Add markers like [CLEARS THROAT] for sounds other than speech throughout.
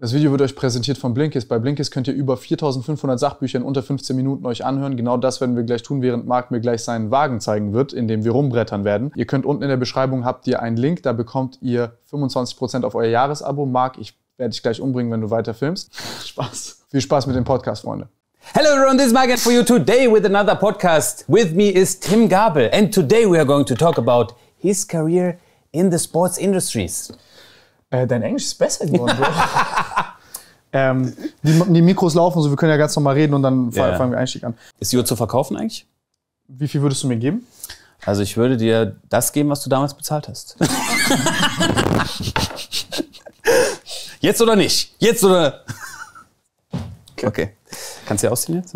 Das Video wird euch präsentiert von Blinkist. Bei Blinkist könnt ihr über 4500 Sachbücher in unter 15 Minuten euch anhören. Genau das werden wir gleich tun, während Marc mir gleich seinen Wagen zeigen wird, in dem wir rumbrettern werden. Ihr könnt unten in der Beschreibung habt ihr einen Link, da bekommt ihr 25% auf euer Jahresabo. Marc, ich werde dich gleich umbringen, wenn du weiter filmst. [LAUGHS] Spaß. Viel Spaß mit dem Podcast, Freunde. Hello everyone, this is Margaret for you today with another podcast. With me is Tim Gabel and today we are going to talk about his career in the sports industries. Äh, dein Englisch ist besser geworden, Bro. [LAUGHS] ähm, die, die, Mikros laufen so, wir können ja ganz normal reden und dann ja. fangen wir Einstieg an. Ist die Uhr zu verkaufen eigentlich? Wie viel würdest du mir geben? Also ich würde dir das geben, was du damals bezahlt hast. [LAUGHS] jetzt oder nicht? Jetzt oder? Okay. okay. Kannst du ja ausziehen jetzt?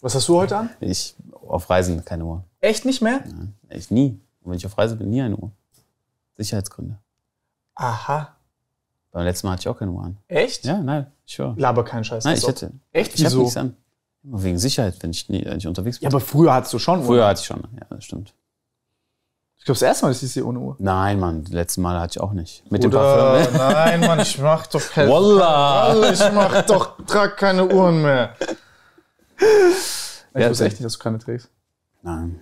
Was hast du heute an? Ich auf Reisen keine Uhr. Echt nicht mehr? Nein, ich nie. Und wenn ich auf Reise bin, nie eine Uhr. Sicherheitsgründe. Aha. Beim letzten Mal hatte ich auch keinen Uhr Echt? Ja, nein, sure. Laber keinen Scheiß. Nein, ich also, hätte. echt? Ich Wieso? nichts an. wegen Sicherheit, wenn ich nie, wenn äh, ich unterwegs bin. Ja, aber früher hattest du schon Uhr. Früher hatte ich schon, ja, das stimmt. Ich glaube, das erste Mal ist es hier ohne Uhr. Nein, Mann, das letzte Mal hatte ich auch nicht. Mit Oder, dem Parfum. Nein, [LAUGHS] Mann, ich mach doch keine. Wallah! Ich mach doch, trag keine Uhren mehr. Ich ja, wusste echt nicht, dass du keine trägst. Nein.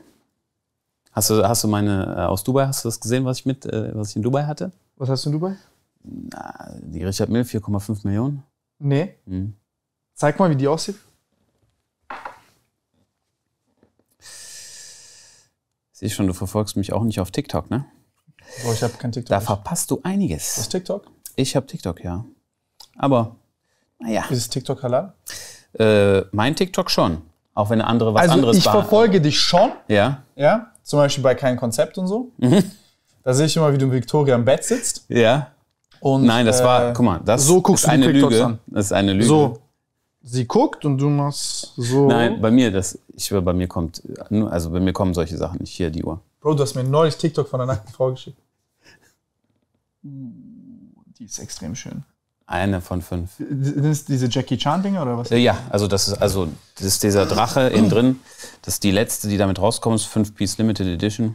Hast du, hast du meine äh, aus Dubai, hast du das gesehen, was ich mit, äh, was ich in Dubai hatte? Was hast du in Dubai? Na, die Richard Mill, 4,5 Millionen. Nee. Mhm. Zeig mal, wie die aussieht. Siehst schon, du verfolgst mich auch nicht auf TikTok, ne? Boah, ich habe kein TikTok. Da verpasst du einiges. Ist TikTok? Ich habe TikTok, ja. Aber, naja. Ist TikTok halal? Äh, mein TikTok schon. Auch wenn andere was also anderes Also ich verfolge dich schon. Ja. Ja. Zum Beispiel bei keinem Konzept und so. Mhm. Da sehe ich immer, wie du mit Victoria im Bett sitzt. Ja. Und, Nein, das war, äh, guck mal, das so guckst ist du eine Lüge. An. Das ist eine Lüge. So, sie guckt und du machst so. Nein, bei mir, das, ich bei mir kommt, äh, also bei mir kommen solche Sachen nicht hier, die Uhr. Bro, du hast mir neulich TikTok von der nackten Frau geschickt. Uh, die ist extrem schön. Eine von fünf. Sind es diese Jackie Chan-Dinger oder was? Äh, ja, also das ist, also das ist dieser Drache innen drin. Das ist die letzte, die damit rauskommt. 5-Piece Limited Edition.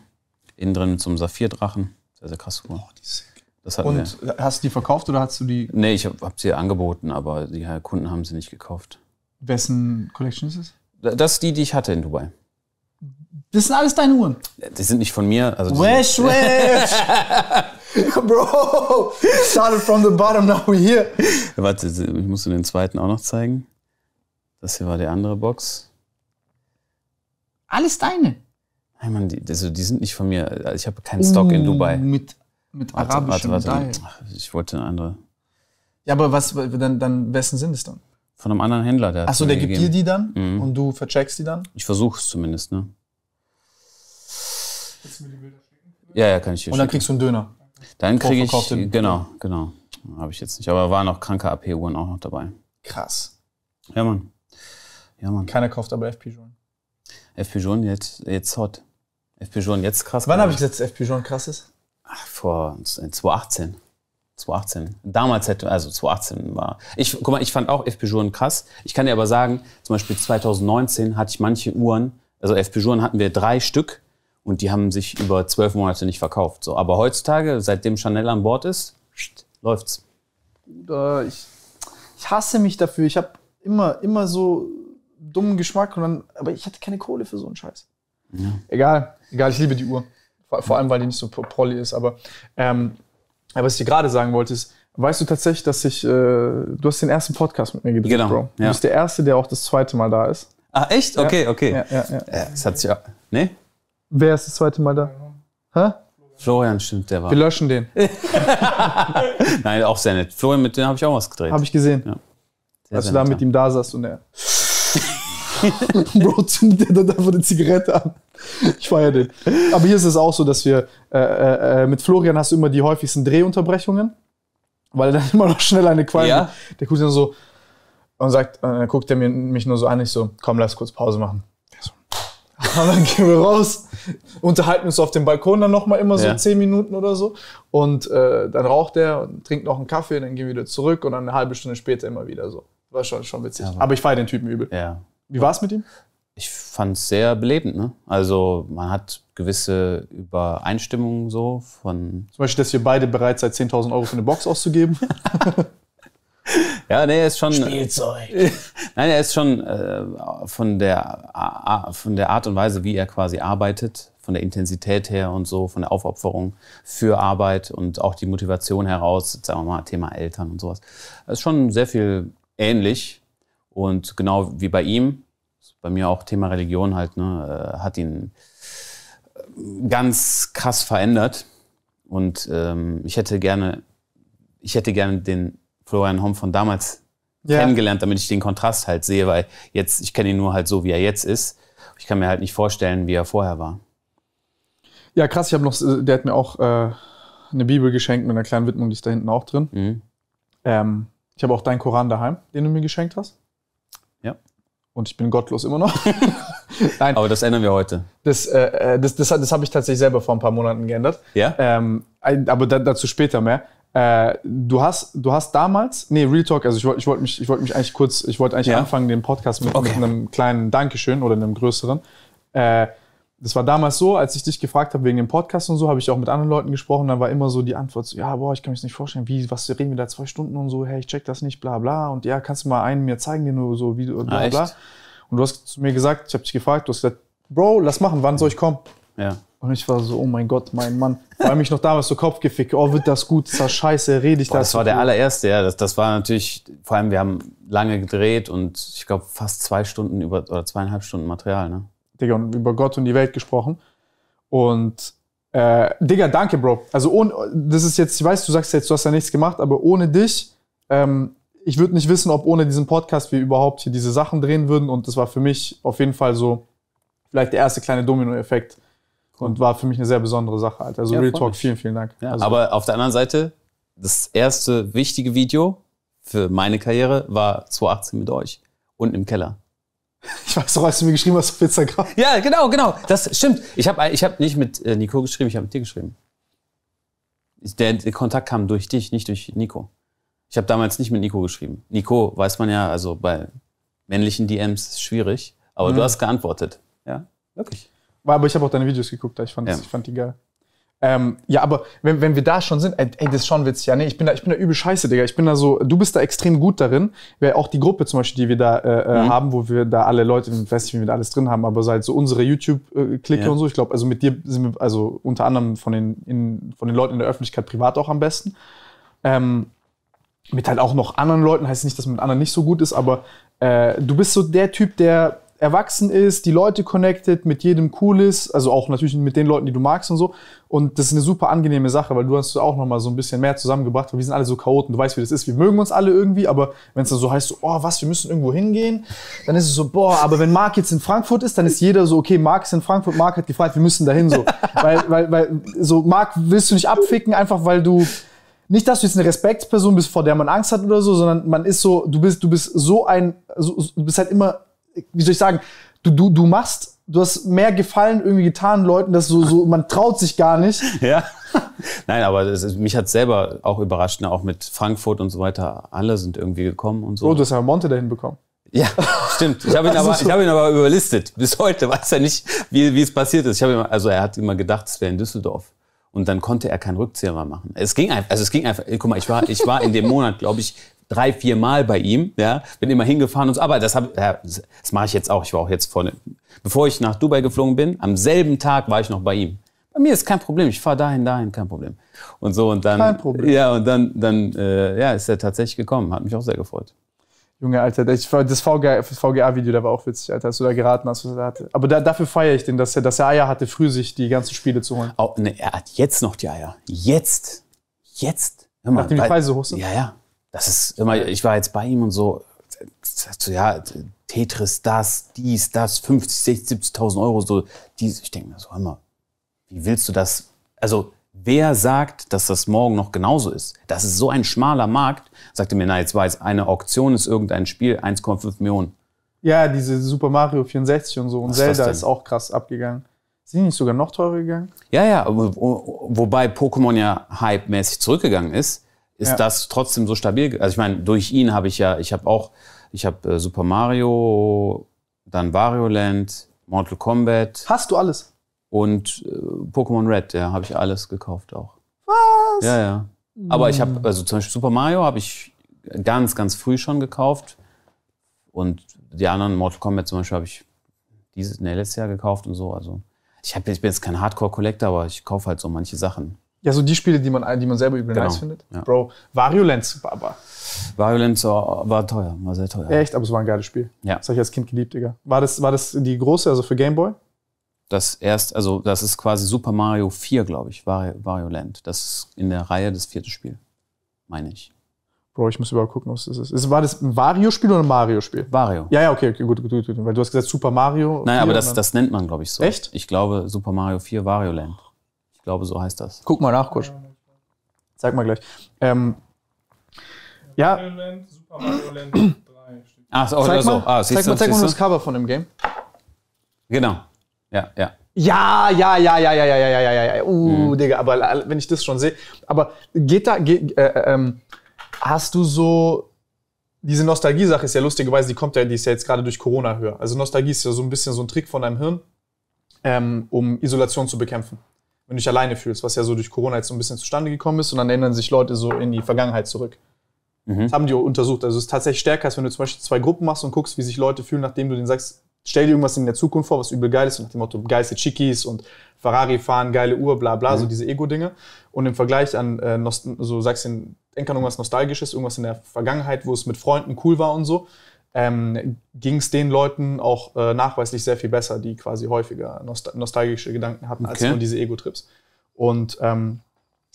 Innen drin zum Saphir-Drachen. Sehr, sehr krass. Oh, die ist das hatten Und wir. hast du die verkauft oder hast du die? Nee, ich habe hab sie angeboten, aber die Kunden haben sie nicht gekauft. Wessen Collection ist es? Das ist die, die ich hatte in Dubai. Das sind alles deine Uhren. Die sind nicht von mir. Also wesh, wish! [LAUGHS] [LAUGHS] Bro, started from the bottom, now we're here. Warte, ich muss dir den zweiten auch noch zeigen. Das hier war die andere Box. Alles deine. Nein, Mann, die, also die sind nicht von mir. Ich habe keinen Stock uh, in Dubai. Mit, mit warte, arabischem warte, warte. Ach, ich wollte eine andere. Ja, aber was, dann, dann wessen sind es dann? Von einem anderen Händler. Der Achso, der gibt gegeben. dir die dann mhm. und du vercheckst die dann? Ich versuche es zumindest, ne? Willst du mir die Bilder schicken? Ja, ja, kann ich dir Und dann schicken. kriegst du einen Döner. Dann kriege ich, genau, genau. Habe ich jetzt nicht. Aber waren auch kranke AP-Uhren auch noch dabei. Krass. Ja, Mann. Ja, Mann. Keiner kauft aber FP Journe. FP Journe jetzt, jetzt hot. FP Journe jetzt krass. Wann habe ich jetzt dass FP Journe krass Ach, vor 2018. 2018. Damals hätte, also 2018 war. Ich, guck mal, ich fand auch FP Journe krass. Ich kann dir aber sagen, zum Beispiel 2019 hatte ich manche Uhren, also FP Journe hatten wir drei Stück und die haben sich über zwölf Monate nicht verkauft. So, aber heutzutage, seitdem Chanel an Bord ist, läuft's. Äh, ich, ich hasse mich dafür. Ich habe immer, immer so dummen Geschmack und dann, aber ich hatte keine Kohle für so einen Scheiß. Ja. Egal, egal, ich liebe die Uhr. Vor, vor allem, weil die nicht so prolli ist. Aber ähm, was ich dir gerade sagen wollte, ist, weißt du tatsächlich, dass ich, äh, du hast den ersten Podcast mit mir gedreht, genau. Bro. Du ja. bist der Erste, der auch das zweite Mal da ist. Ah, echt? Okay, ja. okay. Ja, ja, ja. Äh, es hat sich, ne? Wer ist das zweite Mal da? Hä? Florian, stimmt, der war. Wir löschen den. [LAUGHS] Nein, auch sehr nett. Florian, mit dem habe ich auch was gedreht. Habe ich gesehen. Ja. Sehr, Als sehr du da mit ihm da saßt und er. Bro, zündet er dann einfach eine Zigarette an. Ich feiere den. Aber hier ist es auch so, dass wir äh, äh, äh, mit Florian hast du immer die häufigsten Drehunterbrechungen, weil er dann immer noch schnell eine Qual. Ja. Der guckt dann so und sagt, dann äh, guckt er mich nur so an, ich so, komm, lass kurz Pause machen. Und dann gehen wir raus, unterhalten uns auf dem Balkon dann nochmal immer so ja. zehn Minuten oder so. Und äh, dann raucht er und trinkt noch einen Kaffee, dann gehen wir wieder zurück und dann eine halbe Stunde später immer wieder so. War schon, schon witzig. Aber, Aber ich feiere den Typen übel. Ja. Wie war es mit ihm? Ich fand es sehr belebend. Ne? Also man hat gewisse Übereinstimmungen so von... Zum Beispiel, dass wir beide bereit seid, 10.000 Euro für eine Box auszugeben. [LAUGHS] [LAUGHS] ja, nee, er ist schon. Spielzeug. Äh, [LAUGHS] nein, er ist schon äh, von, der, von der Art und Weise, wie er quasi arbeitet, von der Intensität her und so, von der Aufopferung für Arbeit und auch die Motivation heraus, sagen wir mal, Thema Eltern und sowas. Das ist schon sehr viel ähnlich. Und genau wie bei ihm, bei mir auch Thema Religion halt, ne, äh, hat ihn äh, ganz krass verändert. Und ähm, ich hätte gerne, ich hätte gerne den Florian Homm von damals ja. kennengelernt, damit ich den Kontrast halt sehe, weil jetzt, ich kenne ihn nur halt so, wie er jetzt ist. Ich kann mir halt nicht vorstellen, wie er vorher war. Ja, krass, ich habe noch, äh, der hat mir auch äh, eine Bibel geschenkt mit einer kleinen Widmung, die ist da hinten auch drin. Mhm. Ähm, ich habe auch deinen Koran daheim, den du mir geschenkt hast. Ja. Und ich bin gottlos immer noch. [LAUGHS] Nein. Aber das ändern wir heute. Das, äh, äh das, das, das habe ich tatsächlich selber vor ein paar Monaten geändert. Ja. Ähm, aber dazu später mehr. Äh, du hast, du hast damals, nee, Real Talk, also ich wollte ich wollt mich, ich wollt mich eigentlich kurz, ich wollte eigentlich ja. anfangen, den Podcast mit, okay. mit, einem kleinen Dankeschön oder einem größeren. Äh, das war damals so, als ich dich gefragt habe wegen dem Podcast und so, habe ich auch mit anderen Leuten gesprochen, dann war immer so die Antwort so, ja, boah, ich kann mich nicht vorstellen, wie, was reden wir da zwei Stunden und so, hey, ich check das nicht, bla bla und ja, kannst du mal einen mir zeigen, den du so, wie du, bla ah, bla. Und du hast zu mir gesagt, ich habe dich gefragt, du hast gesagt, Bro, lass machen, wann soll ich kommen? Ja. Und ich war so, oh mein Gott, mein Mann. Weil mich noch damals so Kopf gefickt. Oh, wird das gut? Ist das scheiße? Rede ich Boah, das? Das war so der allererste, ja. Das, das war natürlich, vor allem wir haben lange gedreht und ich glaube fast zwei Stunden über, oder zweieinhalb Stunden Material, ne? Digga, und über Gott und die Welt gesprochen. Und, äh, Digga, danke, Bro. Also, ohne, das ist jetzt, ich weiß, du sagst jetzt, du hast ja nichts gemacht, aber ohne dich, ähm, ich würde nicht wissen, ob ohne diesen Podcast wir überhaupt hier diese Sachen drehen würden. Und das war für mich auf jeden Fall so vielleicht der erste kleine Dominoeffekt und war für mich eine sehr besondere Sache. Halt. Also ja, Real Talk, vielen, vielen Dank. Ja. Also Aber auf der anderen Seite, das erste wichtige Video für meine Karriere war 2018 mit euch, unten im Keller. [LAUGHS] Ich weiß doch, als du mir geschrieben hast auf Instagram. Ja, genau, genau. Das stimmt. Ich habe ich hab nicht mit äh, Nico geschrieben, ich habe mit dir geschrieben. Der, der, Kontakt kam durch dich, nicht durch Nico. Ich habe damals nicht mit Nico geschrieben. Nico weiß man ja, also bei männlichen DMs ist schwierig, aber mhm. du hast geantwortet. Ja, wirklich. Aber ich habe auch deine Videos geguckt, ich fand, ja. das, ich fand die geil. Ähm, ja, aber wenn, wenn wir da schon sind, ey, ey das ist schon witzig, ja, Nee, Ich bin da, ich bin da übel scheiße, Digga. Ich bin da so, du bist da extrem gut darin, weil auch die Gruppe zum Beispiel, die wir da äh, äh, mhm. haben, wo wir da alle Leute, ich weiß nicht, wie wir da alles drin haben, aber seit so unsere youtube klicke ja. und so. Ich glaube, also mit dir sind wir, also unter anderem von den, in, von den Leuten in der Öffentlichkeit privat auch am besten. Ähm, mit halt auch noch anderen Leuten, heißt nicht, dass man mit anderen nicht so gut ist, aber äh, du bist so der Typ, der erwachsen ist, die Leute connected, mit jedem cool ist, also auch natürlich mit den Leuten, die du magst und so. Und das ist eine super angenehme Sache, weil du hast auch nochmal so ein bisschen mehr zusammengebracht, weil wir sind alle so chaoten, du weißt, wie das ist, wir mögen uns alle irgendwie, aber wenn es dann so heißt, so, oh, was, wir müssen irgendwo hingehen, dann ist es so, boah, aber wenn Marc jetzt in Frankfurt ist, dann ist jeder so, okay, Marc ist in Frankfurt, Marc hat gefragt, wir müssen dahin, so. [LAUGHS] Weil, weil, weil, so, Marc willst du nicht abficken, einfach weil du, nicht, dass du jetzt eine Respektsperson bist, vor der man Angst hat oder so, sondern man ist so, du bist, du bist so ein, so, du bist halt immer wie soll ich sagen, du, du, du machst, du hast mehr Gefallen irgendwie getan Leuten, dass so, so, man traut sich gar nicht. [LAUGHS] Ja. Nein, aber ist, mich hat selber auch überrascht, ne? auch mit Frankfurt und so weiter. Alle sind irgendwie gekommen und so. Oh, du hast ja Monte dahin bekommen. Ja, stimmt. Ich habe ihn, [LAUGHS] aber, ich hab ihn aber überlistet. Bis heute weiß er nicht, wie, wie es passiert ist. Ich ihn, also er hat immer gedacht, es wäre in Düsseldorf. Und dann konnte er keinen Rückzieher mehr machen. Es ging einfach, also es ging einfach, guck mal, ich war, ich war in dem Monat, glaube ich, drei, vier Mal bei ihm, ja, bin immer hingefahren und so. Aber das, hab, ja, das mache ich jetzt auch. Ich war auch jetzt vorne, bevor ich nach Dubai geflogen bin, am selben Tag war ich noch bei ihm. Bei mir ist kein Problem, ich fahre dahin, dahin, kein Problem. Und so und dann. Kein Problem. Ja, und dann, dann äh, ja, ist er tatsächlich gekommen. Hat mich auch sehr gefreut. Junge, Alter, das VGA-Video, da war auch witzig, Alter, als du da geraten hast, was er hatte. Aber da, dafür feiere ich den, dass er, dass er Eier hatte, früh sich die ganzen Spiele zu holen. Oh, ne, er hat jetzt noch die Eier. Jetzt. Jetzt. Hör mal, Nachdem die Preise hoch sind? Ja, ja das ist immer, ich war jetzt bei ihm und so, so ja, Tetris, das, dies, das, 50, 60, 70.000 Euro, so, dies. Ich denke mir so, hör mal, wie willst du das? Also, wer sagt, dass das morgen noch genauso ist? Das ist so ein schmaler Markt, sagte mir, na, jetzt war jetzt eine Auktion, ist irgendein Spiel, 1,5 Millionen. Ja, diese Super Mario 64 und so und Was Zelda ist, ist auch krass abgegangen. Sind die nicht sogar noch teurer gegangen? Ja, ja, wobei Pokémon ja hypemäßig zurückgegangen ist ist ja. das trotzdem so stabil. Also ich meine, durch ihn habe ich ja, ich habe auch, ich habe äh, Super Mario, dann Wario Land, Mortal Kombat. Hast du alles? Und äh, Pokémon Red, ja, habe ich alles gekauft auch. Was? Ja, ja. Aber ich habe, hm. also zum Beispiel Super Mario habe ich ganz, ganz früh schon gekauft. Und die anderen Mortal Kombat zum Beispiel habe ich dieses, nee, letztes Jahr gekauft und so. Also ich, hab, ich bin jetzt kein Hardcore-Collector, aber ich kaufe halt so manche Sachen. Ja, so die Spiele, die man, die man selber übel genau. nice findet. Ja. Bro, Variolence, Baba. Variolence war teuer, war sehr teuer. Echt, aber es war ein geiles Spiel. Ja. Das habe ich als Kind geliebt, Digga. War das, war das die große, also für Gameboy? Das erst, also das ist quasi Super Mario 4, glaube ich, Vari Land. Das ist in der Reihe das vierte Spiel, meine ich. Bro, ich muss überhaupt gucken, was das ist. War das ein Wario-Spiel oder ein Mario-Spiel? Wario. Ja, ja, okay, okay gut, gut, gut, gut. Weil du hast gesagt Super Mario. Nein, aber das, ne? das nennt man, glaube ich, so. Echt? Ich glaube Super Mario 4 Land. Ich glaube, so heißt das. Guck mal nach, Kusch. Zeig mal gleich. Ähm, ja. Super Mario Land 3. Ach so, oder so. Ah, zeig mal, zeig mal das Cover von dem Game. Genau. Ja, ja. Ja, ja, ja, ja, ja, ja, ja, ja, ja, ja. Uh, mhm. Digga, aber wenn ich das schon sehe. Aber geht da, geht, äh, äh, ähm, hast du so. Diese Nostalgie-Sache ist ja lustigerweise, die kommt ja, die ist ja jetzt gerade durch Corona höher. Also Nostalgie ist ja so ein bisschen so ein Trick von deinem Hirn, ähm, um Isolation zu bekämpfen wenn du dich alleine fühlst, was ja so durch Corona jetzt so ein bisschen zustande gekommen ist. Und dann erinnern sich Leute so in die Vergangenheit zurück. Mhm. Das haben die untersucht. Also es ist tatsächlich stärker, als wenn du zum Beispiel zwei Gruppen machst und guckst, wie sich Leute fühlen, nachdem du denen sagst, stell dir irgendwas in der Zukunft vor, was übel geil ist, und nach dem Motto geilste Chickies und Ferrari fahren, geile Uhr, bla bla, mhm. so diese Ego-Dinge. Und im Vergleich an, äh, so sagst du, denk an irgendwas Nostalgisches, irgendwas in der Vergangenheit, wo es mit Freunden cool war und so, ähm, ging es den Leuten auch äh, nachweislich sehr viel besser, die quasi häufiger nost nostalgische Gedanken hatten okay. als nur diese Ego-Trips. Und ähm,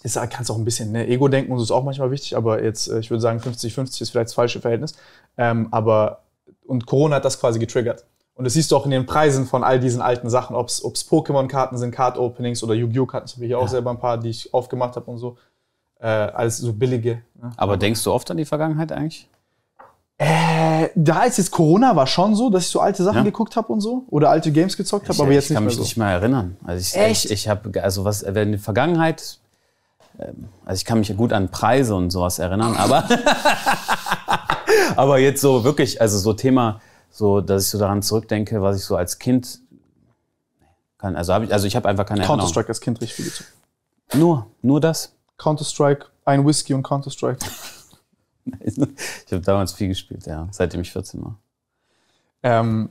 ist, kannst auch ein bisschen, ne? Ego-Denken ist auch manchmal wichtig, aber jetzt, äh, ich würde sagen, 50-50 ist vielleicht das falsche Verhältnis. Ähm, aber, und Corona hat das quasi getriggert. Und das siehst du auch in den Preisen von all diesen alten Sachen, ob es Pokémon-Karten sind, Card-Openings oder Yu-Gi-Oh!-Karten. Ich habe hier ja. auch selber ein paar, die ich aufgemacht habe und so. Äh, alles so billige. Ne? Aber denkst du oft an die Vergangenheit eigentlich? Äh, da ist jetzt Corona war schon so, dass ich so alte Sachen ja. geguckt habe und so oder alte Games gezockt habe, aber äh, jetzt nicht mehr Ich kann mich nicht mehr erinnern. Also ich, Echt? ich, ich habe also was in äh, der Vergangenheit ähm, also ich kann mich gut an Preise und sowas erinnern, aber [LAUGHS] aber jetzt so wirklich, also so Thema, so dass ich so daran zurückdenke, was ich so als Kind kann. Also habe ich, also ich habe einfach keine Counter Strike als Kind richtig viel gezockt. Nur, nur das. Counter Strike, ein Whisky und Counter Strike. [LAUGHS] ich habe damals viel gespielt, ja, seitdem ich 14 war. Ähm,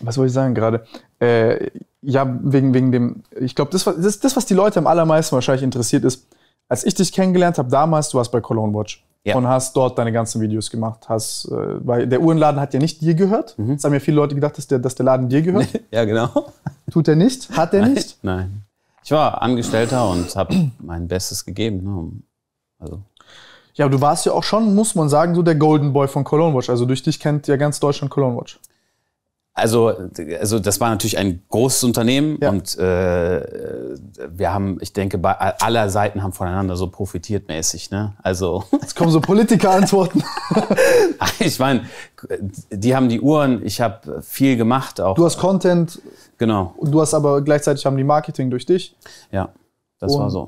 was wollte ich sagen gerade? Äh, ja, wegen, wegen dem, ich glaube, das, das, das, was die Leute am allermeisten wahrscheinlich interessiert ist, als ich dich kennengelernt habe damals, du warst bei Cologne Watch ja. und hast dort deine ganzen Videos gemacht. Hast, äh, weil der Uhrenladen hat ja nicht dir gehört. Mhm. Es haben ja viele Leute gedacht, dass der, dass der Laden dir gehört. [LAUGHS] ja, genau. Tut er nicht? Hat er nicht? Nein. Ich war Angestellter und habe mein Bestes gegeben. Ne? Also ja, aber du warst ja auch schon, muss man sagen, so der Golden Boy von Cologne Watch. Also durch dich kennt ja ganz Deutschland Cologne Watch. Also, also das war natürlich ein großes Unternehmen ja. und äh, wir haben, ich denke, bei aller Seiten haben voneinander so profitiert mäßig. Ne? Also jetzt kommen so Politiker-Antworten. [LAUGHS] ich meine, die haben die Uhren. Ich habe viel gemacht auch. Du hast Content. Genau. Und du hast aber gleichzeitig haben die Marketing durch dich. Ja, das und war so.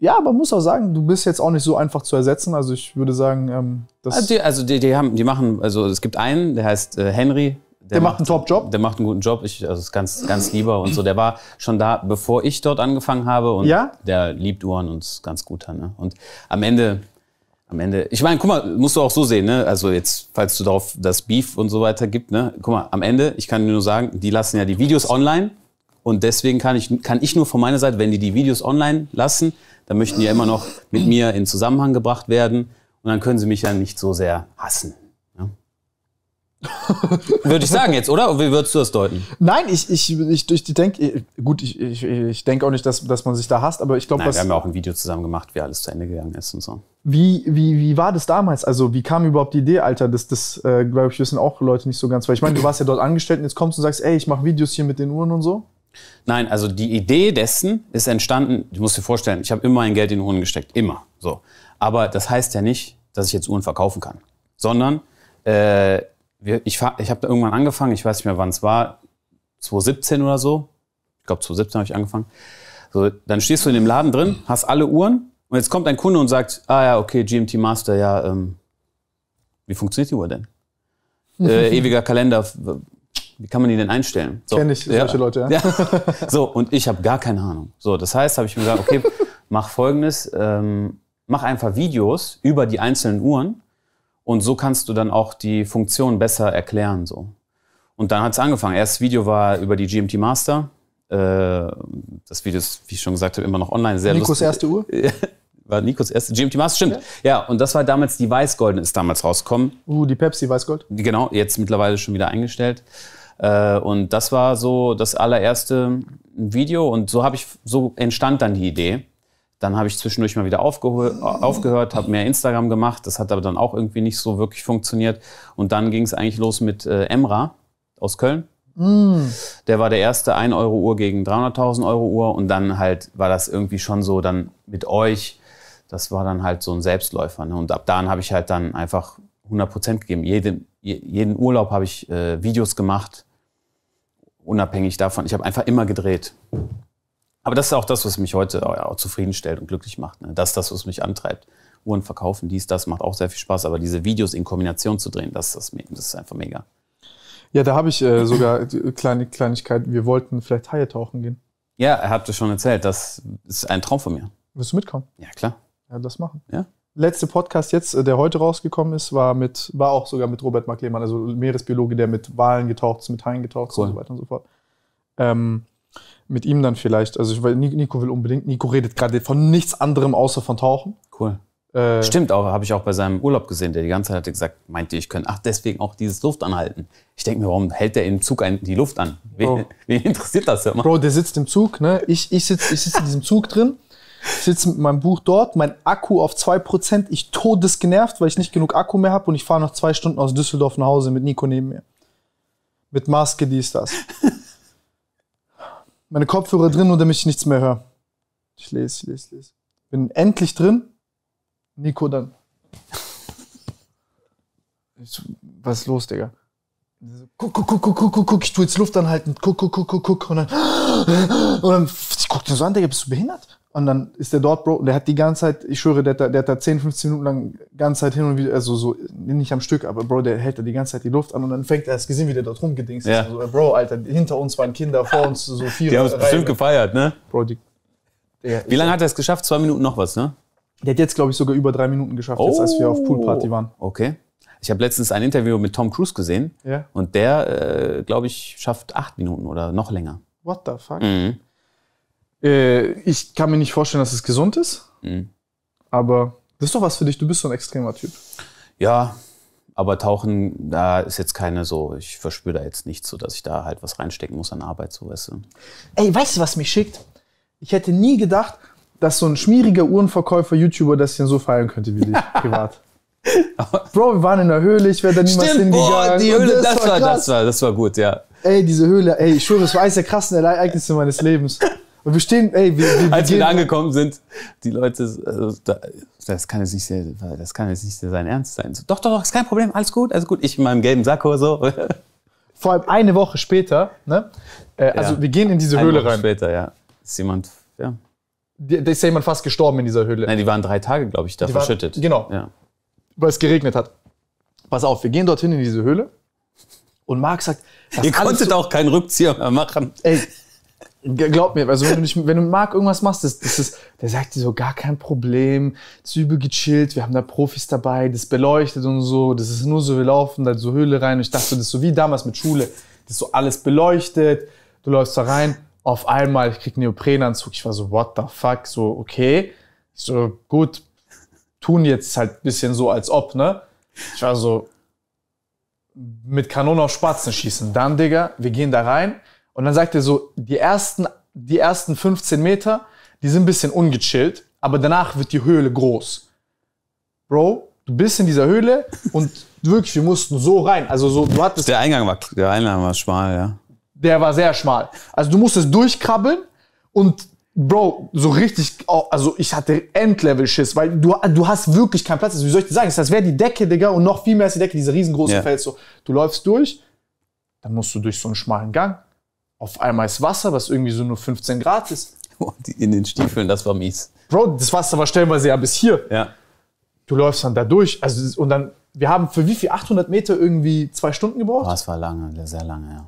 Ja, aber muss auch sagen, du bist jetzt auch nicht so einfach zu ersetzen. Also ich würde sagen, ähm, das. Also, die, also die, die, haben, die machen, also es gibt einen, der heißt äh, Henry. Der, der macht, einen Top-Job. Der macht einen guten Job. Ich, also ist ganz, ganz lieber und so. Der war schon da, bevor ich dort angefangen habe. Und ja? der liebt Uhren und ist ganz guter. Ne? Und am Ende am Ende, ich meine, guck mal, musst du auch so sehen, ne? Also jetzt, falls du darauf das Beef und so weiter gibt, ne? Guck mal, am Ende, ich kann dir nur sagen, die lassen ja die Videos online und deswegen kann ich, kann ich nur von meiner Seite, wenn die die Videos online lassen, da möchten die ja immer noch mit mir in Zusammenhang gebracht werden und dann können sie mich ja nicht so sehr hassen. Würde ich sagen jetzt, oder? Wie würdest du das deuten? Nein, ich, ich, ich, ich denke, gut, ich, ich, ich denke auch nicht, dass, dass man sich da hasst, aber ich glaube, Wir haben ja auch ein Video zusammen gemacht, wie alles zu Ende gegangen ist und so. Wie, wie, wie war das damals? Also, wie kam überhaupt die Idee, Alter? Das, das äh, glaube ich, wissen auch Leute nicht so ganz, weil ich meine, du warst ja dort angestellt und jetzt kommst du und sagst, ey, ich mache Videos hier mit den Uhren und so. Nein, also die Idee dessen ist entstanden, du musst dir vorstellen, ich habe immer mein Geld in Uhren gesteckt, immer so. Aber das heißt ja nicht, dass ich jetzt Uhren verkaufen kann, sondern äh, ich, ich habe da irgendwann angefangen, ich weiß nicht mehr wann es war, 2017 oder so, ich glaube 2017 habe ich angefangen. So, dann stehst du in dem Laden drin, hast alle Uhren und jetzt kommt ein Kunde und sagt, ah ja, okay, GMT Master, ja, ähm, wie funktioniert die Uhr denn? [LAUGHS] Äh, ewiger Kalender, wie kann man ihn denn einstellen? So. Kenne ich ja. solche Leute, ja. ja. So, und ich habe gar keine Ahnung. So, das heißt, habe ich mir gesagt, okay, [LAUGHS] mach folgendes, ähm, mach einfach Videos über die einzelnen Uhren und so kannst du dann auch die Funktion besser erklären. So. Und dann hat es angefangen. Erstes Video war über die GMT Master. Äh, das Video ist, wie ich schon gesagt habe, immer noch online. Sehr Nikos lustig. erste Uhr? [LAUGHS] war Nikos erste GMT Master, stimmt. Ja. ja, und das war damals, die Weißgolden, ist damals rausgekommen. Uh, die Pepsi Weißgold? Genau, jetzt mittlerweile schon wieder eingestellt. Äh, und das war so das allererste Video und so habe ich, so entstand dann die Idee. Dann habe ich zwischendurch mal wieder aufgehört, habe mehr Instagram gemacht. Das hat aber dann auch irgendwie nicht so wirklich funktioniert. Und dann ging es eigentlich los mit äh, Emra aus Köln. Mm. Der war der erste 1-Euro-Uhr gegen 300.000 Euro-Uhr. Und dann halt war das irgendwie schon so, dann mit euch, das war dann halt so ein Selbstläufer. Ne? Und ab dann habe ich halt dann einfach 100 Prozent gegeben. Jede, jeden Urlaub habe ich äh, Videos gemacht unabhängig davon, ich habe einfach immer gedreht. Aber das ist auch das, was mich heute auch zufriedenstellt und glücklich macht. Ne? Das ist das, was mich antreibt. Uhren verkaufen, dies, das macht auch sehr viel Spaß. Aber diese Videos in Kombination zu drehen, das, das, das ist einfach mega. Ja, da habe ich äh, sogar äh, kleine Kleinigkeit. Wir wollten vielleicht Haie tauchen gehen. Ja, er hat es schon erzählt. Das ist ein Traum von mir. Willst du mitkommen? Ja, klar. Ja, das machen. Ja? letzte Podcast jetzt, äh, der heute rausgekommen ist, war mit, war auch sogar mit Robert Marklemann, also Meeresbiologe, der mit Walen getaucht ist, mit Haien getaucht ist cool. und so weiter und so fort. Ähm, mit ihm dann vielleicht, also ich, weil Nico will unbedingt, Nico redet gerade von nichts anderem außer von Tauchen. Cool. Äh, Stimmt auch, habe ich auch bei seinem Urlaub gesehen, der die ganze Zeit hatte gesagt, meinte ich könnte, ach deswegen auch dieses Luftanhalten. Ich denke mir, warum hält der im Zug ein, die Luft an? Wen, oh. [LAUGHS] wen interessiert das ja immer? Bro, der sitzt im Zug, ne? Ich, ich sitze ich sitz in diesem Zug drin ich sitze mit meinem Buch dort, mein Akku auf 2%, ich todesgenervt, weil ich nicht genug Akku mehr habe und ich fahre noch zwei Stunden aus Düsseldorf nach Hause mit Nico neben mir. Mit Maske, die ist das. [LAUGHS] Meine Kopfhörer drin, nur damit ich nichts mehr höre. Ich lese, ich lese, ich lese. Bin endlich drin. Nico dann. Was ist los, Digga? Guck, guck, guck, guck, guck, guck, ich tu jetzt Luft anhalten. Guck, guck, guck, guck, guck. Und dann, [GASPS] und dann ich guck dir so an, Digga, bist du behindert? Und dann ist der dort, Bro, und der hat die ganze Zeit, ich schwöre, der, der hat da 10, 15 Minuten lang ganze Zeit hin und wieder, also so, nicht am Stück, aber Bro, der hält da die ganze Zeit die Luft an und dann fängt er das gesehen, wie der dort rumgedingst ja. ist. Also, Bro, Alter, hinter uns waren Kinder, vor uns so vier. Die haben es bestimmt gefeiert, ne? Bro, die, der, wie lange hat er es geschafft? Zwei Minuten noch was, ne? Der hat jetzt, glaube ich, sogar über drei Minuten geschafft, oh. jetzt, als wir auf Poolparty oh, waren. Okay. Ich habe letztens ein Interview mit Tom Cruise gesehen. Ja. Und der, äh, glaube ich, schafft acht Minuten oder noch länger. What the fuck? Mhm. Äh, ich kann mir nicht vorstellen, dass es gesund ist. Mhm. Aber das ist doch was für dich. Du bist so ein extremer Typ. Ja, aber Tauchen, da ist jetzt keine so, ich verspüre da jetzt nichts, so dass ich da halt was reinstecken muss an Arbeit, so weißt du. Ey, weißt du, was mich schickt? Ich hätte nie gedacht, dass so ein schmieriger Uhrenverkäufer, YouTuber, das hier so feiern könnte wie dich [LAUGHS] privat. Bro, wir waren in der Höhle, ich werde da niemals Stimmt, hingegangen. Boah, die Höhle, das, das, war, war das war, das war gut, ja. Ey, diese Höhle, ey, ich schwöre, das war eines der krassen Ereignisse meines Lebens. Und wir stehen, ey, wir, wir, Als wir da angekommen sind, die Leute, also, das kann jetzt nicht sehr, das kann jetzt nicht sehr sein Ernst sein. So, doch, doch, doch, ist kein Problem, alles gut, alles gut. Ich in meinem gelben Sakko so. [LAUGHS] Vor allem eine Woche später, ne? Äh, also ja. wir gehen in diese eine Höhle Woche rein. Später, ja. Ist jemand, ja. Da ist ja jemand fast gestorben in dieser Höhle. Nein, die waren drei Tage, glaube ich, da die verschüttet. Waren, genau. Ja. Weil es geregnet hat. Pass auf, wir gehen dorthin in diese Höhle. Und Marc sagt, ihr konntet so auch keinen Rückzieher mehr machen. Ey, Glaub mir, also wenn du, nicht, wenn du mit Marc irgendwas machst, das, das ist, der sagt dir so, gar kein Problem, ist übel gechillt, wir haben da Profis dabei, das beleuchtet und so, das ist nur so, wir laufen da so Höhle rein. Und ich dachte, das ist so wie damals mit Schule, das ist so alles beleuchtet, du läufst da rein, auf einmal, ich krieg einen Neoprenanzug, ich war so, what the fuck, so, okay. Ich so, gut, tun jetzt halt bisschen so, als ob, ne? Ich war so, mit Kanonen auf Spatzen schießen, dann, Digga, wir gehen da rein, und dann sagt er so, die ersten, die ersten 15 Meter, die sind ein bisschen ungechillt, aber danach wird die Höhle groß. Bro, du bist in dieser Höhle [LAUGHS] und wirklich, wir mussten so rein. Also so, du hattest. Der Eingang war, der Eingang war schmal, ja. Der war sehr schmal. Also du musstest durchkrabbeln und Bro, so richtig, also ich hatte Endlevel-Schiss, weil du, du hast wirklich keinen Platz. Also wie soll ich dir sagen? Das wäre die Decke, Digga, und noch viel mehr als die Decke, diese riesengroße yeah. Fels. So, du läufst durch, dann musst du durch so einen schmalen Gang, auf einmal ist Wasser, was irgendwie so nur 15 Grad ist. [LAUGHS] In den Stiefeln, das war mies. Bro, das Wasser war stellenweise ja bis hier. Ja. Du läufst dann da durch. Also, und dann, wir haben für wie viel? 800 Meter irgendwie zwei Stunden gebraucht? Oh, das war lange, sehr lange, ja.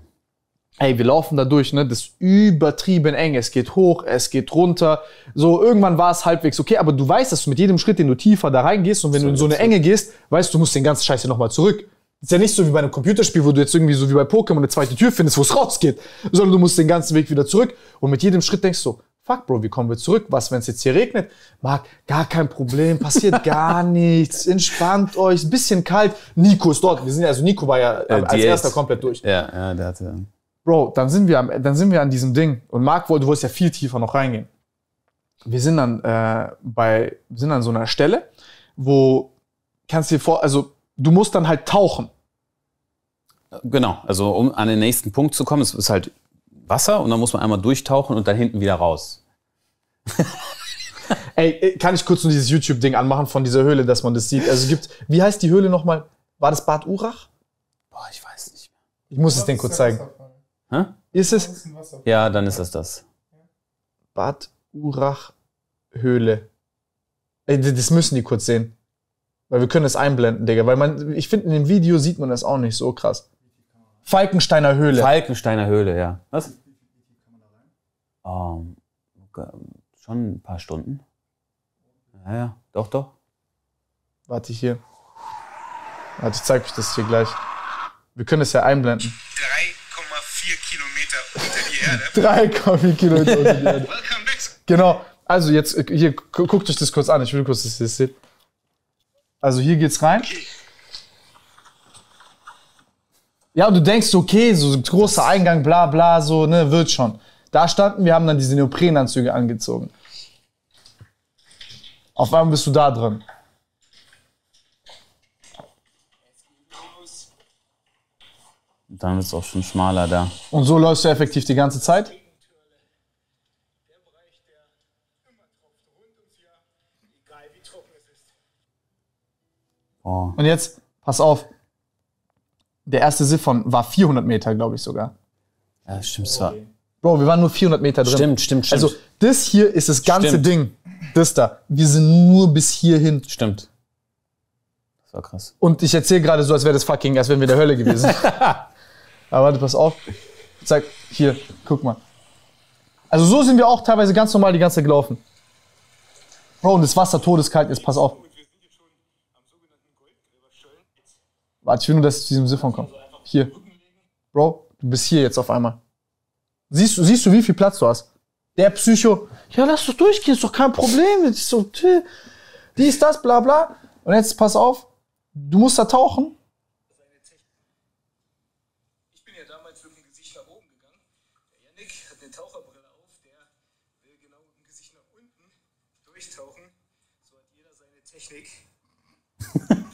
Ey, wir laufen da durch, ne? Das ist übertrieben eng. Es geht hoch, es geht runter. So, irgendwann war es halbwegs okay, aber du weißt, dass du mit jedem Schritt, den du tiefer da reingehst und wenn so du in so eine Enge gehst, weißt du, du, musst den ganzen Scheiß hier nochmal zurück. Ist ja nicht so wie bei einem Computerspiel, wo du jetzt irgendwie so wie bei Pokémon eine zweite Tür findest, wo es rausgeht, sondern du musst den ganzen Weg wieder zurück und mit jedem Schritt denkst du, fuck, Bro, wie kommen wir zurück? Was, wenn es jetzt hier regnet? Marc, gar kein Problem, passiert [LAUGHS] gar nichts, entspannt euch, bisschen kalt. Nico ist dort. Wir sind ja, also Nico war ja äh, als erster komplett durch. Ja, ja, der hatte. Bro, dann sind wir, am, dann sind wir an diesem Ding. Und Marc, du wolltest ja viel tiefer noch reingehen. Wir sind dann äh, bei, wir sind an so einer Stelle, wo kannst du dir vor, also du musst dann halt tauchen. Genau, also um an den nächsten Punkt zu kommen, es ist halt Wasser und dann muss man einmal durchtauchen und dann hinten wieder raus. [LAUGHS] Ey, äh, kann ich kurz nur dieses YouTube-Ding anmachen von dieser Höhle, dass man das sieht? Also gibt, wie heißt die Höhle nochmal? War das Bad Urach? Boah, ich weiß nicht mehr. Ich muss es denen kurz zeigen. Hä? Ist es? ja, dann ist das das. Bad Urach Höhle. Ey, das müssen die kurz sehen. Weil wir können es einblenden, Digga. Weil man, ich finde, in dem Video sieht man das auch nicht so krass. Falkensteiner Höhle. Falkensteiner Höhle, ja. Was? Um, ähm, schon ein paar Stunden. Naja, doch, doch. Warte ich hier. Warte, ich zeig euch das hier gleich. Wir können es ja einblenden. 3,4 Kilometer unter die Erde. 3,4 [LAUGHS] Kilometer unter die Erde. Welcome back. Genau. Also jetzt äh, hier, guckt euch das kurz an. Ich will kurz, dass ihr das seht. Also hier geht's rein. Ja, und du denkst, okay, so großer Eingang, bla bla, so, ne, wird schon. Da standen wir, haben dann diese Neoprenanzüge angezogen. Auf einmal bist du da drin. Dann wird es auch schon schmaler da. Und so läufst du effektiv die ganze Zeit? Oh. Und jetzt, pass auf, der erste Siphon war 400 Meter, glaube ich sogar. Ja, stimmt zwar. Bro, wir waren nur 400 Meter drin. Stimmt, stimmt, stimmt. Also, das hier ist das ganze stimmt. Ding. Das da. Wir sind nur bis hierhin. Stimmt. Das war krass. Und ich erzähle gerade so, als wäre das fucking, als wären wir der Hölle gewesen. [LAUGHS] Aber warte, pass auf. Zeig, hier, guck mal. Also, so sind wir auch teilweise ganz normal die ganze Zeit gelaufen. Bro, und das Wasser todeskalt ist, pass auf. Warte, ich will nur, dass ich zu diesem Siphon komme. Hier. Bro, du bist hier jetzt auf einmal. Siehst, du, siehst du, wie viel Platz du hast? Der Psycho, ja, lass doch durchgehen, ist doch kein Problem. Die Ist so, dies, das, bla, bla. Und jetzt pass auf, du musst da tauchen. Ich bin ja damals mit dem Gesicht nach oben gegangen. Der Yannick hat eine Taucherbrille auf, der will genau mit dem Gesicht nach unten durchtauchen. So hat jeder seine Technik. [LAUGHS]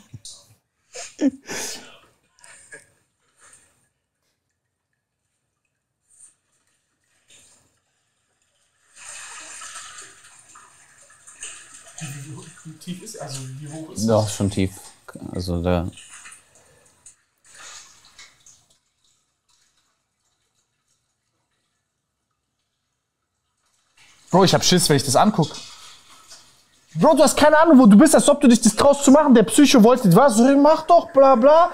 tief ist, also wie hoch ist Doch, das? schon tief. Also da. Bro, oh, ich hab Schiss, wenn ich das angucke. Bro, du hast keine Ahnung, wo du bist, als ob du dich das traust zu machen. Der Psycho wollte, was, mach doch, bla bla.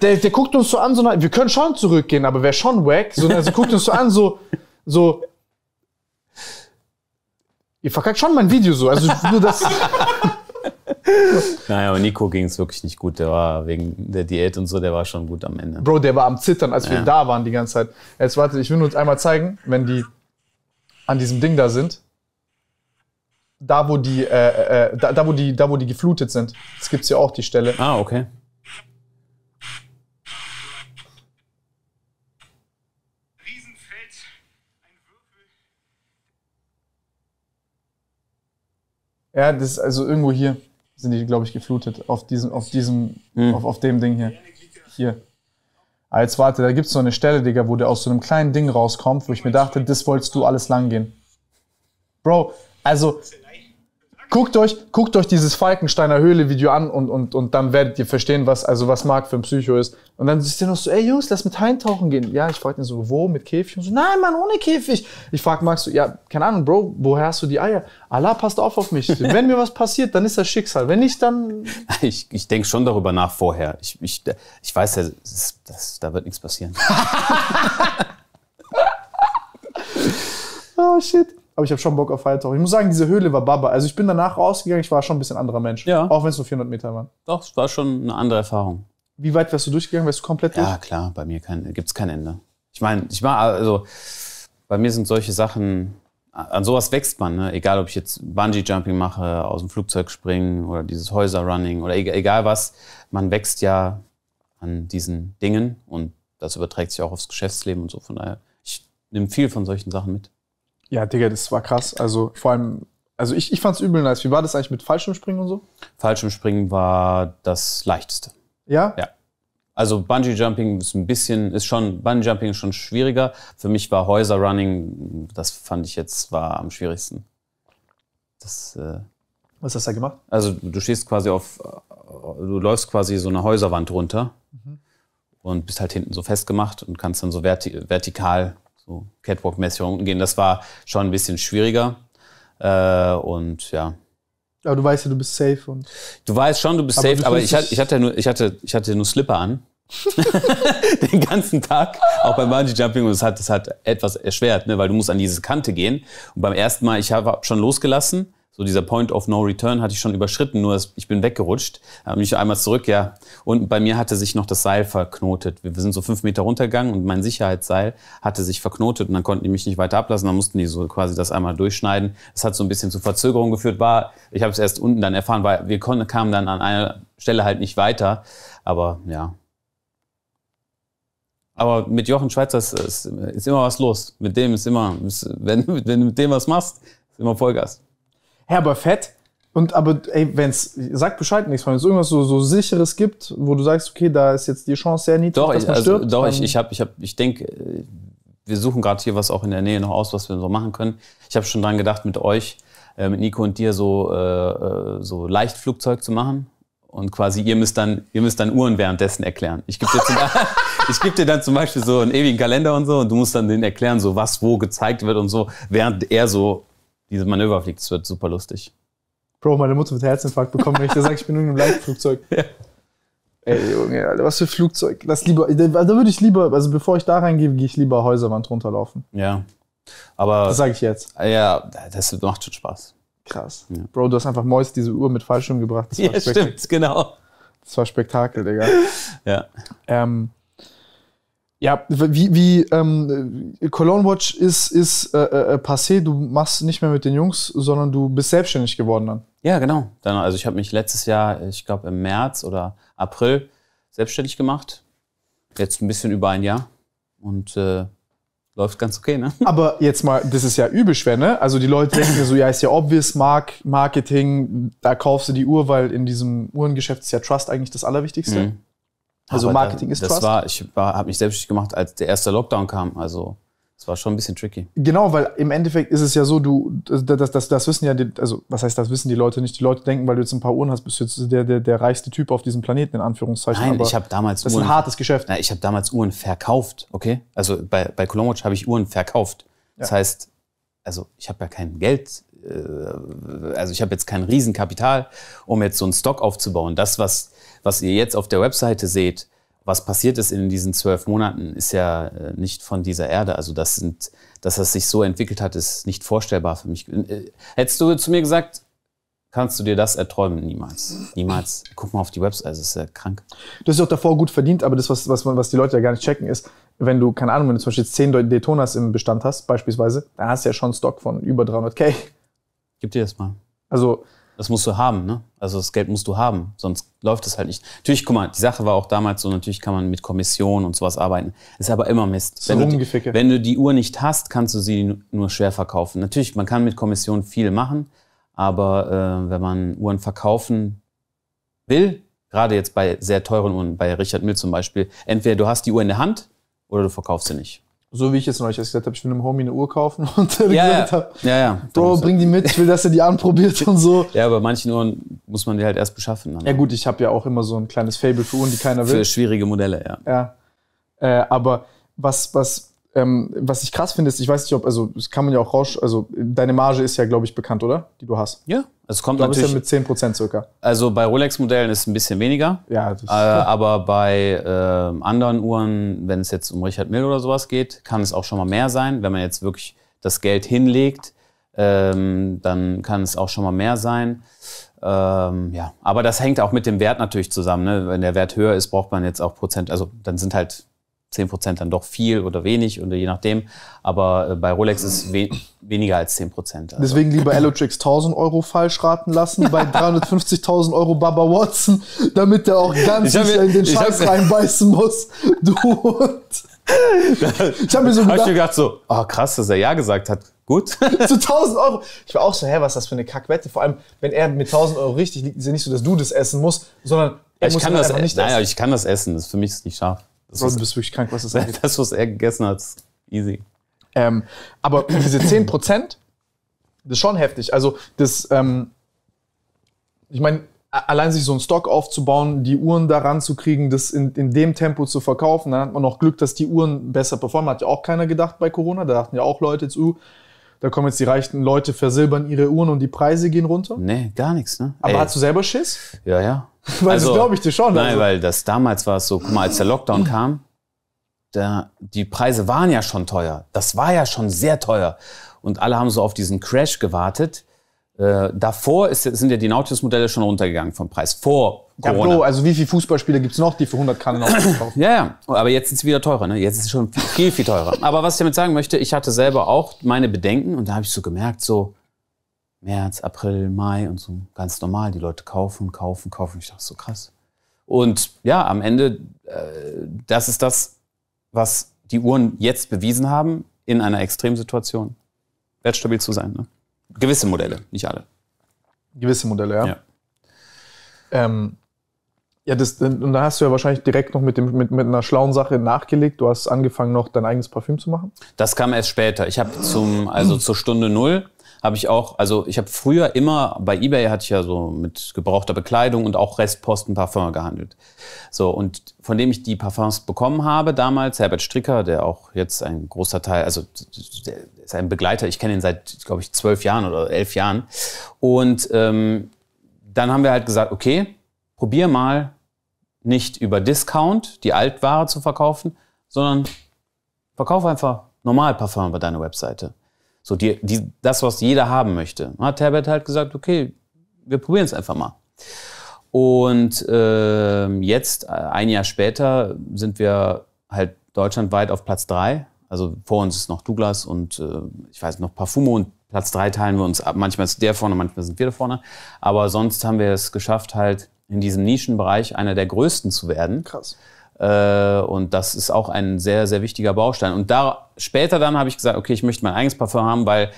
Der, der guckt uns so an, so, wir können schon zurückgehen, aber wäre schon wack. So, also guckt uns so an, so, so, ihr verkackt schon mein Video so. Also nur das. [LAUGHS] naja, aber Nico ging es wirklich nicht gut. Der war wegen der Diät und so, der war schon gut am Ende. Bro, der war am Zittern, als wir da waren die ganze Zeit. Jetzt warte, ich will nur uns einmal zeigen, wenn die an diesem Ding da sind da wo die, äh, äh, äh, da, da, wo die, da wo die geflutet sind. Das es ja auch die Stelle. Ah, okay. Ja, das ist also irgendwo hier sind die, glaube ich, geflutet. Auf diesem, auf diesem, mhm. auf, auf dem Ding hier. Hier. Ah, jetzt warte, da gibt es so eine Stelle, Digga, wo der aus so einem kleinen Ding rauskommt, wo ich mir dachte, das wolltest du alles langgehen. Bro, also guckt euch, guckt euch dieses Falkensteiner Höhle-Video an und, und, und dann werdet ihr verstehen, was, also was Marc für ein Psycho ist. Und dann ist er noch so, ey Jungs, lass mit Heintauchen gehen. Ja, ich fragte ihn so, wo, mit Käfig? Und so, nein, Mann, ohne Käfig. Ich frag Marc so, ja, keine Ahnung, Bro, woher hast du die Eier? Allah passt auf auf mich. Wenn mir was passiert, dann ist das Schicksal. Wenn nicht, dann... [LAUGHS] Ich, ich denke schon darüber nach vorher. Ich, ich, ich weiß ja, das, das, da wird nichts passieren. [LAUGHS] oh, shit. Aber ich habe schon Bock auf Freitauchen. Ich muss sagen, diese Höhle war Baba. Also ich bin danach rausgegangen, ich war schon ein bisschen anderer Mensch. Ja. Auch wenn es nur 400 Meter waren. Doch, es war schon eine andere Erfahrung. Wie weit wärst du durchgegangen? Wärst du komplett durch? Ja, klar, bei mir gibt es kein Ende. Ich meine, ich war, also, bei mir sind solche Sachen, an sowas wächst man, ne? egal ob ich jetzt Bungee-Jumping mache, aus dem Flugzeug springen oder dieses Häuser-Running oder egal was, man wächst ja an diesen Dingen und das überträgt sich auch aufs Geschäftsleben und so. Von daher, ich nehme viel von solchen Sachen mit. Ja, Digga, das war krass. Also vor allem, also ich, ich es übel nice. Wie war das eigentlich mit Fallschirmspringen und so? Fallschirmspringen war das leichteste. Ja? Ja. Also Bungee Jumping ist ein bisschen, ist schon, Bungee Jumping ist schon schwieriger. Für mich war Häuser Running, das fand ich jetzt, war am schwierigsten. Das, äh Was hast du da gemacht? Also du stehst quasi auf, äh, du läufst quasi so eine Häuserwand runter mhm. und bist halt hinten so festgemacht und kannst dann so verti vertikal so Catwalk-Messungen gehen. Das war schon ein bisschen schwieriger. Äh, und ja. Aber du weißt ja, du bist safe und. Du weißt schon, du bist aber safe, du aber ich hatte, ich hatte ja nur, ich hatte, ich hatte nur Slipper an. [LAUGHS] [LAUGHS] den ganzen Tag, auch beim Bungee Jumping, und es hat, das hat etwas erschwert, ne? weil du musst an diese Kante gehen. Und beim ersten Mal, ich habe schon losgelassen, so dieser Point of No Return hatte ich schon überschritten, nur ich bin weggerutscht, habe mich einmal zurück, ja. Und bei mir hatte sich noch das Seil verknotet. Wir sind so fünf Meter runtergegangen und mein Sicherheitsseil hatte sich verknotet und dann konnten die mich nicht weiter ablassen, dann mussten die so quasi das einmal durchschneiden. Das hat so ein bisschen zu Verzögerung geführt, war, ich habe es erst unten dann erfahren, weil wir konnten, kamen dann an einer Stelle halt nicht weiter, aber ja. Aber mit Jochen Schweizer ist, ist, ist immer was los. Mit dem ist immer, ist, wenn, [LAUGHS] wenn du mit dem was machst, ist immer Vollgas. Herr, aber fett. Und aber, ey, wenn's, sag Bescheid nichts, wenn es irgendwas so, so sicheres gibt, wo du sagst, okay, da ist jetzt die Chance sehr niedrig, doch, dass man also, stirbt. Doch, ich, ich hab, ich, hab, ich denke, äh, wir suchen gerade hier was auch in der Nähe noch aus, was wir so machen können. Ich habe schon dran gedacht, mit euch, äh, mit Nico und dir so, äh, äh, so Leichtflugzeug zu machen. Und quasi, ihr müsst dann, ihr müsst dann Uhren währenddessen erklären. Ich gebe dir, zum, [LAUGHS] ich geb dir dann zum Beispiel so einen ewigen Kalender und so und du musst dann denen erklären, so was wo gezeigt wird und so, während er so dieses Manöver fliegt, es wird super lustig. Bro, meine Mutter wird Herzinfarkt bekommen, wenn ich dir sage, ich bin in einem Leichtflugzeug. [LAUGHS] Ja. Ey, Junge, Alter, was für Flugzeug. Lass lieber, da, da würde ich lieber, also bevor ich da reingehe, gehe ich lieber Häuserwand runterlaufen. Ja. Aber. Das sage ich jetzt. Ja, das macht schon Spaß. Krass. Ja. Bro, du hast einfach Mois diese Uhr mit Fallschirm gebracht. Das [LAUGHS] ja, stimmt, genau. Das war Spektakel, Digga. [LAUGHS] ja. Ähm, ja, wie, wie ähm, Cologne Watch ist, ist äh, äh, äh, passé, du machst nicht mehr mit den Jungs, sondern du bist selbstständig geworden dann. Ja, genau. Dann, also ich habe mich letztes Jahr, ich glaube im März oder April, selbstständig gemacht. Jetzt ein bisschen über ein Jahr und äh, läuft ganz okay, ne? [LAUGHS] Aber jetzt mal, das ist ja übel schwer, ne? Also die Leute denken so, ja, ist ja obvious, Mark Marketing, da kaufst du die Uhr, weil in diesem Uhrengeschäft ist ja Trust eigentlich das Allerwichtigste. Mhm. Also Aber Marketing da, ist das Trust. War, ich war, habe mich selbstständig gemacht, als der erste Lockdown kam. Also es war schon ein bisschen tricky. Genau, weil im Endeffekt ist es ja so, du, das, das, das wissen ja, die, also was heißt, das wissen die Leute nicht. Die Leute denken, weil du jetzt ein paar Uhren hast, bist du jetzt der, der, der reichste Typ auf diesem Planeten, in Anführungszeichen. Nein, Aber ich habe damals das Uhren. Das ist ein hartes Geschäft. Na, ich habe damals Uhren verkauft, okay? Also bei, bei habe ich Uhren verkauft. Das ja. heißt, also ich habe ja kein Geld, äh, also ich habe jetzt kein Riesenkapital, um jetzt so einen Stock aufzubauen. Das, was, was ihr jetzt auf der Webseite seht, was passiert ist in diesen zwölf Monaten, ist ja äh, nicht von dieser Erde. Also das sind, dass das sich so entwickelt hat, ist nicht vorstellbar für mich. Äh, hättest du zu mir gesagt, kannst du dir das erträumen? Niemals. Niemals. Guck mal auf die Webseite, also, das ist ja krank. Du hast auch davor gut verdient, aber das, was, was, was die Leute ja gar nicht checken, ist, wenn du, keine Ahnung, wenn du zum Beispiel 10 Daytonas im Bestand hast, beispielsweise, dann hast du ja schon einen Stock von über 300k. Gib dir das mal. Also. Das musst du haben, ne? Also das Geld musst du haben, sonst läuft es halt nicht. Natürlich, guck mal, die Sache war auch damals so, natürlich kann man mit Kommission und sowas arbeiten. Ist aber immer Mist. Wenn du, die, wenn du die Uhr nicht hast, kannst du sie nur schwer verkaufen. Natürlich, man kann mit Kommission viel machen, aber äh, wenn man Uhren verkaufen will, gerade jetzt bei sehr teuren Uhren, bei Richard Mill zum Beispiel, entweder du hast die Uhr in der Hand oder du verkaufst sie nicht. So wie ich jetzt neulich gesagt habe, ich will einem Homie eine Uhr kaufen [LAUGHS] und ja, gesagt ja. ja, ja. Bro, bring die mit, ich will, dass er die anprobiert und so. Ja, aber manchen Uhren muss man die halt erst beschaffen. Dann. Ja ne? gut, ich habe ja auch immer so ein kleines Fable für Uhren, die keiner will. Für schwierige Modelle, ja. Ja, äh, aber was, was ähm, was ich krass finde, ist, ich weiß nicht, ob, also das kann man ja auch raus, also deine Marge ist ja, glaube ich, bekannt, oder? Die du hast. Ja, also, es kommt du natürlich. Du bist ja mit 10% circa. Also bei Rolex-Modellen ist es ein bisschen weniger. Ja, das ist, äh, Aber bei äh, anderen Uhren, wenn es jetzt um Richard Mill oder sowas geht, kann es auch schon mal mehr sein. Wenn man jetzt wirklich das Geld hinlegt, ähm, dann kann es auch schon mal mehr sein. Ähm, ja, aber das hängt auch mit dem Wert natürlich zusammen. Ne? Wenn der Wert höher ist, braucht man jetzt auch Prozent. Also dann sind halt 10 Prozent dann doch viel oder wenig oder je nachdem. Aber äh, bei Rolex ist we weniger als 10 Prozent. Also. Deswegen lieber Allotrix 1000 Euro falsch raten lassen bei 350.000 Euro Baba Watson, damit der auch ganz sicher in den Scheiß reinbeißen muss. Du und ich habe mir so gedacht, hab gedacht so, oh krass, dass er ja gesagt hat. Gut. [LAUGHS] Zu 1000 Euro. Ich war auch so, hä, was ist das für eine Kackwette? Vor allem, wenn er mit 1000 Euro richtig liegt, ist ja nicht so, dass du das essen musst, sondern er ich muss kann halt das, nicht naja, essen. ich kann das essen. Das ist für mich ist nicht scharf. Das Sonst bist wirklich krank, was das [LAUGHS] angeht. Das, was er gegessen hat, ist easy. Ähm, aber [CLEARS THROAT] diese 10 Prozent, das ist schon heftig. Also das, ähm, ich meine, allein sich so einen Stock aufzubauen, die Uhren daran zu kriegen, das in, in dem Tempo zu verkaufen, dann hat man auch Glück, dass die Uhren besser performen. Hat ja auch keiner gedacht bei Corona. Da dachten ja auch Leute jetzt, uh, da kommen jetzt die reichen Leute, versilbern ihre Uhren und die Preise gehen runter. Nee, gar nichts, ne? Aber Ey. hast du selber Schiss? Ja, ja. [LAUGHS] weil also, das glaube ich dir schon. Nein, also. weil das damals war es so, guck mal, als der Lockdown [CLEARS THROAT] kam, der, die Preise waren ja schon teuer. Das war ja schon sehr teuer. Und alle haben so auf diesen Crash gewartet. Äh, davor ist, sind ja die Nautilus-Modelle schon runtergegangen vom Preis. Vor Corona. Ja, Bro, also wie viele Fußballspieler es noch, die für 100 Kannen kaufen? ja, ja, aber jetzt sind sie wieder teurer. Ne? Jetzt ist es schon viel, viel teurer. aber was ich damit sagen möchte, ich hatte selber auch meine Bedenken und da habe ich so gemerkt, so, März, April, Mai und so ganz normal. Die Leute kaufen, kaufen, kaufen. Ich dachte, so krass. Und ja, am Ende, äh, das ist das, was die Uhren jetzt bewiesen haben, in einer Extremsituation wertstabil zu sein. Ne? Gewisse Modelle, nicht alle. Gewisse Modelle, ja. Ja, ähm, ja das, und da hast du ja wahrscheinlich direkt noch mit, dem, mit, mit einer schlauen Sache nachgelegt. Du hast angefangen, noch dein eigenes Parfüm zu machen. Das kam erst später. Ich habe zum, also [CLEARS THROAT] zur Stunde Null, habe ich auch, also ich habe früher immer, bei Ebay hatte ich ja so mit gebrauchter Bekleidung und auch Restposten Parfum gehandelt. So, und von dem ich die Parfums bekommen habe damals, Herbert Stricker, der auch jetzt ein großer Teil, also der ist ein Begleiter, ich kenne ihn seit, glaube ich, zwölf Jahren oder elf Jahren. Und ähm, dann haben wir halt gesagt, okay, probier mal nicht über Discount die Altware zu verkaufen, sondern verkauf einfach normal Parfum bei deiner Webseite. So die, die, das, was jeder haben möchte. hat Herbert halt gesagt, okay, wir probieren es einfach mal. Und ähm, äh, jetzt, ein Jahr später, sind wir halt deutschlandweit auf Platz drei. Also vor uns ist noch Douglas und äh, ich weiß noch Parfumo und Platz drei teilen wir uns ab. Manchmal ist der vorne, manchmal sind wir da vorne. Aber sonst haben wir es geschafft, halt in diesem Nischenbereich einer der größten zu werden. Krass. Äh, und das ist auch ein sehr, sehr wichtiger Baustein. Und da später dann habe ich gesagt, okay, ich möchte mein eigenes Parfum haben, weil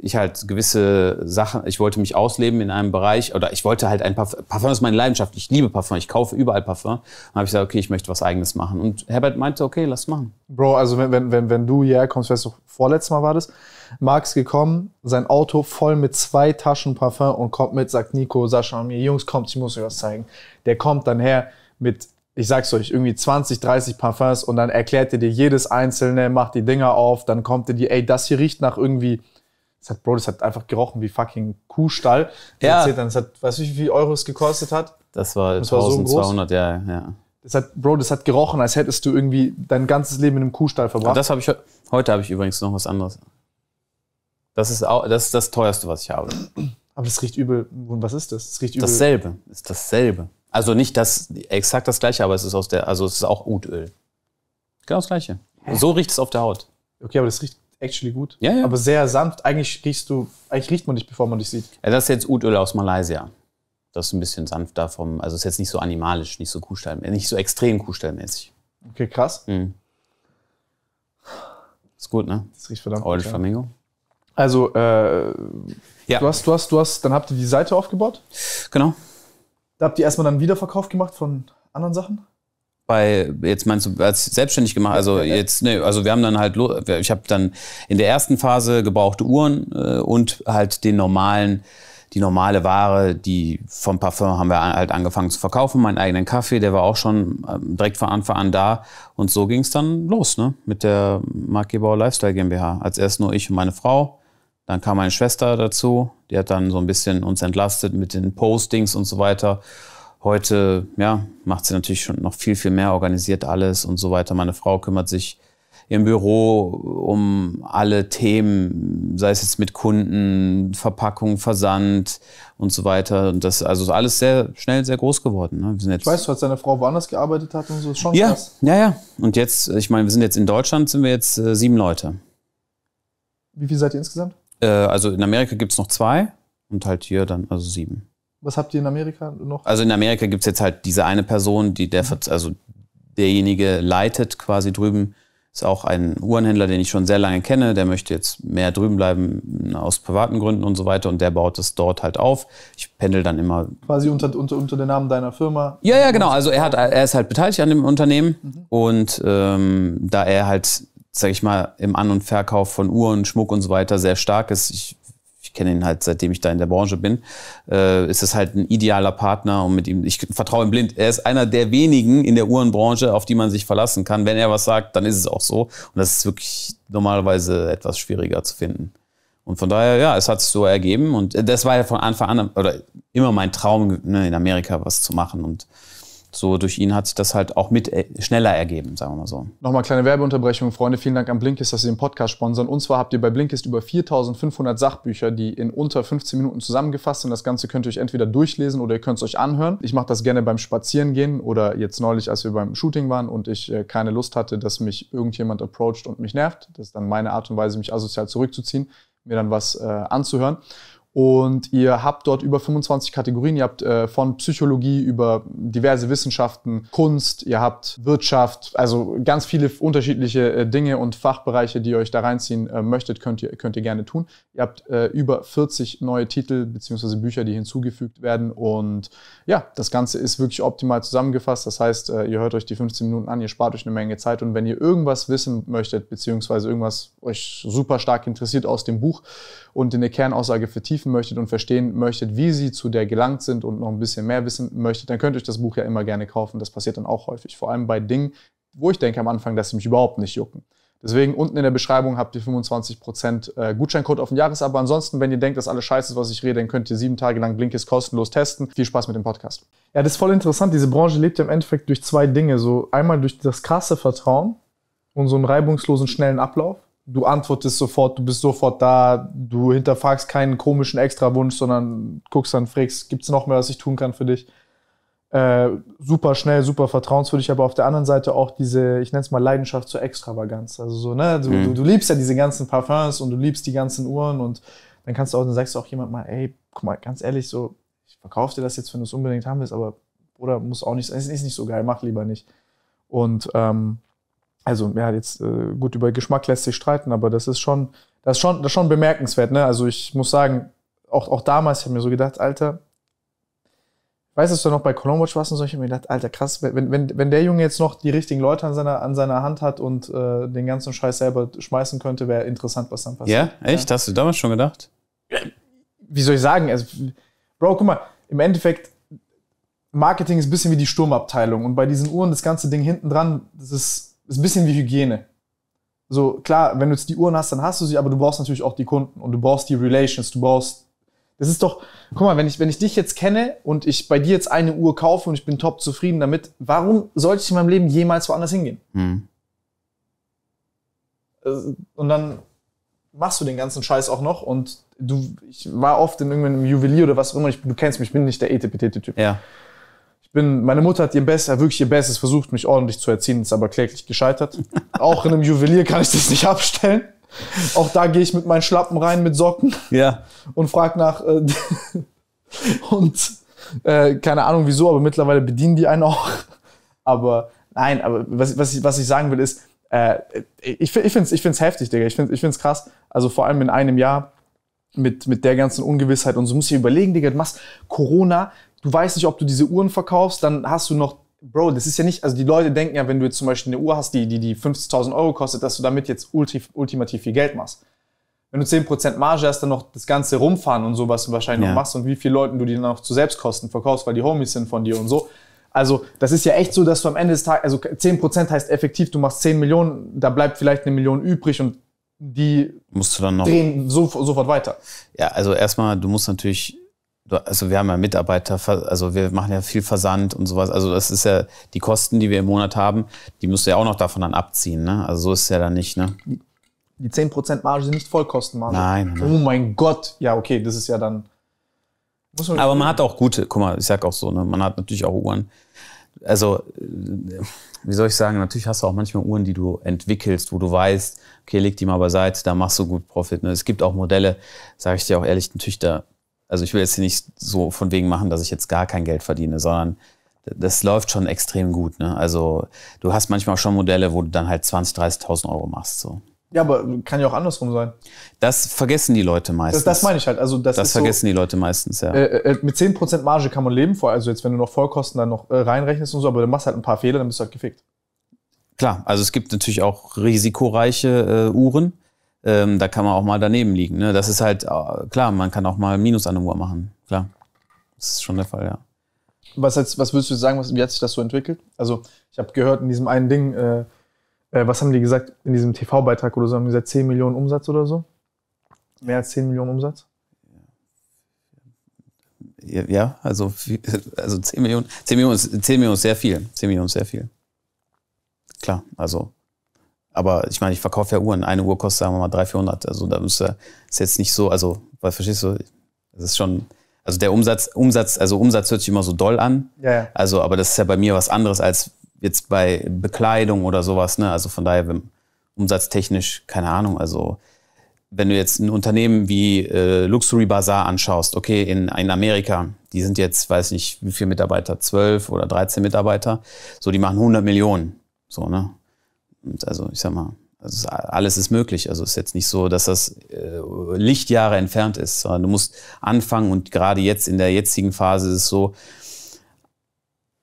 ich halt gewisse Sachen, ich wollte mich ausleben in einem Bereich oder ich wollte halt ein Parfum, Parfum ist meine Leidenschaft, ich liebe Parfum, ich kaufe überall Parfum. Dann habe ich gesagt, okay, ich möchte was eigenes machen. Und Herbert meinte, okay, lass machen. Bro, also wenn, wenn, wenn, wenn du hierher kommst, weißt du, vorletztes Mal war das, Marx gekommen, sein Auto voll mit zwei Taschen Parfum und kommt mit, sagt Nico, Sascha mir, Jungs, kommt, ich muss euch was zeigen. Der kommt dann her mit ich sag's euch, irgendwie 20, 30 Parfums und dann erklärt ihr dir jedes einzelne, macht die Dinger auf, dann kommt ihr dir, ey, das hier riecht nach irgendwie, das hat, Bro, das hat einfach gerochen wie fucking Kuhstall. ja. Erzählt dann, das hat, weißt du, wie viel Euro es gekostet hat? Das war, das 1200, so ja, ja. Das hat, Bro, das hat gerochen, als hättest du irgendwie dein ganzes Leben in einem Kuhstall verbracht. Und das habe ich, heute habe ich übrigens noch was anderes. Das ist, auch, das ist das teuerste, was ich habe. Aber das riecht übel. Und was ist das? Das riecht übel. Dasselbe. Ist dasselbe. Also nicht das exakt das gleiche, aber es ist aus der, also es ist auch Utöl. Genau das gleiche. So riecht es auf der Haut. Okay, aber das riecht actually gut. Ja, ja. Aber sehr sanft. Eigentlich riechst du, eigentlich riecht man dich, bevor man dich sieht. Ja, das ist jetzt Utöl aus Malaysia. Das ist ein bisschen sanfter vom, also ist jetzt nicht so animalisch, nicht so Kuhstall, nicht so extrem Kuhstallmäßig. Okay, krass. Mhm. Ist gut, ne? Das riecht verdammt Orange gut. Orange Flamingo. Also, äh, ja. du, hast, du, hast, du hast, dann habt ihr die Seite aufgebaut? Genau. Da habt ihr erstmal dann Wiederverkauf gemacht von anderen Sachen? bei jetzt meinst du als selbstständig gemacht also jetzt ne, also wir haben dann halt ich habe dann in der ersten Phase gebrauchte Uhren äh, und halt den normalen die normale Ware die vom Parfum haben wir halt angefangen zu verkaufen meinen eigenen Kaffee der war auch schon ähm, direkt von Anfang an da und so ging es dann los ne mit der Markebau Lifestyle GmbH als erst nur ich und meine Frau dann kam meine Schwester dazu, die hat dann so ein bisschen uns entlastet mit den Postings und so weiter. Heute, ja, macht sie natürlich schon noch viel, viel mehr, organisiert alles und so weiter. Meine Frau kümmert sich im Büro um alle Themen, sei es jetzt mit Kunden, Verpackung, Versand und so weiter. Und das also ist alles sehr schnell sehr groß geworden. Ne? Wir sind jetzt ich weiß, du hast deine Frau woanders gearbeitet hat und so ist schon ja, krass. Ja, ja. Und jetzt, ich meine, wir sind jetzt in Deutschland, sind wir jetzt äh, sieben Leute. Wie viel seid ihr insgesamt? Äh, also in Amerika gibt es noch zwei und halt hier dann also sieben. Was habt ihr in Amerika noch? Also in Amerika gibt es jetzt halt diese eine Person, die der, mhm. also derjenige leitet quasi drüben. Ist auch ein Uhrenhändler, den ich schon sehr lange kenne. Der möchte jetzt mehr drüben bleiben aus privaten Gründen und so weiter. Und der baut es dort halt auf. Ich pendel dann immer. Quasi unter, unter, unter den Namen deiner Firma? Ja, ja, genau. Also er, hat, er ist halt beteiligt an dem Unternehmen. Mhm. Und ähm, da er halt sage ich mal, im An- und Verkauf von Uhren, Schmuck und so weiter sehr stark ist. Ich, ich kenne ihn halt, seitdem ich da in der Branche bin, äh, ist es halt ein idealer Partner und mit ihm, ich vertraue ihm blind. Er ist einer der wenigen in der Uhrenbranche, auf die man sich verlassen kann. Wenn er was sagt, dann ist es auch so. Und das ist wirklich normalerweise etwas schwieriger zu finden. Und von daher, ja, es hat sich so ergeben. Und das war ja von Anfang an, oder immer mein Traum, ne, in Amerika was zu machen. Und so durch ihn hat sich das halt auch mit äh, schneller ergeben, sagen wir mal so. Nochmal kleine Werbeunterbrechung, Freunde. Vielen Dank an Blinkist, dass Sie den Podcast sponsern. Und zwar habt ihr bei Blinkist über 4500 Sachbücher, die in unter 15 Minuten zusammengefasst sind. Das Ganze könnt ihr euch entweder durchlesen oder ihr könnt es euch anhören. Ich mache das gerne beim Spazierengehen oder jetzt neulich, als wir beim Shooting waren und ich äh, keine Lust hatte, dass mich irgendjemand approacht und mich nervt. Das ist dann meine Art und Weise, mich asozial zurückzuziehen, mir dann was äh, anzuhören. Und ihr habt dort über 25 Kategorien. Ihr habt äh, von Psychologie über diverse Wissenschaften, Kunst, ihr habt Wirtschaft, also ganz viele unterschiedliche äh, Dinge und Fachbereiche, die ihr euch da reinziehen äh, möchtet, könnt ihr, könnt ihr gerne tun. Ihr habt äh, über 40 neue Titel bzw. Bücher, die hinzugefügt werden. Und ja, das Ganze ist wirklich optimal zusammengefasst. Das heißt, äh, ihr hört euch die 15 Minuten an, ihr spart euch eine Menge Zeit. Und wenn ihr irgendwas wissen möchtet, beziehungsweise irgendwas euch super stark interessiert aus dem Buch und in der Kernaussage vertiefen möchtet und verstehen möchtet, wie sie zu der gelangt sind und noch ein bisschen mehr wissen möchtet, dann könnt ihr euch das Buch ja immer gerne kaufen. Das passiert dann auch häufig. Vor allem bei Dingen, wo ich denke am Anfang, dass sie mich überhaupt nicht jucken. Deswegen unten in der Beschreibung habt ihr 25% äh, Gutscheincode auf den Jahresabo. Ansonsten, wenn ihr denkt, dass alles scheiße ist, was ich rede, dann könnt ihr sieben Tage lang Blinkist kostenlos testen. Viel Spaß mit dem Podcast. Ja, das ist voll interessant. Diese Branche lebt ja im Endeffekt durch zwei Dinge. So einmal durch das krasse Vertrauen und so einen reibungslosen, schnellen Ablauf du antwortest sofort, du bist sofort da, du hinterfragst keinen komischen Extrawunsch, sondern guckst dann, fragst, gibt es noch mehr, was ich tun kann für dich? Äh, super schnell, super vertrauenswürdig, aber auf der anderen Seite auch diese, ich nenne es mal Leidenschaft zur Extravaganz. Also so, ne, du, mhm. du, du, liebst ja diese ganzen Parfums und du liebst die ganzen Uhren und dann kannst du auch, dann sagst du auch jemand mal, ey, guck mal, ganz ehrlich, so, ich verkaufe dir das jetzt, wenn du es unbedingt haben willst, aber Bruder, muss auch nicht, es ist nicht so geil, mach lieber nicht. Und ähm, also ja, jetzt äh, gut über Geschmack lässt sich streiten, aber das ist schon, das ist schon, das ist schon bemerkenswert. Ne? Also ich muss sagen, auch, auch damals habe ich mir so gedacht, Alter, weißt du, dass du noch bei Colombotch warst und so, ich habe mir gedacht, Alter, krass, wenn, wenn, wenn der Junge jetzt noch die richtigen Leute an seiner, an seiner Hand hat und äh, den ganzen Scheiß selber schmeißen könnte, wäre interessant, was dann passiert. Ja, echt? Ja. Hast du damals schon gedacht? Wie soll ich sagen? Also, Bro, guck mal, im Endeffekt, Marketing ist ein bisschen wie die Sturmabteilung und bei diesen Uhren, das ganze Ding hinten dran, das ist ist ein bisschen wie Hygiene. So, klar, wenn du jetzt die Uhren hast, dann hast du sie, aber du brauchst natürlich auch die Kunden und du brauchst die Relations, du brauchst. Das ist doch, guck mal, wenn ich, wenn ich dich jetzt kenne und ich bei dir jetzt eine Uhr kaufe und ich bin top zufrieden damit, warum sollte ich in meinem Leben jemals woanders hingehen? Mhm. Und dann machst du den ganzen Scheiß auch noch und du, ich war oft in irgendeinem Juwelier oder was auch immer, ich, du kennst mich, ich bin nicht der etipetete Typ. Ja. Ich bin, meine Mutter hat ihr Bestes, äh, wirklich ihr Bestes versucht, mich ordentlich zu erziehen, ist aber kläglich gescheitert. [LAUGHS] Auch in einem Juwelier kann ich das nicht abstellen. Auch da gehe ich mit meinen Schlappen rein, mit Socken. Ja. Und frage nach, äh, [LAUGHS] und, äh, keine Ahnung wieso, aber mittlerweile bedienen die einen auch. Aber, nein, aber was, was, ich, was ich sagen will ist, äh, ich, ich finde es ich find's heftig, Digga. Ich finde es ich krass. Also vor allem in einem Jahr mit, mit der ganzen Ungewissheit. Und so musst du dir überlegen, Digga, du machst Corona, du weißt nicht, ob du diese Uhren verkaufst, dann hast du noch Bro, das ist ja nicht, also die Leute denken ja, wenn du jetzt zum Beispiel eine Uhr hast, die, die, die 50.000 Euro kostet, dass du damit jetzt ulti, ultimativ viel Geld machst. Wenn du 10% Marge hast, dann noch das ganze Rumfahren und sowas du wahrscheinlich ja. noch machst und wie viele Leuten du die dann noch zu Selbstkosten verkaufst, weil die Homies sind von dir und so. Also das ist ja echt so, dass du am Ende des Tages, also 10% heißt effektiv, du machst 10 Millionen, da bleibt vielleicht eine Million übrig und die musst du dann noch drehen so, sofort weiter. Ja, also erstmal, du musst natürlich also wir haben ja Mitarbeiter, also wir machen ja viel Versand und sowas. Also das ist ja die Kosten, die wir im Monat haben, die musst du ja auch noch davon dann abziehen. Ne? Also so ist es ja dann nicht. Ne? Die, die 10% Marge sind nicht Vollkostenmarge. Nein, nein. Oh mein Gott. Ja, okay, das ist ja dann. Man Aber man hat auch gute, guck mal, ich sag auch so, ne? man hat natürlich auch Uhren. Also, äh, wie soll ich sagen, natürlich hast du auch manchmal Uhren, die du entwickelst, wo du weißt, okay, leg die mal beiseite, da machst du gut Profit. Ne? Es gibt auch Modelle, sage ich dir auch ehrlich, natürlich, da also ich will jetzt hier nicht so von wegen machen, dass ich jetzt gar kein Geld verdiene, sondern das läuft schon extrem gut. Ne? Also du hast manchmal schon Modelle, wo du dann halt 20.000, 30 30.000 Euro machst. So. Ja, aber kann ja auch andersrum sein. Das vergessen die Leute meistens. Das, das meine ich halt. Also das das vergessen so, die Leute meistens, ja. Äh, äh, mit 10% Marge kann man leben, vor also jetzt, wenn du noch Vollkosten dann noch äh, reinrechnest und so, aber du machst halt ein paar Fehler, dann bist du halt gefickt. Klar, also es gibt natürlich auch risikoreiche äh, Uhren ähm, da kann man auch mal daneben liegen. Ne? Das ist halt, äh, klar, man kann auch mal Minus an der Uhr machen. Klar. Das ist schon der Fall, ja. Was, jetzt, was würdest du sagen, was, wie hat sich das so entwickelt? Also, ich habe gehört in diesem einen Ding, äh, äh, was haben die gesagt, in diesem TV-Beitrag oder so, haben die gesagt 10 Millionen Umsatz oder so? Mehr als 10 Millionen Umsatz? Ja, also, also 10 Millionen, 10 Millionen, ist, 10 Millionen ist sehr viel. 10 Millionen ist sehr viel. Klar, also aber ich meine, ich verkaufe ja Uhren. Eine Uhr kostet, sagen wir mal, 300, 400. Also da müsste, ist jetzt nicht so, also, weil, verstehst du, das ist schon, also der Umsatz, Umsatz, also Umsatz hört sich immer so doll an. Ja, ja. Also, aber das ist ja bei mir was anderes als jetzt bei Bekleidung oder sowas, ne? Also von daher, wenn, umsatztechnisch, keine Ahnung, also, wenn du jetzt ein Unternehmen wie äh, Luxury Bazaar anschaust, okay, in, in Amerika, die sind jetzt, weiß nicht, wie viele Mitarbeiter, 12 oder 13 Mitarbeiter, so, die machen 100 Millionen, so, ne? Und also ich sag mal, also alles ist möglich. Also es ist jetzt nicht so, dass das äh, Lichtjahre entfernt ist, sondern du musst anfangen und gerade jetzt in der jetzigen Phase ist es so,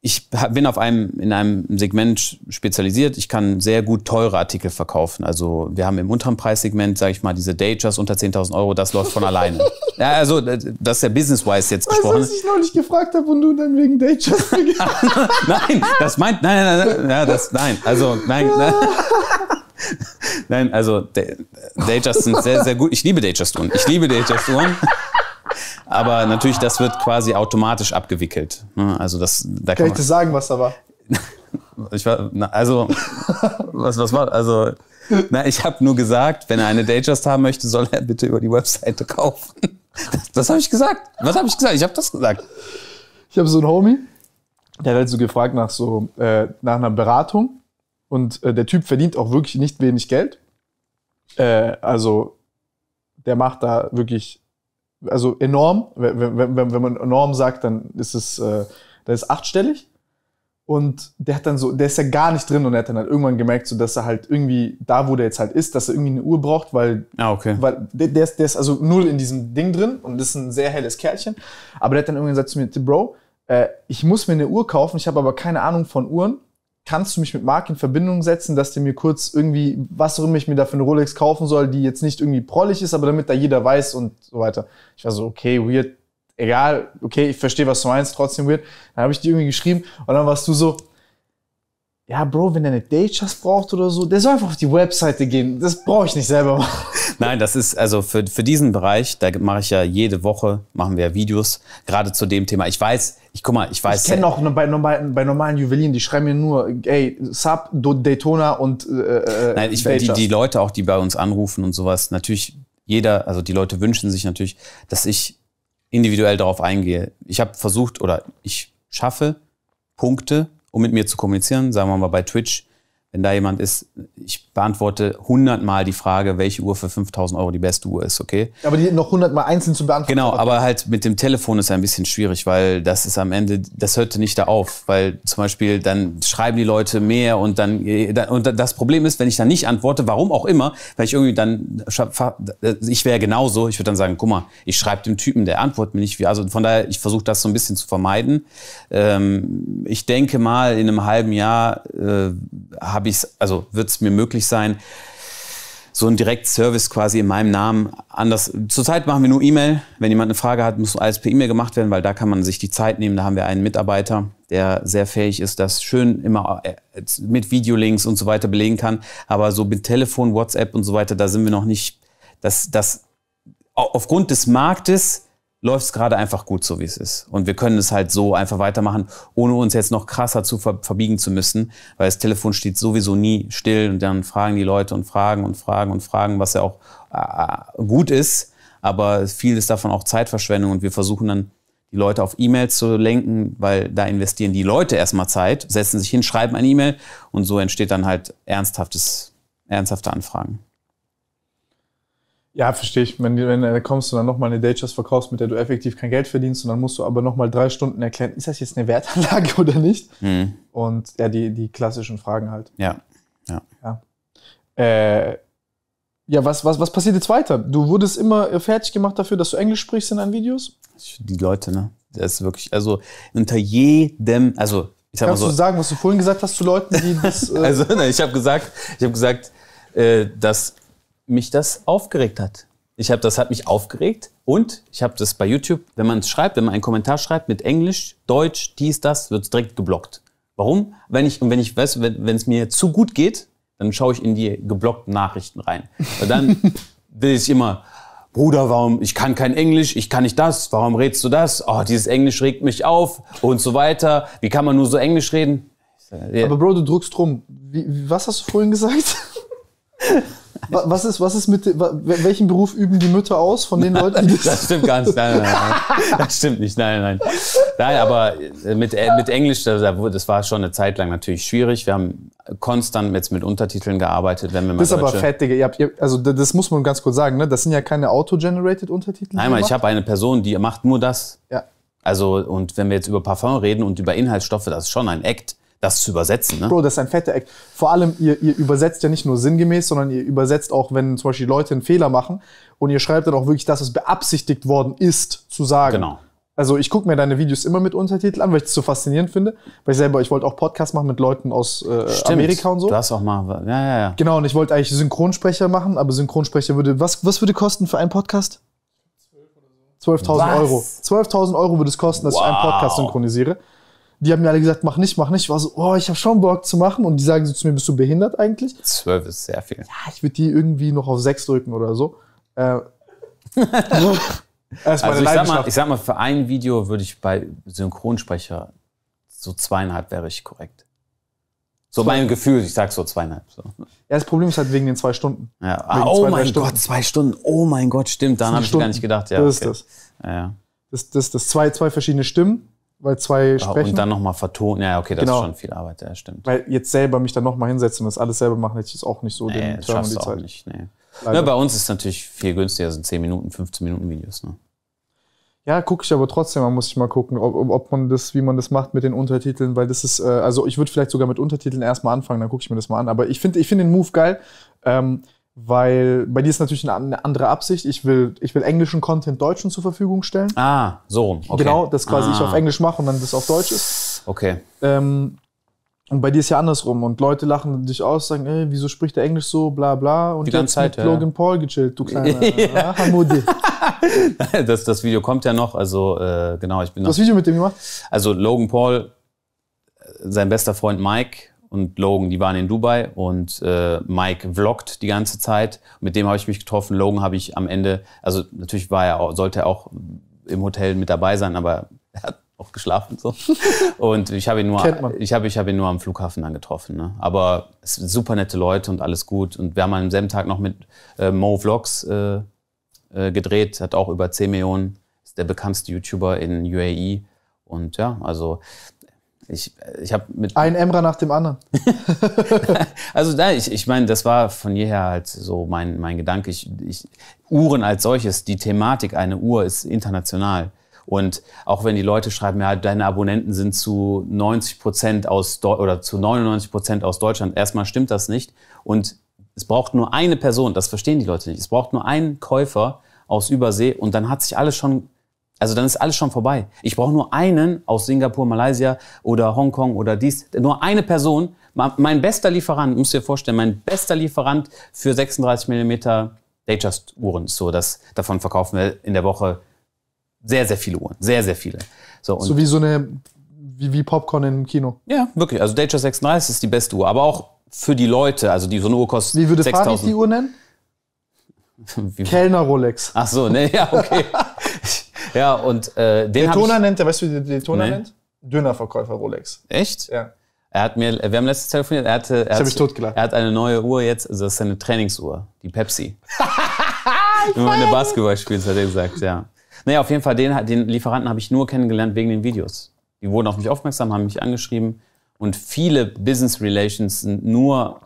ich bin auf einem, in einem Segment spezialisiert. Ich kann sehr gut teure Artikel verkaufen. Also wir haben im unteren Preissegment, sage ich mal, diese Dayjust unter 10.000 Euro, das läuft von alleine. [LAUGHS] ja, also das ist ja business-wise jetzt weißt, gesprochen. Was ich noch nicht gefragt habe und du dann wegen Dayjust [LAUGHS] Nein, das meint, nein, nein, nein, ja, das, nein, also nein. nein. [LAUGHS] Nein, also Dayjust sind sehr, sehr gut. Ich liebe Dayjust-Uhren. Ich liebe Dayjust-Uhren. Aber natürlich, das wird quasi automatisch abgewickelt. Ne? Also das, da kann, kann ich das sagen, was da war? [LAUGHS] ich war na, also, was, was war? Also, na, ich habe nur gesagt, wenn er eine Datejust haben möchte, soll er bitte über die Webseite kaufen. [LAUGHS] Das, das habe ich gesagt. Was habe ich gesagt? Ich habe das gesagt. Ich habe so einen Homie, der hat halt so gefragt nach so äh, nach einer Beratung und äh, der Typ verdient auch wirklich nicht wenig Geld. Äh, also der macht da wirklich also enorm, wenn, wenn, wenn man enorm sagt, dann ist es, äh, dann ist achtstellig. Und der hat dann so, der ist ja gar nicht drin und er hat dann halt irgendwann gemerkt, so dass er halt irgendwie da, wo der jetzt halt ist, dass er irgendwie eine Uhr braucht, weil, ah, okay. weil der, der, ist, der ist also null in diesem Ding drin und ist ein sehr helles Kerlchen. Aber der hat dann irgendwann gesagt zu mir, Bro, äh, ich muss mir eine Uhr kaufen, ich habe aber keine Ahnung von Uhren kannst du mich mit Marc in Verbindung setzen, dass der mir kurz irgendwie, was auch immer ich mir da für eine Rolex kaufen soll, die jetzt nicht irgendwie prollig ist, aber damit da jeder weiß und so weiter. Ich war so, okay, weird, egal, okay, ich verstehe, was du meinst, trotzdem weird. Dann habe ich dir irgendwie geschrieben und dann warst du so, ja, Bro, wenn er eine Datejust braucht oder so, der soll einfach auf die Webseite gehen. Das brauche ich nicht selber machen. [LAUGHS] Nein, das ist also für, für diesen Bereich, da mache ich ja jede Woche, machen wir Videos, gerade zu dem Thema. Ich weiß, ich guck mal, ich weiß. Ich kenne auch bei, bei, normalen Juwelieren, die schreiben mir nur, ey, Sub, Daytona und äh, äh Nein, ich werde die, die Leute auch, die bei uns anrufen und sowas, natürlich jeder, also die Leute wünschen sich natürlich, dass ich individuell darauf eingehe. Ich habe versucht oder ich schaffe Punkte um mit mir zu kommunizieren, sagen wir mal bei Twitch, wenn da jemand ist, ich beantworte hundertmal die Frage, welche Uhr für 5000 Euro die beste Uhr ist, okay? Aber die noch hundertmal einzeln zu beantworten. Genau, aber halt mit dem Telefon ist ein bisschen schwierig, weil das ist am Ende, das hörte nicht da auf, weil zum Beispiel dann schreiben die Leute mehr und dann, und das Problem ist, wenn ich dann nicht antworte, warum auch immer, weil ich irgendwie dann, ich wäre genauso, ich würde dann sagen, guck mal, ich schreibe dem Typen, der antwortet mir nicht, wie, also von daher, ich versuche das so ein bisschen zu vermeiden. Ähm, ich denke mal, in einem halben Jahr äh, habe habe ich also wird es mir möglich sein, so einen Direktservice quasi in meinem Namen anders. Zurzeit machen wir nur E-Mail. Wenn jemand eine Frage hat, muss alles per E-Mail gemacht werden, weil da kann man sich die Zeit nehmen. Da haben wir einen Mitarbeiter, der sehr fähig ist, das schön immer äh, mit Videolinks und so weiter belegen kann. Aber so mit Telefon, WhatsApp und so weiter, da sind wir noch nicht. Das, das aufgrund des Marktes läuft es gerade einfach gut, so wie es ist. Und wir können es halt so einfach weitermachen, ohne uns jetzt noch krasser zu ver verbiegen zu müssen, weil das Telefon steht sowieso nie still und dann fragen die Leute und fragen und fragen und fragen, was ja auch äh, äh gut ist. Aber viel ist davon auch Zeitverschwendung und wir versuchen dann, die Leute auf E-Mails zu lenken, weil da investieren die Leute erstmal Zeit, setzen sich hin, schreiben eine E-Mail und so entsteht dann halt ernsthaftes, ernsthafte Anfragen. Ja, verstehe ich. Wenn, wenn äh, du kommst und dann nochmal eine Datejust verkaufst, mit der du effektiv kein Geld verdienst und dann musst du aber nochmal drei Stunden erklären, ist das jetzt eine Wertanlage [LAUGHS] oder nicht? Mhm. Und ja, die, die klassischen Fragen halt. Ja. Ja. ja. Äh, ja, was, was, was passiert jetzt weiter? Du wurdest immer äh, fertig gemacht dafür, dass du Englisch sprichst in deinen Videos? Die Leute, ne? Das ist wirklich, also unter jedem, also ich sag Kannst mal so. du sagen, was du vorhin gesagt hast zu Leuten, die das. [LAUGHS] Äh also, ne, ich habe gesagt, ich habe gesagt, äh, dass mich das aufgeregt hat. Ich habe das hat mich aufgeregt und ich habe das bei YouTube, wenn man es schreibt, wenn man einen Kommentar schreibt mit Englisch, Deutsch, dies, das, wird es direkt geblockt. Warum? Wenn ich und wenn ich weiß, wenn es mir zu gut geht, dann schaue ich in die geblockten Nachrichten rein. Und dann [LAUGHS] will ich immer, Bruder, warum, ich kann kein Englisch, ich kann nicht das, warum redest du das? Oh, dieses Englisch regt mich auf und so weiter. Wie kann man nur so Englisch reden? Aber Bro, du drückst rum. Wie, was hast du vorhin gesagt? [LAUGHS] Was ist, was ist mit, welchen Beruf üben die Mütter aus von den Leuten? Die das, [LAUGHS] das stimmt gar nicht. Nein, nein, nein. Das stimmt nicht. Nein, nein. Nein, aber äh, mit, äh, mit Englisch, das war schon eine Zeit lang natürlich schwierig. Wir haben konstant jetzt mit Untertiteln gearbeitet, wenn wir mal Das ist aber fett, Digga. Ihr habt, ihr, also das muss man ganz kurz sagen, ne? Das sind ja keine auto-generated Untertitel. Nein, ich habe eine Person, die macht nur das. Ja. Also, und wenn wir jetzt über Parfum reden und über Inhaltsstoffe, das ist schon ein Act das zu übersetzen. Ne? Bro, das ist ein fetter Eck. Vor allem, ihr, ihr übersetzt ja nicht nur sinngemäß, sondern ihr übersetzt auch, wenn zum Beispiel Leute einen Fehler machen und ihr schreibt dann auch wirklich, dass es beabsichtigt worden ist, zu sagen. Genau. Also ich gucke mir deine Videos immer mit Untertitel an, weil ich das so faszinierend finde. Weil ich selber, ich wollte auch Podcasts machen mit Leuten aus äh, Amerika und so. Das auch mal. Ja, ja, ja. Genau, und ich wollte eigentlich Synchronsprecher machen, aber Synchronsprecher würde. Was, was würde kosten für einen Podcast? 12.000 Euro. 12.000 Euro würde es kosten, dass wow. ich einen Podcast synchronisiere die haben mir alle gesagt, mach nicht, mach nicht. Ich war so, oh, ich habe schon Bock zu machen. Und die sagen so zu mir, bist du behindert eigentlich? Zwölf ist sehr viel. Ja, ich würde die irgendwie noch auf sechs drücken oder so. Äh, [LAUGHS] also ich sag, mal, ich sag mal, für ein Video würde ich bei Synchronsprecher so zweieinhalb wäre ich korrekt. So, mein Gefühl, ich sag so zweieinhalb. So. Ja, das Problem ist halt wegen den zwei Stunden. Ja. Ah, oh zwei, mein Stunden. Gott, zwei Stunden. Oh mein Gott, stimmt. Daran habe ich gar nicht gedacht. Ja, das okay. ist das. ja. Das, das, das zwei, zwei verschiedene Stimmen weil zwei ah, sprechen. und dann nochmal vertonen. Ja, okay, das genau. ist schon viel Arbeit, ja, stimmt. Weil jetzt selber mich dann nochmal hinsetzen und das alles selber machen, hätte ich jetzt auch nicht so nee, den das Term und die Zeit. Auch nicht, nee. Na, bei uns ist es natürlich viel günstiger, sind 10 Minuten, 15 Minuten Videos. Ne? Ja, gucke ich aber trotzdem, man muss ich mal gucken, ob, ob man das, wie man das macht mit den Untertiteln, weil das ist, äh, also ich würde vielleicht sogar mit Untertiteln erstmal anfangen, dann gucke ich mir das mal an. Aber ich finde ich find den Move geil. Ähm, weil bei dir ist natürlich eine andere Absicht. Ich will, ich will englischen Content Deutschen zur Verfügung stellen. Ah, so. Okay. Genau, das quasi ah. ich auf Englisch mache und dann das auf Deutsch ist. Okay. Ähm, und bei dir ist ja andersrum. Und Leute lachen dich aus, sagen, ey, wieso spricht der Englisch so, bla bla. Und Die ganze Zeit, mit ja. Logan Paul gechillt, du kleiner ja. [LAUGHS] Äh, [LAUGHS] das, das Video kommt ja noch, also äh, genau, ich bin noch. Das Video mit dem gemacht? Also Logan Paul, äh, sein bester Freund Mike, und Logan, die waren in Dubai und äh, Mike vloggt die ganze Zeit. Mit dem habe ich mich getroffen. Logan habe ich am Ende, also natürlich war er, sollte er auch im Hotel mit dabei sein, aber er hat auch geschlafen so. [LAUGHS] Und ich habe ihn nur, ich habe ich habe ihn nur am Flughafen dann getroffen. Ne? Aber es sind super nette Leute und alles gut. Und wir haben am selben Tag noch mit äh, Mo Vlogs äh, äh gedreht, hat auch über 10 Millionen, ist der bekannteste YouTuber in UAE. Und ja, also ich, ich habe mit. Ein Emra nach dem anderen. [LAUGHS] also da, ich, ich meine, das war von jeher halt so mein, mein Gedanke. Ich, ich, Uhren als solches, die Thematik eine Uhr ist international. Und auch wenn die Leute schreiben, ja, deine Abonnenten sind zu 90 Prozent aus Deu oder zu 99 Prozent aus Deutschland, erstmal stimmt das nicht. Und es braucht nur eine Person, das verstehen die Leute nicht. Es braucht nur einen Käufer aus Übersee und dann hat sich alles schon also dann ist alles schon vorbei. Ich brauche nur einen aus Singapur, Malaysia oder Hongkong oder dies. Nur eine Person. Mein bester Lieferant, muss du dir vorstellen, mein bester Lieferant für 36 mm Datejust-Uhren. So, dass davon verkaufen wir in der Woche sehr, sehr viele Uhren. Sehr, sehr viele. So, so wie so eine, wie, wie Popcorn im Kino. Ja, wirklich. Also Datejust 36 ist die beste Uhr. Aber auch für die Leute, also die so eine Uhr kostet. Wie würde 6000. Farid die Uhr nennen? Wie? Kellner Rolex. Ach so, ne, ja, okay. [LAUGHS] ja, und äh, den Daytona ich, nennt er, weißt du, wie der Daytona nee. nennt? Dönerverkäufer Rolex. Echt? Ja. Er hat mir, wir haben letztes telefoniert, er hatte, er, hat, er hat eine neue Uhr jetzt, also das ist seine Trainingsuhr, die Pepsi. [LAUGHS] Wenn man eine Basketball spielt, hat er gesagt, ja. Naja, auf jeden Fall, den, den Lieferanten habe ich nur kennengelernt wegen den Videos. Die wurden auf mich aufmerksam, haben mich angeschrieben und viele Business Relations sind nur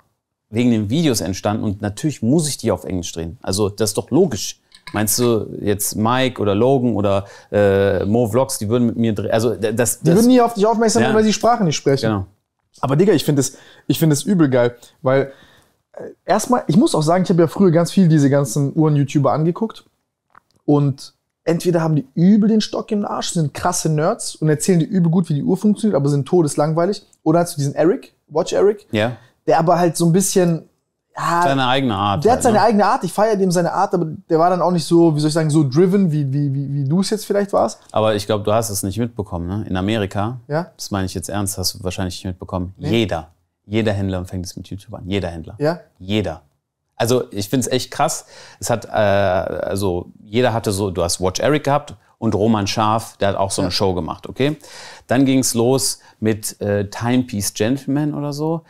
wegen den Videos entstanden und natürlich muss ich die auf Englisch drehen. Also das ist doch logisch. Meinst du jetzt Mike oder Logan oder äh, Mo Vlogs, die würden mit mir drehen? Also das, das, die würden nie auf dich aufmerksam, ja. weil sie Sprache nicht sprechen. Genau. Aber Digga, ich finde das, ich find das übel geil, weil äh, erstmal, ich muss auch sagen, ich habe ja früher ganz viel diese ganzen Uhren-YouTuber angeguckt und entweder haben die übel den Stock im Arsch, sind krasse Nerds und erzählen dir übel gut, wie die Uhr funktioniert, aber sind todeslangweilig. Oder hast du diesen Eric, Watch Eric, ja der aber halt so ein bisschen. Ja, seine eigene Art. Der halt, hat seine ne? eigene Art. Ich feiere dem seine Art, aber der war dann auch nicht so, wie soll ich sagen, so driven, wie, wie, wie, wie du es jetzt vielleicht warst. Aber ich glaube, du hast es nicht mitbekommen. Ne? In Amerika, ja? das meine ich jetzt ernst, hast du wahrscheinlich nicht mitbekommen. Nee. Jeder, jeder Händler fängt es mit YouTube an. Jeder Händler. Ja? Jeder. Also ich finde es echt krass. Es hat, äh, also jeder hatte so, du hast Watch Eric gehabt und Roman Scharf, der hat auch so eine Show gemacht, okay? Dann ging es los mit äh, Timepiece Gentleman oder so.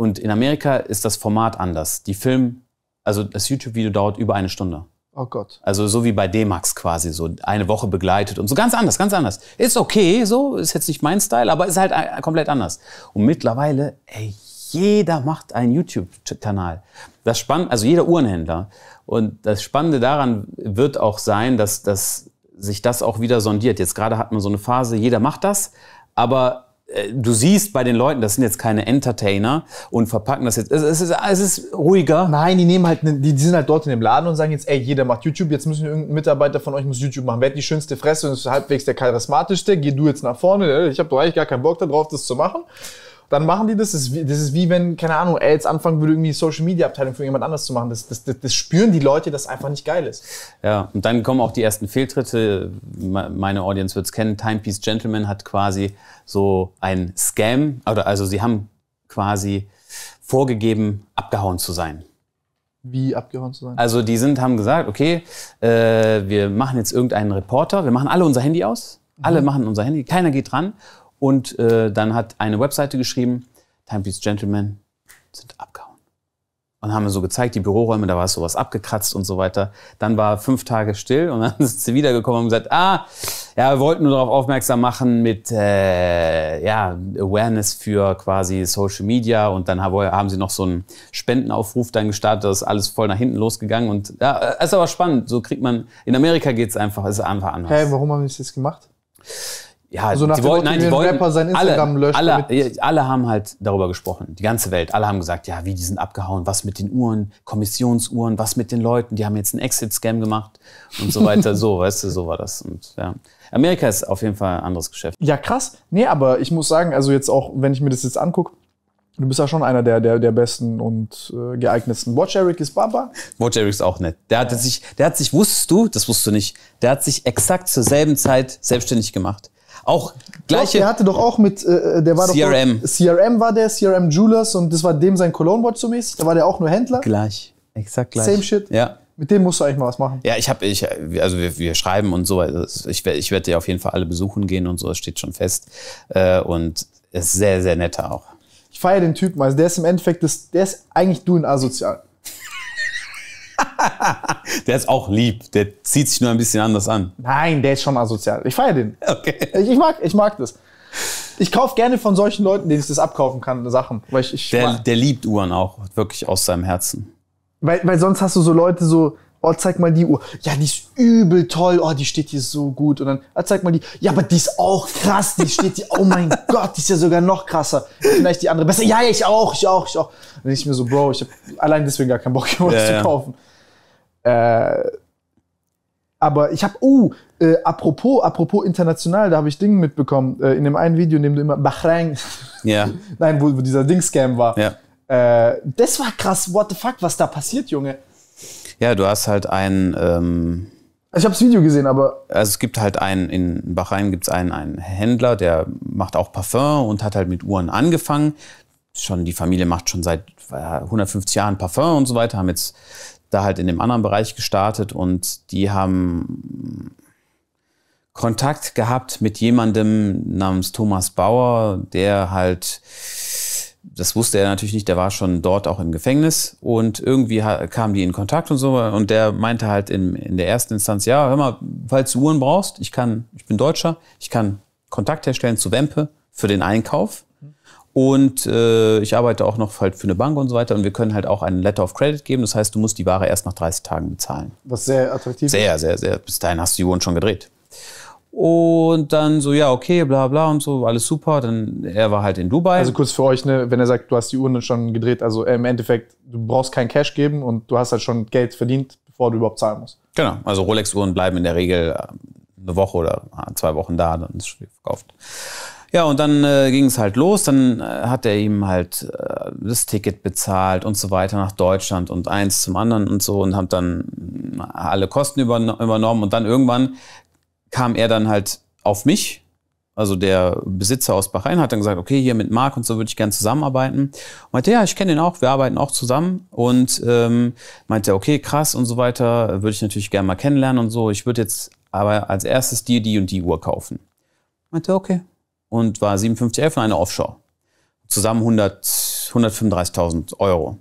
Und in Amerika ist das Format anders. Die Film, also das YouTube-Video dauert über eine Stunde. Oh Gott. Also so wie bei D-Max quasi, so eine Woche begleitet und so ganz anders, ganz anders. Ist okay, so, ist jetzt nicht mein Style, aber ist halt äh, komplett anders. Und mittlerweile, ey, jeder macht einen YouTube-Kanal. Das spannend, also jeder Uhrenhändler. Und das Spannende daran wird auch sein, dass, dass sich das auch wieder sondiert. Jetzt gerade hat man so eine Phase, jeder macht das, aber äh, du siehst bei den Leuten, das sind jetzt keine Entertainer und verpacken das jetzt. Es, ist, es ist ruhiger. Nein, die nehmen halt, ne, die, sind halt dort in dem Laden und sagen jetzt, ey, jeder macht YouTube, jetzt müssen irgendein Mitarbeiter von euch muss YouTube machen. Wer hat die schönste Fresse und ist halbwegs der charismatischste? Geh du jetzt nach vorne. Ich habe doch eigentlich gar keinen Bock darauf, das zu machen dann machen die das. Das ist, wie, das ist wie wenn, keine Ahnung, er jetzt anfangen würde, irgendwie Social Media Abteilung für jemand anders zu machen. Das, das, das, das spüren die Leute, dass einfach nicht geil ist. Ja, und dann kommen auch die ersten Fehltritte. Meine Audience wird es kennen. Timepiece Gentleman hat quasi so ein Scam, oder also sie haben quasi vorgegeben, abgehauen zu sein. Wie abgehauen zu sein? Also die sind, haben gesagt, okay, äh, wir machen jetzt irgendeinen Reporter, wir machen alle unser Handy aus, alle mhm. machen unser Handy, keiner geht dran und äh, dann hat eine Webseite geschrieben, Time Please Gentlemen sind abgehauen. Und haben mir so gezeigt, die Büroräume, da war sowas abgekratzt und so weiter. Dann war fünf Tage still und dann [LAUGHS] ist sie wiedergekommen und gesagt, ah, ja, wir wollten nur darauf aufmerksam machen mit äh, ja, Awareness für quasi Social Media und dann haben sie noch so einen Spendenaufruf dann gestartet, das ist alles voll nach hinten losgegangen und ja, ist aber spannend, so kriegt man, in Amerika geht's einfach, ist einfach anders. Hey, warum haben sie das jetzt gemacht? ja, also nach sie wollten, nein, sie wollten, Rapper sein Instagram alle, löscht. Alle, alle haben halt darüber gesprochen, die ganze Welt. Alle haben gesagt, ja, wie die sind abgehauen, was mit den Uhren, Kommissionsuhren, was mit den Leuten, die haben jetzt einen Exit-Scam gemacht und so weiter. [LAUGHS] so, weißt du, so war das. Und, ja. Amerika ist auf jeden Fall ein anderes Geschäft. Ja, krass. Nee, aber ich muss sagen, also jetzt auch, wenn ich mir das jetzt angucke, Du bist ja schon einer der, der, der besten und äh, geeignetsten. Watch Eric ist Baba. Watch Eric ist auch nett. Der hat sich, der hat sich, wusstest du, das wusstest du nicht, der hat sich exakt zur selben Zeit selbstständig gemacht. Auch gleiche. Doch, der hatte doch auch mit, äh, äh der war CRM. doch. CRM. CRM war der, CRM Jewelers und das war dem sein Cologne Watch so Da war der auch nur Händler. Gleich. Exakt gleich. Same shit. Ja. Mit dem musst du eigentlich mal was machen. Ja, ich habe, ich, also wir, wir, schreiben und so. Also ich, ich werde dir auf jeden Fall alle besuchen gehen und so, das steht schon fest. Äh, und ist sehr, sehr netter auch. Ich feiere den Typen. Also der ist im Endeffekt, das, der ist eigentlich du in asozial. [LAUGHS] der ist auch lieb. Der zieht sich nur ein bisschen anders an. Nein, der ist schon asozial. Ich feiere den. Okay. Ich, mag, ich mag das. Ich kaufe gerne von solchen Leuten, denen ich das abkaufen kann, Sachen. Weil ich, ich der, der, liebt Uhren auch, wirklich aus seinem Herzen. Weil, weil sonst hast du so Leute so, oh, zeig mal die Uhr. Ja, die ist übel toll. Oh, die steht hier so gut. Und dann, oh, zeig mal die. Ja, aber die ist auch krass. Die steht hier, oh mein [LAUGHS] Gott, die ist ja sogar noch krasser. Vielleicht die andere besser. Ja, ja, ich auch, ich auch, ich auch. Und dann ich mir so, Bro, ich habe allein deswegen gar keinen Bock, die Uhr ja, zu kaufen. Ja. Äh, aber ich habe, oh, uh, äh, apropos, apropos international, da habe ich Dinge mitbekommen. Äh, in dem einen Video, in dem du immer Bahrain, [LAUGHS] ja. nein, wo, wo dieser Ding-Scam war. Ja. Äh, das war krass, what the fuck, was da passiert, Junge. Ja, du hast halt einen. Ähm ich habe das Video gesehen, aber. Also es gibt halt einen, in Bahrain gibt es einen, einen Händler, der macht auch Parfum und hat halt mit Uhren angefangen. Schon, die Familie macht schon seit 150 äh, Jahren Parfum und so weiter, haben jetzt da halt in dem anderen Bereich gestartet und die haben Kontakt gehabt mit jemandem namens Thomas Bauer, der halt, das wusste er natürlich nicht, der war schon dort auch im Gefängnis und irgendwie kamen die in Kontakt und so und der meinte halt in, in der ersten Instanz, ja, hör mal, falls du Uhren brauchst, ich kann, ich bin Deutscher, ich kann Kontakt herstellen zu Wempe für den Einkauf und äh, ich arbeite auch noch halt für eine Bank und so weiter. Und wir können halt auch einen Letter of Credit geben. Das heißt, du musst die Ware erst nach 30 Tagen bezahlen. Was sehr attraktiv ist. Sehr, sehr, sehr. Bis dahin hast du die Uhren schon gedreht. Und dann so, ja, okay, bla bla und so, alles super. Dann er war halt in Dubai. Also kurz für euch, ne, wenn er sagt, du hast die Uhren schon gedreht, also äh, im Endeffekt, du brauchst kein Cash geben und du hast halt schon Geld verdient, bevor du überhaupt zahlen musst. Genau, also Rolex-Uhren bleiben in der Regel ähm, eine Woche oder äh, zwei Wochen da, dann ist es verkauft. Ja, und dann äh, ging es halt los. Dann äh, hat er ihm halt äh, das Ticket bezahlt und so weiter nach Deutschland und eins zum anderen und so und haben dann äh, alle Kosten übern übernommen. Und dann irgendwann kam er dann halt auf mich. Also der Besitzer aus Bahrain hat dann gesagt, okay, hier mit Marc und so würde ich gerne zusammenarbeiten. Und meinte, ja, ich kenne den auch, wir arbeiten auch zusammen. Und ähm, meinte, okay, krass und so weiter, würde ich natürlich gerne mal kennenlernen und so. Ich würde jetzt aber als erstes dir die und die Uhr kaufen. Meinte, okay, und war 5711 und eine Offshore. Zusammen 135.000 Euro.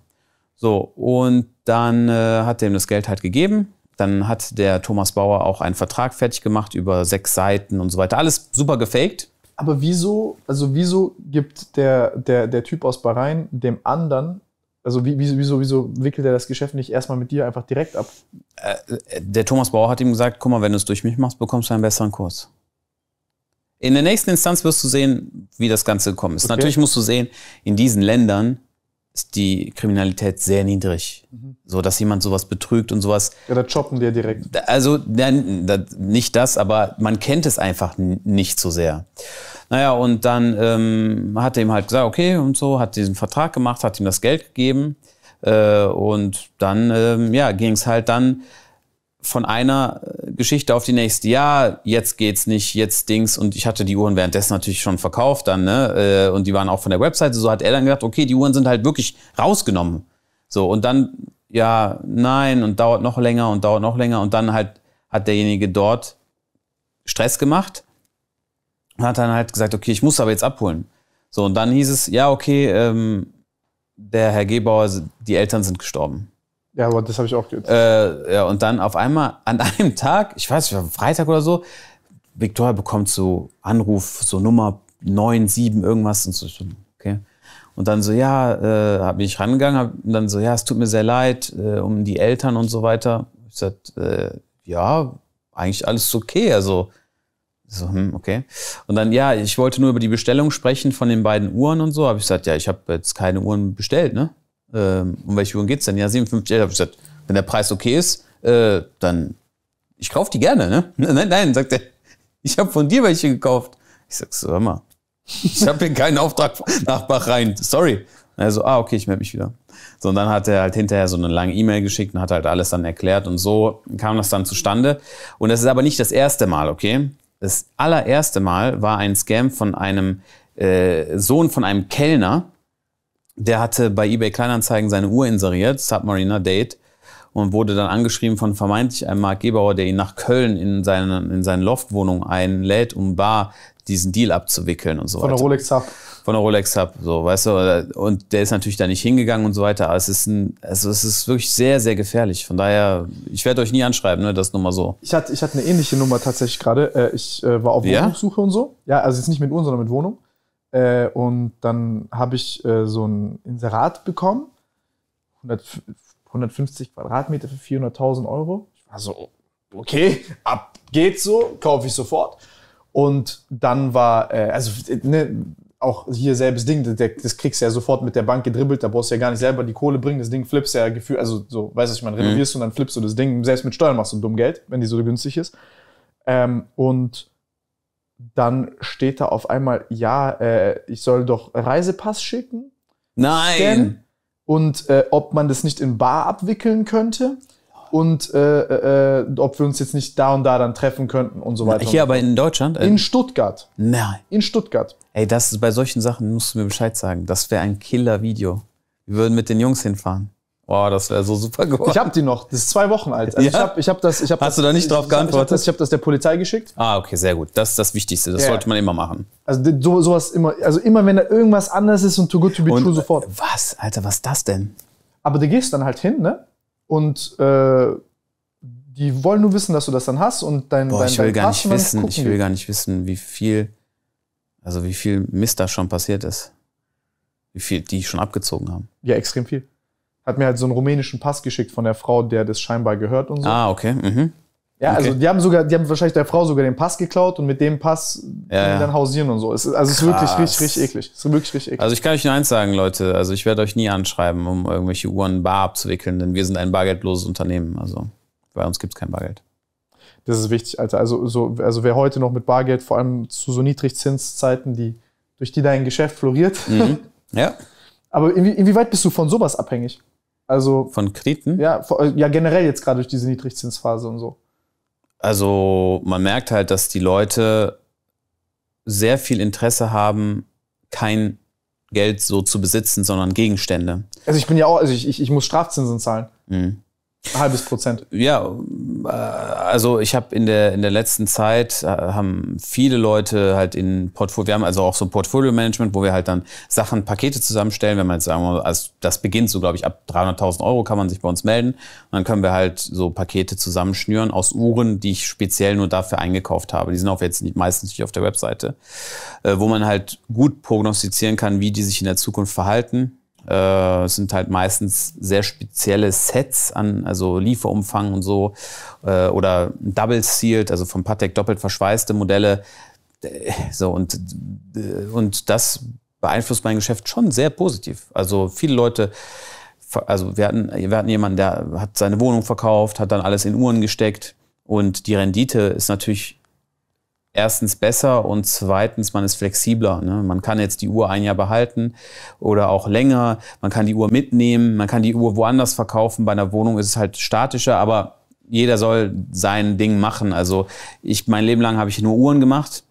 So, und dann äh, hat ihm das Geld halt gegeben. Dann hat der Thomas Bauer auch einen Vertrag fertig gemacht über sechs Seiten und so weiter. Alles super gefaked. Aber wieso, also wieso gibt der, der, der Typ aus Bahrain dem anderen also wie, wieso, wieso wickelt er das Geschäft nicht erstmal mit dir einfach direkt ab? Äh, äh, der Thomas Bauer hat ihm gesagt, guck mal, wenn du es durch mich machst, bekommst du einen besseren Kurs. In der nächsten Instanz wirst du sehen, wie das Ganze gekommen ist. Okay. Natürlich musst du sehen, in diesen Ländern ist die Kriminalität sehr niedrig. Mhm. So, dass jemand sowas betrügt und sowas. Ja, da choppen die ja direkt. Also, nicht das, aber man kennt es einfach nicht so sehr. Naja, und dann ähm, hat er ihm halt gesagt, okay, und so, hat diesen Vertrag gemacht, hat ihm das Geld gegeben. Äh, und dann, ähm, ja, ging es halt dann von einer äh, Geschichte auf die nächste, ja, jetzt geht's nicht, jetzt Dings. Und ich hatte die Uhren währenddessen natürlich schon verkauft dann, ne? Äh, und die waren auch von der Webseite. So hat er dann gedacht, okay, die Uhren sind halt wirklich rausgenommen. So, und dann, ja, nein, und dauert noch länger und dauert noch länger. Und dann halt hat derjenige dort Stress gemacht und hat dann halt gesagt, okay, ich muss aber jetzt abholen. So, und dann hieß es, ja, okay, ähm, der Herr Gebauer, die Eltern sind gestorben. Ja, aber das habe ich auch gehört. Äh, ja, und dann auf einmal an [LAUGHS] einem Tag, ich weiß nicht, Freitag oder so, Victoria bekommt so Anruf, so Nummer 9, 7, irgendwas und so. Okay. Und dann so, ja, äh, habe ich rangegangen, hab, und dann so, ja, es tut mir sehr leid äh, um die Eltern und so weiter. Ich sagte, äh, ja, eigentlich alles okay, also so, hm, okay. Und dann, ja, ich wollte nur über die Bestellung sprechen von den beiden Uhren und so. Habe ich gesagt, ja, ich habe jetzt keine Uhren bestellt, ne? ähm, um welche Uhren geht's denn? Ja, 57 Elf. Ich gesagt, wenn der Preis okay ist, äh, dann, ich kaufe die gerne, ne? [LAUGHS] Nein, nein, sagt er, ich habe von dir welche gekauft. Ich sag, so, hör mal, ich habe hier keinen Auftrag [LAUGHS] nach Bahrain, sorry. Also, ah, okay, ich melde mich wieder. So, und dann hat er halt hinterher so eine lange E-Mail geschickt und hat halt alles dann erklärt und so kam das dann zustande. Und das ist aber nicht das erste Mal, okay? Das allererste Mal war ein Scam von einem äh, Sohn von einem Kellner, der hatte bei eBay Kleinanzeigen seine Uhr inseriert, Submariner Date, und wurde dann angeschrieben von vermeintlich einem Mark Gebauer, der ihn nach Köln in seine, in seine Loftwohnung einlädt, um bar diesen Deal abzuwickeln und so von weiter. Von der Rolex Hub. Von der Rolex Hub, so, weißt du, und der ist natürlich da nicht hingegangen und so weiter, aber es ist, ein, also es ist wirklich sehr, sehr gefährlich. Von daher, ich werde euch nie anschreiben, ne, das nur mal so. Ich hatte, ich hatte eine ähnliche Nummer tatsächlich gerade. Äh, ich äh, war auf Wohnungssuche ja? und so. Ja, also jetzt nicht mit Uhren, sondern mit Wohnung. Äh, und dann habe ich äh, so ein Inserat bekommen, 100, 150 Quadratmeter für 400.000 Euro. Ich war so, okay, ab geht's so, kaufe ich sofort. Und dann war, äh, also ne, auch hier selbes Ding, das kriegst du ja sofort mit der Bank gedribbelt, da brauchst du ja gar nicht selber die Kohle bringen, das Ding flippst ja gefühlt, also so, weißt du, ich meine, mhm. renovierst mhm. und dann flippst du das Ding, selbst mit Steuern machst du dumm Geld, wenn die so günstig ist. Ähm, und dann steht da auf einmal, ja, äh, ich soll doch Reisepass schicken. Nein. Scannen, und äh, ob man das nicht in Bar abwickeln könnte und äh, äh, äh ob wir uns jetzt nicht da und da dann treffen könnten und so weiter. Hier aber in Deutschland? in Stuttgart. Nein. In Stuttgart. Ey, das bei solchen Sachen musst du mir Bescheid sagen. Das wäre ein Killer-Video. Wir würden mit den Jungs hinfahren. Boah, das wäre so super geworden. Ich habe die noch. Das ist zwei Wochen alt. Also ja? ich habe ich hab das. Ich hab Hast das, du da nicht drauf geantwortet? Ich habe das, hab das, der Polizei geschickt. Ah, okay, sehr gut. Das ist das Wichtigste. Das ja, sollte man immer machen. Also so, sowas immer. Also immer, wenn da irgendwas anders ist und too good to be und, true äh, sofort. Was, Alter, was ist das denn? Aber du gehst dann halt hin, ne? Und äh, die wollen nur wissen, dass du das dann hast und dein. Boah, dein, ich will gar Pass nicht wissen. Ich will die. gar nicht wissen, wie viel, also wie viel Mist da schon passiert ist, wie viel die schon abgezogen haben. Ja, extrem viel hat mir halt so einen rumänischen Pass geschickt von der Frau, der das scheinbar gehört und so. Ah, okay. Mhm. Ja, also okay. also die haben sogar, die haben wahrscheinlich der Frau sogar den Pass geklaut und mit dem Pass ja, ja. dann hausieren und so. Es ist, also es ist wirklich richtig, richtig eklig. Es ist wirklich richtig eklig. Also ich kann euch nur eins sagen, Leute, also ich werde euch nie anschreiben, um irgendwelche Uhren bar abzuwickeln, denn wir sind ein bargeldloses Unternehmen. Also bei uns gibt es kein Bargeld. Das ist wichtig, Alter. Also, so, also wer heute noch mit Bargeld, vor allem zu so Niedrigzinszeiten, die, durch die dein Geschäft floriert. Mhm. [LAUGHS] Ja. Aber inwie, inwieweit bist du von sowas abhängig? Also von Krediten? Ja, äh, ja generell jetzt gerade durch diese Niedrigzinsphase und so. Also man merkt halt, dass die Leute sehr viel Interesse haben, kein Geld so zu besitzen, sondern Gegenstände. Also ich bin ja auch, also ich, ich, ich muss Strafzinsen zahlen. Mhm. Ein halbes Prozent. Ja, äh, also ich habe in der, in der letzten Zeit, äh, haben viele Leute halt in Portfolio, wir haben also auch so ein Portfolio-Management, wo wir halt dann Sachen, Pakete zusammenstellen, wenn man jetzt sagen wir, also das beginnt so, glaube ich, ab 300.000 Euro kann man sich bei uns melden und dann können wir halt so Pakete zusammenschnüren aus Uhren, die ich speziell nur dafür eingekauft habe. Die sind auch jetzt nicht, meistens nicht auf der Webseite, äh, wo man halt gut prognostizieren kann, wie die sich in der Zukunft verhalten äh, es sind halt meistens sehr spezielle Sets an, also Lieferumfang und so. Äh, oder Double Sealed, also vom Patek doppelt verschweißte Modelle. Äh, so, und, und das beeinflusst mein Geschäft schon sehr positiv. Also viele Leute also wir hatten, wir hatten jemanden, der hat seine Wohnung verkauft, hat dann alles in Uhren gesteckt und die Rendite ist natürlich erstens besser und zweitens, man ist flexibler. Ne? Man kann jetzt die Uhr ein Jahr behalten oder auch länger. Man kann die Uhr mitnehmen, man kann die Uhr woanders verkaufen. Bei einer Wohnung ist es halt statischer, aber jeder soll sein Ding machen. Also ich, mein Leben lang habe ich nur Uhren gemacht.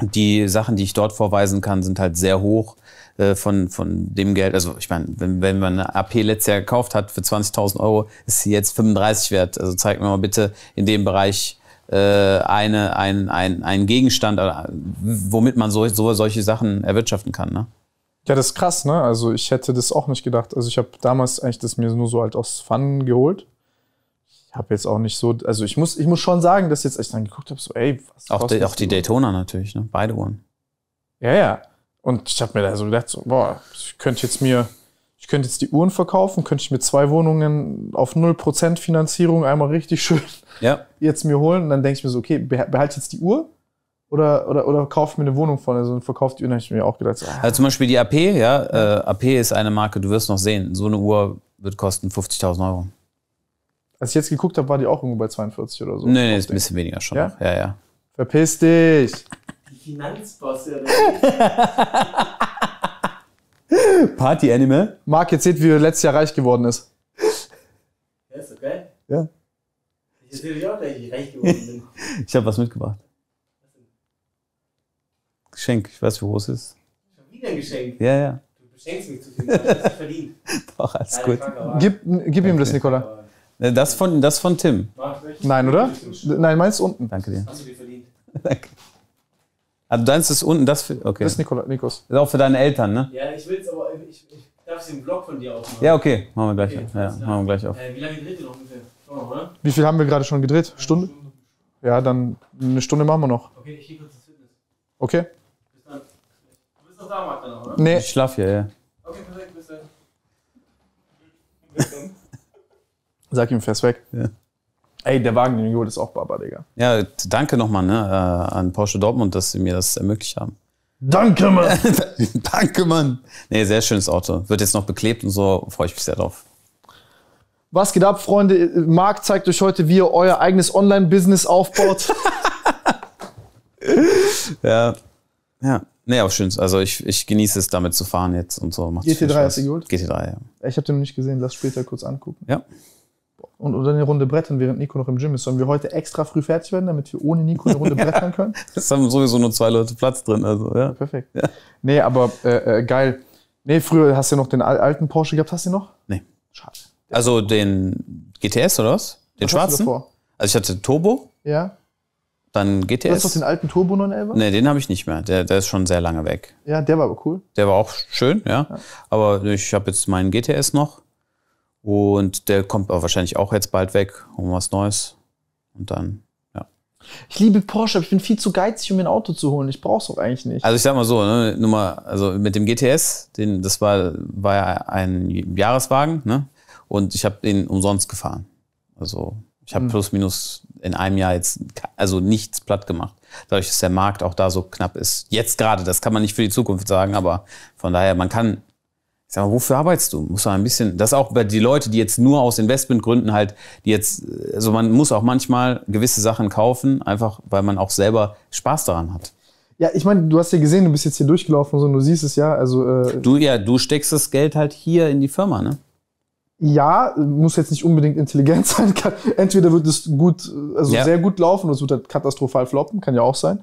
Die Sachen, die ich dort vorweisen kann, sind halt sehr hoch äh, von, von dem Geld. Also ich meine, wenn, wenn man eine AP letztes Jahr gekauft hat für 20.000 Euro, ist sie jetzt 35 wert. Also zeig mir mal bitte in dem Bereich äh, eine, ein, ein, ein Gegenstand, äh, womit man so, so, solche Sachen erwirtschaften kann. Ne? Ja, das ist krass, ne? Also ich hätte das auch nicht gedacht. Also ich habe damals eigentlich das mir nur so halt aus Pfannen geholt. Ich habe jetzt auch nicht so, also ich muss, ich muss schon sagen, dass jetzt, als ich dann geguckt habe, so ey, was Auch, die, auch die Daytona natürlich, ne? Beide Uhren. Ja, ja. Und ich habe mir da so gedacht, so, boah, ich könnte jetzt mir ich könnte jetzt die Uhren verkaufen, könnte ich mir zwei Wohnungen auf 0% Finanzierung einmal richtig schön ja. [LAUGHS] jetzt mir holen. Und dann denke ich mir so, okay, behalte jetzt die Uhr oder, oder, oder kauft mir eine Wohnung von, also verkaufe die Uhr, dann habe ich mir auch gedacht. So, ah. also zum Beispiel die AP, ja, äh, AP ist eine Marke, du wirst noch sehen, so eine Uhr wird kosten 50.000 Euro. Als ich jetzt geguckt habe, war die auch irgendwo bei 42 oder so. Nee, nee, ist ein bisschen weniger schon. Ja, noch. ja. ja. Verpiss dich! Die Finanzbosse. [LAUGHS] [LAUGHS] Party Animal. Marc, jetzt seht, wie er letztes Jahr reich geworden ist. Ja, ist okay. Ja. Ich sehe auch, dass ich reich geworden bin. [LAUGHS] ich habe was mitgebracht. Geschenk, ich weiß, wie groß es ist. Schon wieder ein Geschenk? Ja, ja. Du beschenkst mich zu viel, ich hab's verdient. [LAUGHS] Doch, alles Keine gut. Frage, gib, gib ihm das, Nicola. Äh, das von, das von Tim. Nein, oder? Nein, meins unten. Danke dir. Hast du dir verdient? Danke. Also deins ist unten, das für, okay. Das ist Nikola, Nikos. Ist auch für deine Eltern, ne? Ja, ich will es, aber ich, ich darf es im Blog von dir aufmachen. Ja, okay, machen wir gleich, okay, ja, ja. machen wir gleich auf. Äh, wie lange dreht ihr noch ungefähr? Noch, oder? Wie viel haben wir gerade schon gedreht? Eine Stunde? Stunde? Ja, dann eine Stunde machen wir noch. Okay, ich gehe kurz ins Fitness. Okay. Bis dann. Du bist noch da, Marc, dann, oder? Nee. Ich schlaf hier, ja. Okay, perfekt, Bis dann. Sag ihm, fährst weg. Ja. Ey, der Wagen, den du ist auch Baba, Digga. Ja, danke nochmal ne, äh, an Porsche Dortmund, dass sie mir das ermöglicht haben. Danke, Mann! [LAUGHS] danke, Mann! Nee, sehr schönes Auto. Wird jetzt noch beklebt und so, freue ich mich sehr drauf. Was geht ab, Freunde? Marc zeigt euch heute, wie ihr euer eigenes Online-Business aufbaut. [LAUGHS] ja. Ja. Nee, aber schön. Also ich, ich genieße es, damit zu fahren jetzt und so. GT3 hast du geholt? GT3, ja. Ich habe den noch nicht gesehen. Lass später kurz angucken. Ja und oder eine Runde brettern, während Nico noch im Gym ist. Sollen wir heute extra früh fertig werden, damit wir ohne Nico eine Runde [LAUGHS] ja. brettern können? Es haben sowieso nur zwei Leute Platz drin, also ja. Perfekt. Ja. Nee, aber äh, äh, geil. Nee, früher hast du ja noch den alten Porsche gehabt, hast du noch? Nee. Schade. also den GTS oder was? Den was schwarzen? Also ich hatte Turbo. Ja. Dann GTS. Du hast doch den alten Turbo 911? Nee, den habe ich nicht mehr. Der, der ist schon sehr lange weg. Ja, der war aber cool. Der war auch schön, ja. ja. Aber ich habe jetzt meinen GTS noch. Und der kommt aber wahrscheinlich auch jetzt bald weg, um was Neues. Und dann, ja. Ich liebe Porsche, aber ich bin viel zu geizig, um mir ein Auto zu holen. Ich brauch's auch eigentlich nicht. Also ich sag mal so, ne, nur mal, also mit dem GTS, den, das war, war ja ein Jahreswagen, ne? Und ich habe den umsonst gefahren. Also ich habe hm. plus minus in einem Jahr jetzt also nichts platt gemacht. Dadurch, dass der Markt auch da so knapp ist. Jetzt gerade, das kann man nicht für die Zukunft sagen, aber von daher, man kann ich sag mal, wofür arbeitest du? Muss man ein bisschen, das auch bei die Leute, die jetzt nur aus Investmentgründen halt, die jetzt, also man muss auch manchmal gewisse Sachen kaufen, einfach weil man auch selber Spaß daran hat. Ja, ich meine, du hast ja gesehen, du bist jetzt hier durchgelaufen und so, und du siehst es ja, also. Äh du, ja, du steckst das Geld halt hier in die Firma, ne? ja, muss jetzt nicht unbedingt intelligent [LAUGHS] sein. entweder wird es gut, also ja. sehr gut laufen oder es wird halt katastrophal floppen, kann ja auch sein.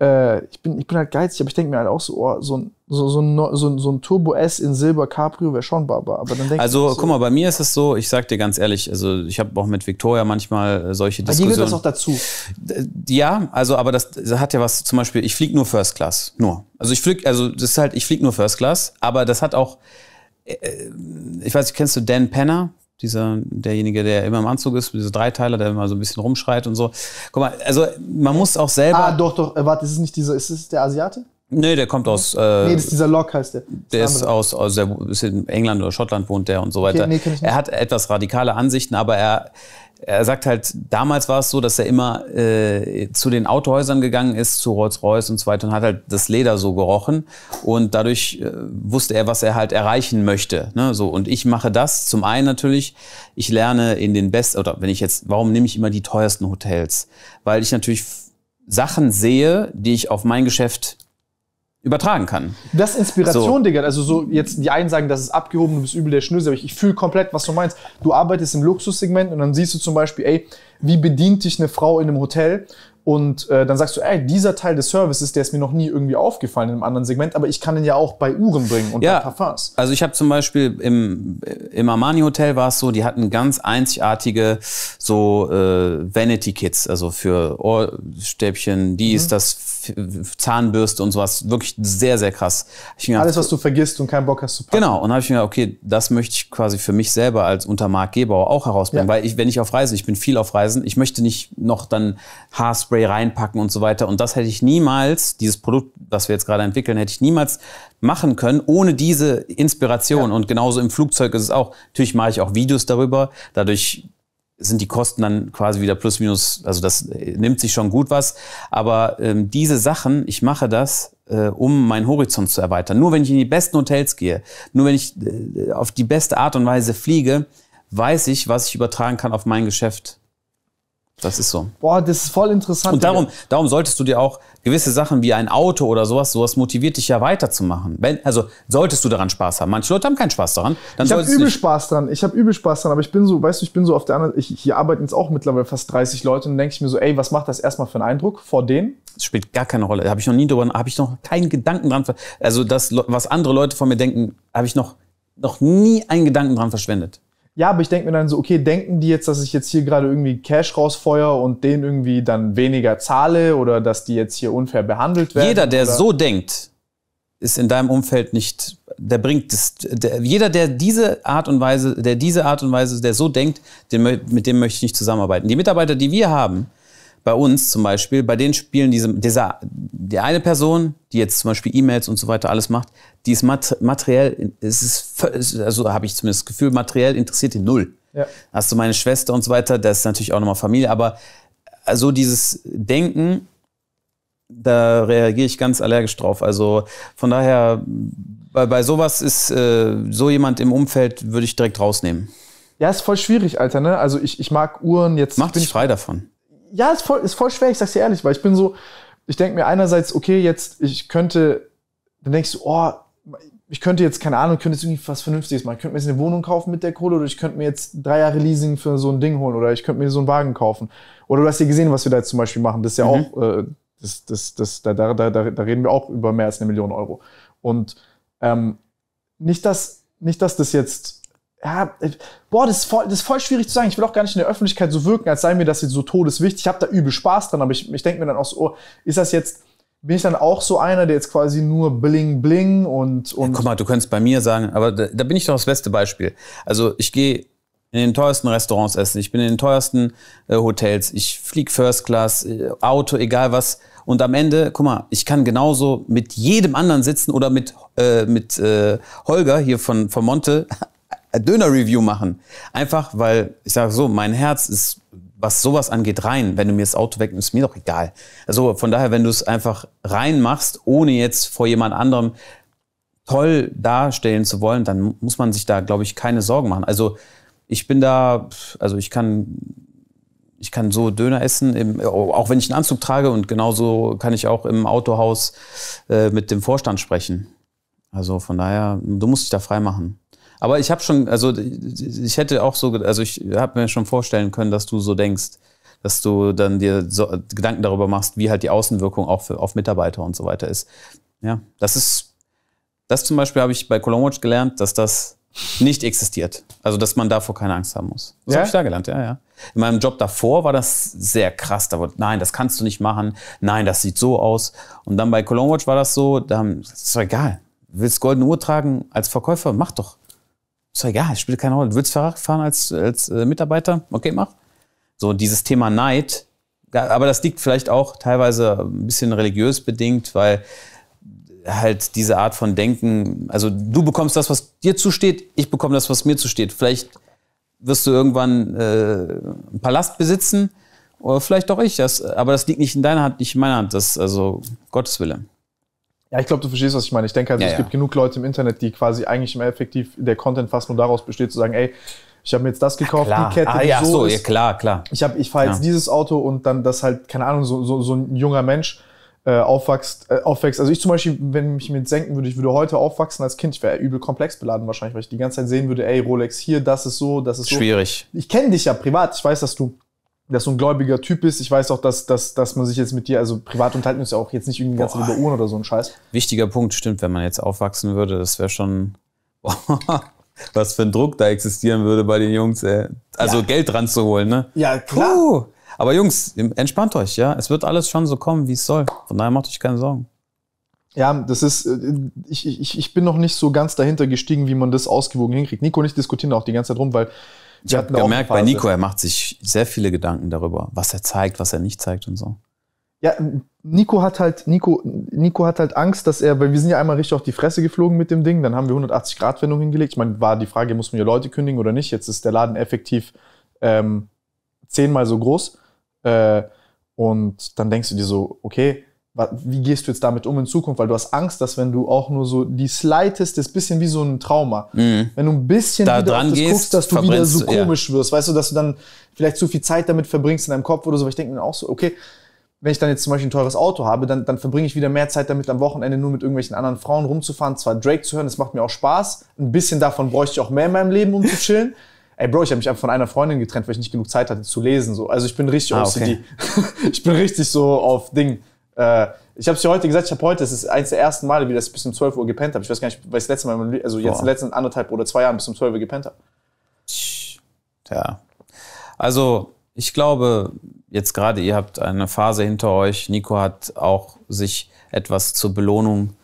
Äh, ich, bin, ich bin halt geizig, aber ich denke mir halt auch so, oh, so ein so, so, ein, so, so ein Turbo S in Silber Cabrio wäre schon Baba. Aber dann also, ich, guck mal, bei mir ist es so, ich sag dir ganz ehrlich, also ich habe auch mit Victoria manchmal äh, solche Diskussionen. Ah, aber die gehört das auch dazu. Ja, also, aber das hat ja was, zum Beispiel, ich fliege nur First Class. Nur. Also, ich flieg, also, das ist halt, ich fliege nur First Class, aber das hat auch, äh, äh, ich weiß nicht, kennst du Dan Penner? dieser, derjenige, der immer im Anzug ist, diese Dreiteiler, der immer so ein bisschen rumschreit und so. Guck mal, also man muss auch selber. Ah, doch, doch, warte, ist es nicht dieser, ist es der Asiate? Nee, der kommt aus. Äh, nee, das ist dieser Locke heißt der. Das der ist aus, aus der, ist in England oder Schottland wohnt der und so weiter. Okay, nee, kenn ich nicht. Er hat etwas radikale Ansichten, aber er, er sagt halt, damals war es so, dass er immer äh, zu den Autohäusern gegangen ist, zu Rolls-Royce und so weiter und hat halt das Leder so gerochen und dadurch äh, wusste er, was er halt erreichen möchte. Ne? So, und ich mache das zum einen natürlich, ich lerne in den besten, oder wenn ich jetzt, warum nehme ich immer die teuersten Hotels? Weil ich natürlich Sachen sehe, die ich auf mein Geschäft übertragen kann. Das Inspiration, so. Digga. Also so jetzt die einen sagen, das ist abgehoben, du bist übel der Schnösel, aber ich, ich fühle komplett, was du meinst. Du arbeitest im Luxussegment und dann siehst du zum Beispiel, ey, wie bedient dich eine Frau in einem Hotel? Und äh, dann sagst du, ey, dieser Teil des Services, der ist mir noch nie irgendwie aufgefallen in einem anderen Segment, aber ich kann ihn ja auch bei Uhren bringen und ja, bei Parfums. Also ich habe zum Beispiel im, im Armani Hotel war es so, die hatten ganz einzigartige so äh, Vanity Kits, also für Ohrstäbchen, die mhm. das Zahnbürste und sowas. Wirklich sehr, sehr krass. Gedacht, Alles, was du vergisst und keinen Bock hast zu packen. Genau. Und dann habe ich mir gedacht, okay, das möchte ich quasi für mich selber als Untermarkt Gebauer auch herausbringen. Ja. Weil ich, wenn ich auf Reisen, ich bin viel auf Reisen, ich möchte nicht noch dann Haarspray reinpacken und so weiter. Und das hätte ich niemals, dieses Produkt, was wir jetzt gerade entwickeln, hätte ich niemals machen können, ohne diese Inspiration. Ja. Und genauso im Flugzeug ist es auch. Natürlich mache ich auch Videos darüber. Dadurch sind die Kosten dann quasi wieder plus minus, also das äh, nimmt sich schon gut was. Aber ähm, diese Sachen, ich mache das, äh, um meinen Horizont zu erweitern. Nur wenn ich in die besten Hotels gehe, nur wenn ich äh, auf die beste Art und Weise fliege, weiß ich, was ich übertragen kann auf mein Geschäft. Das ist so. Boah, das ist voll interessant. Und darum, darum solltest du dir auch gewisse Sachen wie ein Auto oder sowas, sowas motiviert dich ja weiterzumachen. Wenn, also solltest du daran Spaß haben. Manche Leute haben keinen Spaß daran. Dann ich habe übel nicht. Spaß dran. Ich habe übel Spaß dran. Aber ich bin so, weißt du, ich bin so auf der anderen. Ich, hier arbeiten jetzt auch mittlerweile fast 30 Leute und denke ich mir so, ey, was macht das erstmal für einen Eindruck vor denen? Das spielt gar keine Rolle. Habe ich noch nie drüber, habe ich noch keinen Gedanken dran. Also das, was andere Leute von mir denken, habe ich noch noch nie einen Gedanken dran verschwendet. Ja, aber ich denke mir dann so, okay, denken die jetzt, dass ich jetzt hier gerade irgendwie Cash rausfeuer und denen irgendwie dann weniger zahle oder dass die jetzt hier unfair behandelt werden? Jeder, der oder? so denkt, ist in deinem Umfeld nicht, der bringt das, der, jeder, der diese Art und Weise, der diese Art und Weise, der so denkt, den, mit dem möchte ich nicht zusammenarbeiten. Die Mitarbeiter, die wir haben, bei uns zum Beispiel, bei den Spielen, diese, dieser, die eine Person, die jetzt zum Beispiel E-Mails und so weiter alles macht, die ist mat materiell, es also habe ich zumindest das Gefühl, materiell interessiert die null. Ja. Hast du meine Schwester und so weiter, das ist natürlich auch nochmal Familie, aber äh, so also dieses Denken, da reagiere ich ganz allergisch drauf. Also von daher, bei, bei sowas ist äh, so jemand im Umfeld, würde ich direkt rausnehmen. Ja, ist voll schwierig, Alter, ne? Also ich, ich mag Uhren jetzt. Mach dich frei davon ja, ist voll, ist voll schwer, ich sag's dir ehrlich, weil ich bin so, ich denke mir einerseits, okay, jetzt, ich könnte, dann denkst du, oh, ich könnte jetzt, keine Ahnung, könnte jetzt irgendwie was Vernünftiges machen. Ich könnte mir jetzt eine Wohnung kaufen mit der Kohle oder ich könnte mir jetzt drei Jahre Leasing für so ein Ding holen oder ich könnte mir so einen Wagen kaufen. Oder du hast ja gesehen, was wir da jetzt zum Beispiel machen. Das ist ja mhm. auch, äh, das, das, das, da, da, da, da reden wir auch über mehr als eine Million Euro. Und ähm, nicht, dass, nicht, dass das jetzt ja, äh, boah, das ist, voll, das ist voll schwierig zu sagen. Ich will auch gar nicht in der Öffentlichkeit so wirken, als sei mir das jetzt so todeswichtig. Ich habe da übel Spaß dran, aber ich, ich denke mir dann auch so, oh, ist das jetzt, bin ich dann auch so einer, der jetzt quasi nur bling bling und. und ja, guck mal, du könntest bei mir sagen, aber da, da bin ich doch das beste Beispiel. Also ich gehe in den teuersten Restaurants essen, ich bin in den teuersten äh, Hotels, ich flieg First Class, äh, Auto, egal was. Und am Ende, guck mal, ich kann genauso mit jedem anderen sitzen oder mit, äh, mit äh, Holger hier von, von Monte äh, Döner-Review machen. Einfach, weil ich sage so, mein Herz ist, was sowas angeht, rein. Wenn du mir das Auto wegnimmst, ist mir doch egal. Also von daher, wenn du es einfach rein machst, ohne jetzt vor jemand anderem toll darstellen zu wollen, dann muss man sich da, glaube ich, keine Sorgen machen. Also ich bin da, also ich kann, ich kann so Döner essen, im, auch wenn ich einen Anzug trage und genauso kann ich auch im Autohaus äh, mit dem Vorstand sprechen. Also von daher, du musst dich da frei machen. Aber ich habe schon, also ich hätte auch so, also ich habe mir schon vorstellen können, dass du so denkst, dass du dann dir so Gedanken darüber machst, wie halt die Außenwirkung auch für, auf Mitarbeiter und so weiter ist. Ja, das ist, das zum Beispiel habe ich bei Colomwatch gelernt, dass das nicht existiert. Also, dass man davor keine Angst haben muss. Das ja? habe ich da gelernt, ja, ja. In meinem Job davor war das sehr krass. Da wurde, nein, das kannst du nicht machen. Nein, das sieht so aus. Und dann bei Cologne Watch war das so, da haben, das ist doch egal. Willst goldene Uhr tragen als Verkäufer? Mach doch. Ist doch egal, spielt keine Rolle. Du willst Fahrrad fahren als, als äh, Mitarbeiter? Okay, mach. So, dieses Thema Neid, aber das liegt vielleicht auch teilweise ein bisschen religiös bedingt, weil halt diese Art von Denken, also du bekommst das, was dir zusteht, ich bekomme das, was mir zusteht. Vielleicht wirst du irgendwann äh, einen Palast besitzen, oder vielleicht auch ich. Das, aber das liegt nicht in deiner Hand, nicht in meiner Hand. Das, also Gottes Wille. Ja, ich glaube, du verstehst, was ich meine. Ich denke, also, halt, ja, es ja. gibt genug Leute im Internet, die quasi eigentlich immer effektiv der Content fast nur daraus besteht, zu sagen, ey, ich habe mir jetzt das gekauft, ja, die Kette, ah, die ja, so, so ist. Ja, klar, klar. Ich, hab, ich fahre jetzt dieses Auto und dann, das halt, keine Ahnung, so, so, so ein junger Mensch äh, aufwächst, äh, aufwächst. Also ich zum Beispiel, wenn ich mir senken würde, ich würde heute aufwachsen als Kind, ich wäre übel komplex beladen wahrscheinlich, weil ich die ganze Zeit sehen würde, ey, Rolex hier, das ist so, das ist so. Schwierig. Ich kenne dich ja privat, ich weiß, dass du dass du ein gläubiger Typ bist. Ich weiß auch, dass, dass, dass man sich jetzt mit dir, also privat unterhalten ist ja auch jetzt nicht irgendwie ganz über Uhren oder so ein Scheiß. Wichtiger Punkt, stimmt, wenn man jetzt aufwachsen würde, das wäre schon. [LAUGHS] was für ein Druck da existieren würde bei den Jungs, ey. Also ja. Geld holen, ne? Ja, klar. Puh. Aber Jungs, entspannt euch, ja. Es wird alles schon so kommen, wie es soll. Von daher macht euch keine Sorgen. Ja, das ist, äh, ich, ich, ich bin noch nicht so ganz dahinter gestiegen, wie man das ausgewogen hinkriegt. Nico und ich diskutieren auch die ganze Zeit rum, weil ich habe gemerkt bei Nico, er macht sich sehr viele Gedanken darüber, was er zeigt, was er nicht zeigt und so. Ja, Nico hat halt, Nico, Nico hat halt Angst, dass er, weil wir sind ja einmal richtig auf die Fresse geflogen mit dem Ding, dann haben wir 180 Grad Wendung hingelegt. Ich meine, war die Frage, muss man hier Leute kündigen oder nicht? Jetzt ist der Laden effektiv ähm, zehnmal so groß. Äh, und dann denkst du dir so, okay, wie gehst du jetzt damit um in Zukunft? Weil du hast Angst, dass wenn du auch nur so die slightest, das ist bisschen wie so ein Trauma. Mhm. Wenn du ein bisschen da wieder dran gehst, guckst, dass du wieder so komisch ja. wirst, weißt du, dass du dann vielleicht zu viel Zeit damit verbringst in deinem Kopf oder so. Ich denke mir auch so, okay, wenn ich dann jetzt zum Beispiel ein teures Auto habe, dann, dann verbringe ich wieder mehr Zeit damit, am Wochenende nur mit irgendwelchen anderen Frauen rumzufahren, zwar Drake zu hören, das macht mir auch Spaß. Ein bisschen davon bräuchte ich auch mehr in meinem Leben, um zu [LAUGHS] chillen. ey Bro, ich habe mich einfach von einer Freundin getrennt, weil ich nicht genug Zeit hatte zu lesen. So. Also ich bin richtig ah, okay. OCD. [LAUGHS] ich bin richtig so auf Ding. Äh, ich habe es dir heute gesagt, ich habe heute, es ist eines der ersten Male, wie das bis um 12 Uhr gepennt habe. Ich weiß gar nicht, weil ich das letzte Mal, also jetzt in den letzten anderthalb oder zwei Jahren bis um 12 Uhr gepennt habe. Ja. Also, ich glaube, jetzt gerade, ihr habt eine Phase hinter euch. Nico hat auch sich etwas zur Belohnung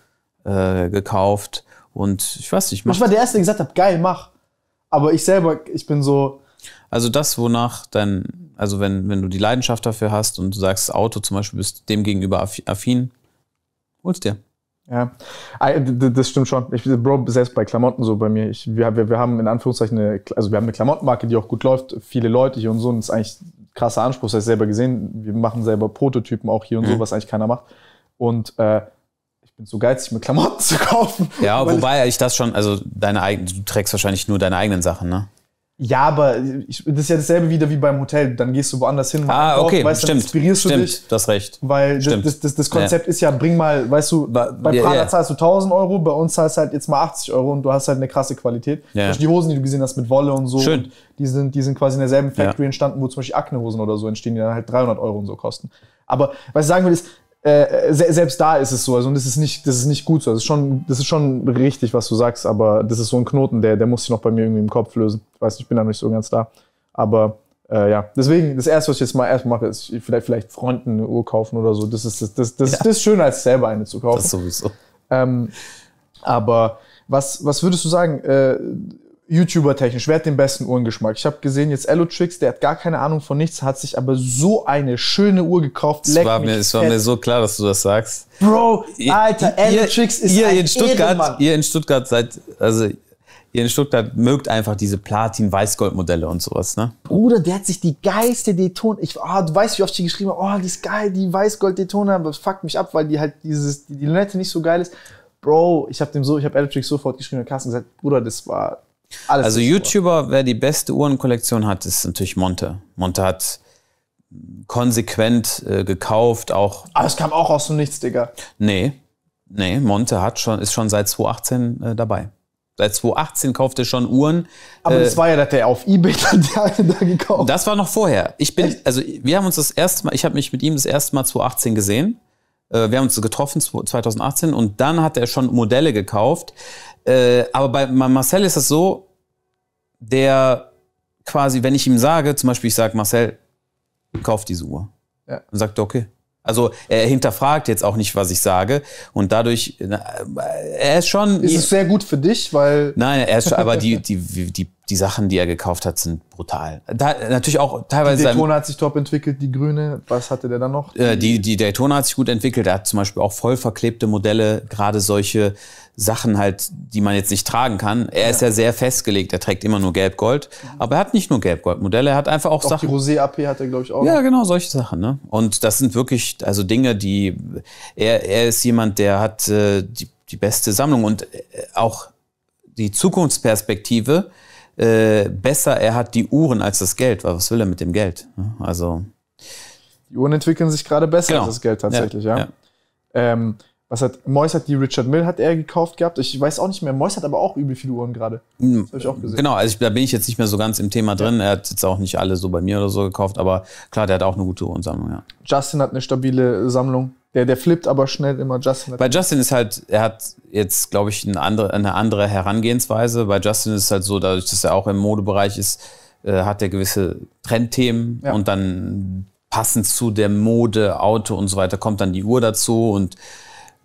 äh, gekauft. Und ich weiß nicht, ich, ich war der Erste, der gesagt hat, geil, mach. Aber ich selber, ich bin so. Also das, wonach dein also wenn, wenn du die Leidenschaft dafür hast und du sagst, Auto zum Beispiel bist dem gegenüber affin, holst dir. Ja, ah, das stimmt schon. Ich Bro, selbst bei Klamotten so bei mir. Ich, wir, wir, wir haben in Anführungszeichen eine, also wir haben eine Klamottenmarke, die auch gut läuft. Viele Leute hier und so. Und das ist eigentlich ein krasser Anspruch. Das hast du selber gesehen. Wir machen selber Prototypen auch hier und mhm. so, was eigentlich keiner macht. Und äh, ich bin so geizig, mir Klamotten [LAUGHS] zu kaufen. Ja, wobei ich, ich, das schon, also deine eigenen, du trägst wahrscheinlich nur deine eigenen Sachen, ne? Ja, aber ich, das ist ja dasselbe wieder wie beim Hotel. Dann gehst du woanders hin. Ah, okay, drauf, weißt, stimmt. Dann inspirierst du stimmt, dich, das recht. Weil das, das, das, das, Konzept ja. ist ja, bring mal, weißt du, bei Prada ja, ja. zahlst du 1000 Euro, bei uns zahlst du halt jetzt mal 80 Euro und du hast halt eine krasse Qualität. Ja. Die Hosen, die du gesehen hast mit Wolle und so, Schön. Und die, sind, die sind quasi in derselben Factory entstanden, wo zum Beispiel Aknehosen oder so entstehen, die dann halt 300 Euro und so kosten. Aber was ich sagen will, ist, äh, äh selbst da ist es so. Also, und das ist nicht, das ist nicht gut so. Das ist, schon, das ist schon richtig, was du sagst, aber das ist so ein Knoten, der, der muss sich noch bei mir irgendwie im Kopf lösen. Ich weiß, nicht, ich bin da nicht so ganz da. Aber äh, ja, deswegen, das erste, was ich jetzt mal erst mache, ist vielleicht, vielleicht Freunden eine Uhr kaufen oder so. Das ist, das, das, das, ja. das ist schöner, als selber eine zu kaufen. Das sowieso. Ähm, aber was, was würdest du sagen? Äh, YouTuber-technisch, wer hat den besten Uhrengeschmack? Ich habe gesehen, jetzt Elotrix, der hat gar keine Ahnung von nichts, hat sich aber so eine schöne Uhr gekauft. Es, war mir, es war mir so klar, dass du das sagst. Bro, Alter, Elotrix ist ihr ein in Stuttgart, Ihr in Stuttgart seid, also ihr in Stuttgart mögt einfach diese Platin-Weißgold-Modelle und sowas, ne? Bruder, der hat sich die geilste Deton. Ich, oh, du weißt, wie oft ich geschrieben habe, oh, die ist geil, die Weißgold-Detone, aber fuck mich ab, weil die halt dieses, die, die Lunette nicht so geil ist. Bro, ich habe dem so, ich habe Electric sofort geschrieben und Carsten gesagt, Bruder, das war alles also YouTuber, wer die beste Uhrenkollektion hat, ist natürlich Monte. Monte hat konsequent äh, gekauft, auch. Aber ah, es kam auch aus dem Nichts, Digga. Nee. Nee, Monte hat schon, ist schon seit 2018 äh, dabei. Seit 2018 kauft er schon Uhren. Aber äh, das war ja, dass der auf Ebay [LAUGHS] dann der eine da gekauft Das war noch vorher. Ich bin, Echt? also wir haben uns das erste Mal, ich habe mich mit ihm das erste Mal 2018 gesehen. Äh, wir haben uns getroffen 2018 und dann hat er schon Modelle gekauft, äh, aber bei Marcel ist das so, der quasi, wenn ich ihm sage, zum Beispiel ich sage, Marcel, kauf diese Uhr. Ja. Und sagt, okay. Also er hinterfragt jetzt auch nicht, was ich sage. Und dadurch, äh, er ist schon. Ist es sehr gut für dich, weil. Nein, er ist schon, aber die, die, die, die die Sachen, die er gekauft hat, sind brutal. Da, natürlich auch teilweise. Die Daytona hat sich top entwickelt, die grüne. Was hatte der dann noch? Die, äh, die, die Daytona hat sich gut entwickelt. Er hat zum Beispiel auch voll verklebte Modelle, gerade solche Sachen halt, die man jetzt nicht tragen kann. Er ja. ist ja sehr festgelegt. Er trägt immer nur Gelb-Gold. Mhm. Aber er hat nicht nur Gelb-Gold-Modelle. Er hat einfach auch, auch Sachen. Die Rosé-AP hat er, glaube ich, auch. Ja, genau, solche Sachen. Ne? Und das sind wirklich, also Dinge, die, er, er ist jemand, der hat äh, die, die beste Sammlung und äh, auch die Zukunftsperspektive äh, besser er hat die Uhren als das Geld, weil was will er mit dem Geld? Also. Die Uhren entwickeln sich gerade besser genau. als das Geld tatsächlich, ja. ja. ja. Ähm, was hat Mois hat die Richard Mill hat er gekauft gehabt. Ich weiß auch nicht mehr. Mois hat aber auch übel viele Uhren gerade. Hm, habe ich auch gesehen. Genau, also ich, da bin ich jetzt nicht mehr so ganz im Thema drin. Er hat jetzt auch nicht alle so bei mir oder so gekauft, aber klar, der hat auch eine gute Uhrensammlung. Ja. Justin hat eine stabile Sammlung. Der, der flippt aber schnell immer Justin. Bei Justin ist halt, er hat jetzt, glaube ich, eine andere, eine andere Herangehensweise. Bei Justin ist es halt so, dadurch, dass er auch im Modebereich ist, äh, hat er gewisse Trendthemen ja. und dann passend zu der Mode, Auto und so weiter kommt dann die Uhr dazu. Und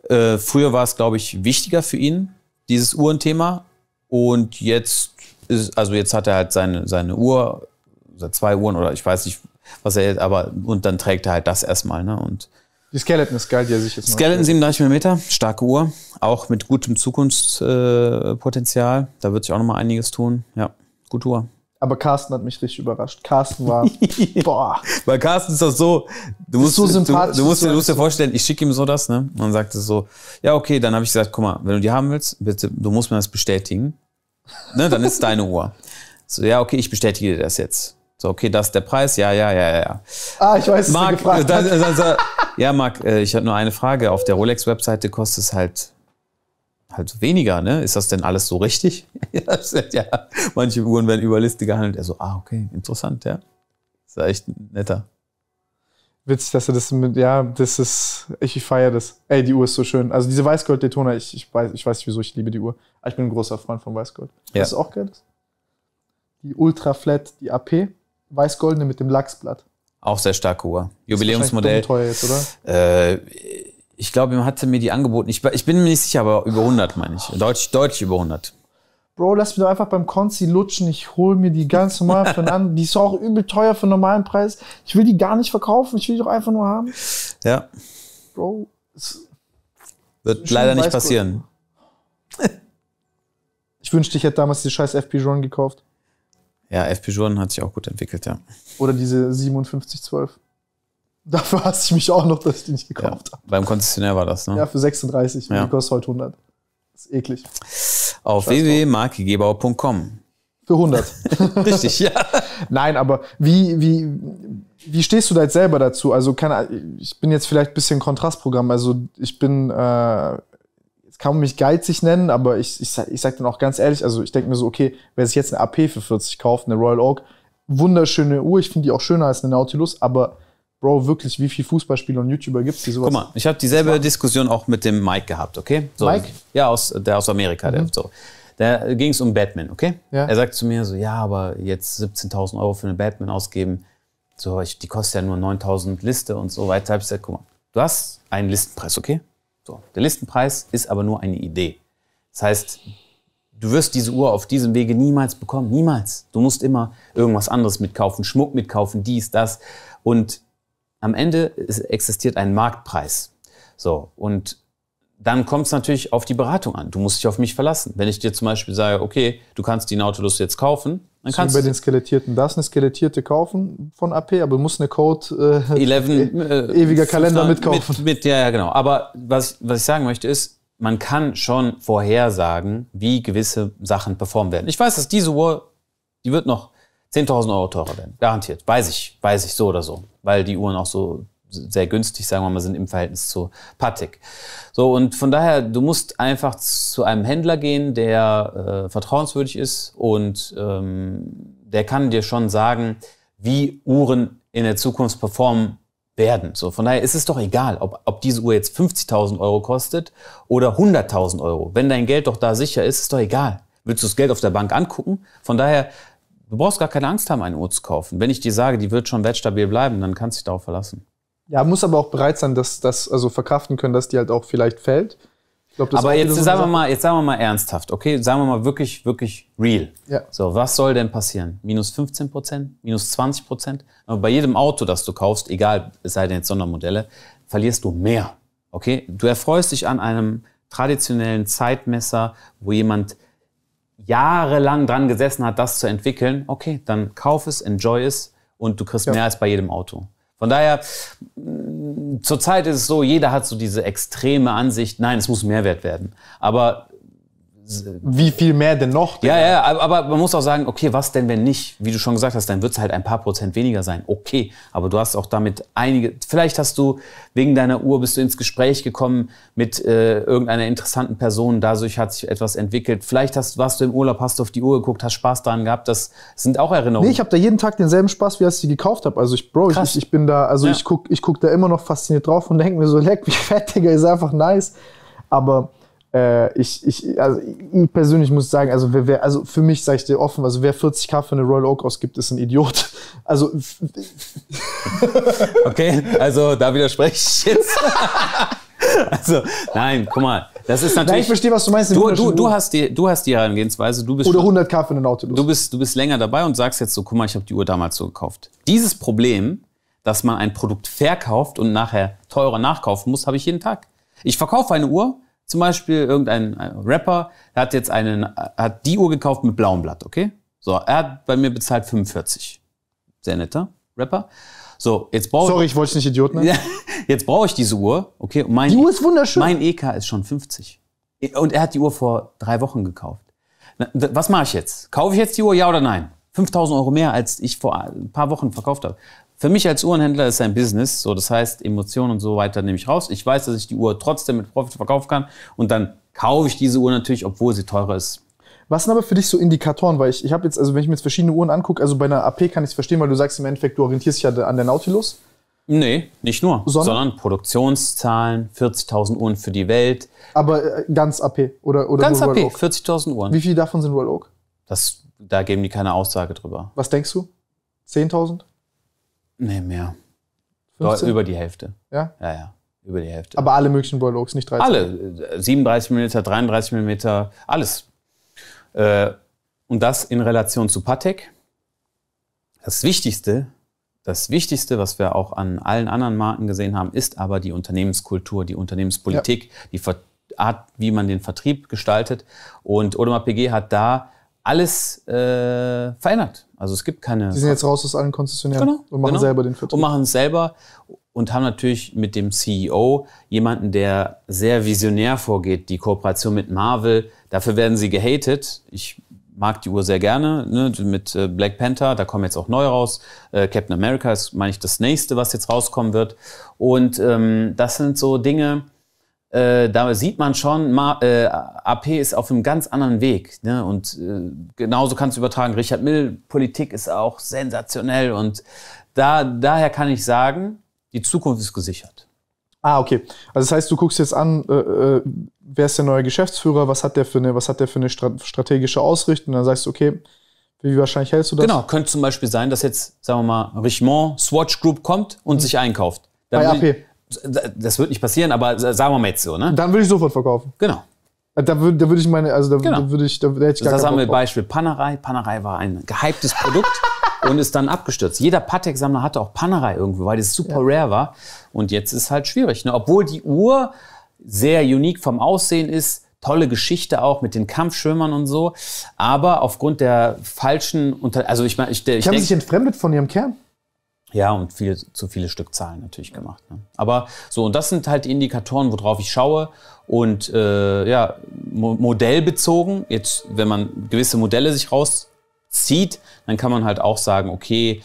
äh, früher war es, glaube ich, wichtiger für ihn, dieses Uhrenthema. Und jetzt ist, also jetzt hat er halt seine, seine Uhr, also zwei Uhren oder ich weiß nicht, was er jetzt, aber und dann trägt er halt das erstmal, ne? Und die Skeleton ist geil, die er sich jetzt Skeleton 37 mm, starke Uhr, auch mit gutem Zukunftspotenzial. da wird sich auch nochmal einiges tun. Ja, gute Uhr. Aber Carsten hat mich richtig überrascht. Carsten war. [LAUGHS] boah. Weil Carsten ist doch so. Du musst, so sympathisch, du, du, musst, du musst dir vorstellen, ich schicke ihm so das, ne? Und dann sagt es so: Ja, okay, dann habe ich gesagt, guck mal, wenn du die haben willst, bitte, du musst mir das bestätigen. Ne? Dann ist deine Uhr. So, ja, okay, ich bestätige dir das jetzt. So, okay, das ist der Preis, ja, ja, ja, ja. Ah, ich weiß, Marc, gefragt äh, dann, äh, dann, dann, Ja, Marc, äh, ich habe nur eine Frage. Auf der Rolex-Webseite kostet es halt halt weniger, ne? Ist das denn alles so richtig? [LAUGHS] ja, manche Uhren werden über Liste gehandelt. Er so, ah, okay, interessant, ja. Ist ja echt netter. Witzig, dass du das mit, ja, das ist, ich, feiere das. Ey, die Uhr ist so schön. Also diese Weißgold-Daytona, ich, ich, weiß, ich weiß nicht wieso, ich liebe die Uhr. Aber ich bin ein großer Freund von Weißgold. Ja. Das ist auch geil. Die Ultra Flat, die AP weiß-goldene mit dem Lachsblatt. Auch sehr starke Uhr. Jubiläumsmodell. Ist teuer jetzt, oder? Äh, ich glaube, man hatte mir die angeboten. Ich, ich, bin mir nicht sicher, aber über 100 meine ich. Deutlich, deutlich über 100. Bro, lass mich doch einfach beim Konzi lutschen. Ich hole mir die ganz normal für einen Die ist auch übel teuer für einen normalen Preis. Ich will die gar nicht verkaufen. Ich will die doch einfach nur haben. Ja. Bro. Wird leider nicht passieren. ich wünschte, ich hätte damals die scheiß FP John gekauft. Ja, FP Jordan hat sich auch gut entwickelt, ja. Oder diese 5712. Dafür hasse ich mich auch noch, dass ich die nicht gekauft ja, habe. Beim Konzessionär war das, ne? Ja, für 36. Ja. Die kostet heute 100. Das ist eklig. Auf www.markegebauer.com. Für 100. [LAUGHS] Richtig, ja. Nein, aber wie, wie, wie stehst du da jetzt selber dazu? Also, keine, ich bin jetzt vielleicht ein bisschen Kontrastprogramm. Also, ich bin äh, kann man mich geizig nennen, aber ich, ich, ich sage dann auch ganz ehrlich, also ich denke mir so, okay, wer sich jetzt eine AP für 40 kauft, eine Royal Oak, wunderschöne Uhr, ich finde die auch schöner als eine Nautilus, aber Bro, wirklich, wie viele Fußballspieler und YouTuber gibt es, die sowas Guck mal, ich habe dieselbe Diskussion auch mit dem Mike gehabt, okay? So, Mike? Ja, aus, der aus Amerika, mhm. der so. Da ging es um Batman, okay? Ja. Er sagt zu mir so, ja, aber jetzt 17.000 Euro für eine Batman ausgeben, so, ich, die kostet ja nur 9.000 Liste und so weiter. Ich gesagt, guck mal, du hast einen Listenpreis, okay? So. Der Listenpreis ist aber nur eine Idee. Das heißt, du wirst diese Uhr auf diesem Wege niemals bekommen. Niemals. Du musst immer irgendwas anderes mitkaufen, Schmuck mitkaufen, dies, das. Und am Ende existiert ein Marktpreis. So. Und dann kommt es natürlich auf die Beratung an. Du musst dich auf mich verlassen. Wenn ich dir zum Beispiel sage, okay, du kannst die Nautilus jetzt kaufen, man kann bei den Skelettierten. Darfst eine Skelettierte kaufen von AP, aber du musst eine Code äh, 11, e-, äh, ewiger Kalender mitkaufen. Mit, mit, ja, ja, genau. Aber was, was ich sagen möchte ist, man kann schon vorhersagen, wie gewisse Sachen performen werden. Ich weiß, dass diese Uhr, die wird noch 10.000 Euro teurer werden. Garantiert. Weiß ich. Weiß ich so oder so. Weil die Uhren auch so sehr günstig, sagen wir mal, sind im Verhältnis zu Patek. So, und von daher, du musst einfach zu einem Händler gehen, der äh, vertrauenswürdig ist und ähm, der kann dir schon sagen, wie Uhren in der Zukunft performen werden. So, von daher ist es doch egal, ob, ob diese Uhr jetzt 50.000 Euro kostet oder 100.000 Euro. Wenn dein Geld doch da sicher ist, ist doch egal. Willst du das Geld auf der Bank angucken? Von daher, du brauchst gar keine Angst haben, eine Uhr zu kaufen. Wenn ich dir sage, die wird schon wertstabil bleiben, dann kannst du dich darauf verlassen. Ja, muss aber auch bereit sein, dass das also verkraften können, dass die halt auch vielleicht fällt. Glaub, aber jetzt sagen wir mal, jetzt sagen wir mal ernsthaft, okay? Sagen wir mal wirklich, wirklich real. Ja. So, was soll denn passieren? Minus 15 Prozent, minus 20 Prozent. bei jedem Auto, das du kaufst, egal, es sei denn jetzt Sondermodelle, verlierst du mehr. Okay? Du erfreust dich an einem traditionellen Zeitmesser, wo jemand jahrelang dran gesessen hat, das zu entwickeln. Okay, dann kauf es, enjoy es und du kriegst ja. mehr als bei jedem Auto. Von daher, mm, zurzeit ist es so, jeder hat so diese extreme Ansicht, nein, es muss Mehrwert werden. Aber wie viel mehr denn noch? Denn ja, ja, aber man muss auch sagen, okay, was denn, wenn nicht? Wie du schon gesagt hast, dann wird es halt ein paar Prozent weniger sein. Okay, aber du hast auch damit einige, vielleicht hast du wegen deiner Uhr bist du ins Gespräch gekommen mit äh, irgendeiner interessanten Person, dadurch hat sich etwas entwickelt. Vielleicht hast, warst du im Urlaub, hast du auf die Uhr geguckt, hast Spaß daran gehabt, das sind auch Erinnerungen. Nee, ich habe da jeden Tag denselben Spaß, wie als ich die gekauft habe. Also ich, Bro, ich, ich bin da, also ja. ich guck, ich guck da immer noch fasziniert drauf und denke mir so, leck, wie fett, ist einfach nice. Aber äh, ich, ich, also ich persönlich muss sagen, also wer, wer also für mich sage ich dir offen, also wer 40k für eine Royal Oak ausgibt, ist ein Idiot. [LAUGHS] Also okay, also da widerspreche ich jetzt. [LAUGHS] also nein, guck mal, das ist natürlich. Nein, ich verstehe, was du meinst. Du, du, du, hast die, du hast die Herangehensweise. Du bist oder 100k für eine Nautilus. Du bist, du bist länger dabei und sagst jetzt so, guck mal, ich habe die Uhr damals so gekauft. Dieses Problem, dass man ein Produkt verkauft und nachher teurer nachkaufen muss, habe ich jeden Tag. Ich verkaufe eine Uhr, zum Beispiel irgendein Rapper hat jetzt einen, hat die Uhr gekauft mit blauem Blatt, okay? So, er hat bei mir bezahlt 45. Sehr netter Rapper. So, jetzt brauche Sorry, ich wollte es nicht Idiot nennen. [LAUGHS] jetzt brauche ich diese Uhr, okay? Und mein die Uhr ist wunderschön. Mein EK ist schon 50. Und er hat die Uhr vor drei Wochen gekauft. Was mache ich jetzt? Kaufe ich jetzt die Uhr, ja oder nein? 5000 Euro mehr, als ich vor ein paar Wochen verkauft habe. Für mich als Uhrenhändler ist es ein Business, so das heißt Emotionen und so weiter nehme ich raus. Ich weiß, dass ich die Uhr trotzdem mit Profit verkaufen kann und dann kaufe ich diese Uhr natürlich, obwohl sie teurer ist. Was sind aber für dich so Indikatoren? Weil ich, ich habe jetzt, also wenn ich mir jetzt verschiedene Uhren angucke, also bei einer AP kann ich es verstehen, weil du sagst im Endeffekt, du orientierst dich ja an der Nautilus. Nee, nicht nur, sondern, sondern Produktionszahlen, 40.000 Uhren für die Welt. Aber äh, ganz AP oder, oder ganz AP, 40.000 Uhren. Wie viele davon sind Royal Oak? Das, da geben die keine Aussage drüber. Was denkst du? 10.000? Nee, mehr. 15? Über die Hälfte. Ja? Ja, ja. Über die Hälfte. Aber alle möglichen Boylogs, nicht 30? Alle. 37 mm, 33 mm, alles. Äh, und das in Relation zu Patek. Das Wichtigste, das Wichtigste, was wir auch an allen anderen Marken gesehen haben, ist aber die Unternehmenskultur, die Unternehmenspolitik, ja. die Art, wie man den Vertrieb gestaltet. Und Odomar PG hat da alles äh, verändert. Also es gibt keine. Sie sind jetzt raus aus allen Konzessionären genau, und machen genau. selber den Vertrieb. Und machen es selber und haben natürlich mit dem CEO jemanden, der sehr visionär vorgeht. Die Kooperation mit Marvel, dafür werden sie gehatet. Ich mag die Uhr sehr gerne, ne? mit äh, Black Panther, da kommen jetzt auch neu raus. Äh, Captain America ist, meine ich, das nächste, was jetzt rauskommen wird. Und ähm, das sind so Dinge, äh, da sieht man schon, Ma äh, AP ist auf einem ganz anderen Weg. Ne? Und äh, genauso kannst du übertragen, Richard Mill, Politik ist auch sensationell. Und da, daher kann ich sagen, die Zukunft ist gesichert. Ah, okay. Also das heißt, du guckst jetzt an, äh, äh wer ist der neue Geschäftsführer, was hat der für eine, was hat der für eine strategische Ausrichtung? Und dann sagst du, okay, wie wahrscheinlich hältst du das? Genau, könnte zum Beispiel sein, dass jetzt, sagen wir mal, Richemont Swatch Group kommt und mhm. sich einkauft. Dann Bei AP. Das wird nicht passieren, aber sagen wir mal jetzt so, ne? Dann würde ich sofort verkaufen. Genau. Äh, da würde, da würde ich meine, also da, genau. da würde ich, da, da hätte ich gar Das haben wir Beispiel Panerei. Panerei war ein gehyptes Produkt [LAUGHS] und ist dann abgestürzt. Jeder Patek-Sammler hatte auch Panerei irgendwo, weil das super ja. rare war. Und jetzt ist halt schwierig. Ne? Obwohl die Uhr sehr unique vom Aussehen ist, tolle Geschichte auch mit den Kampfschwimmern und so. Aber aufgrund der falschen, Unter also ich meine, ich, ich, ich haben sich entfremdet von ihrem Kern. Ja, und viel, zu viele Stückzahlen natürlich gemacht. Ne? Aber so, und das sind halt Indikatoren, worauf ich schaue. Und äh, ja, mo modellbezogen, jetzt, wenn man gewisse Modelle sich rauszieht, dann kann man halt auch sagen, okay,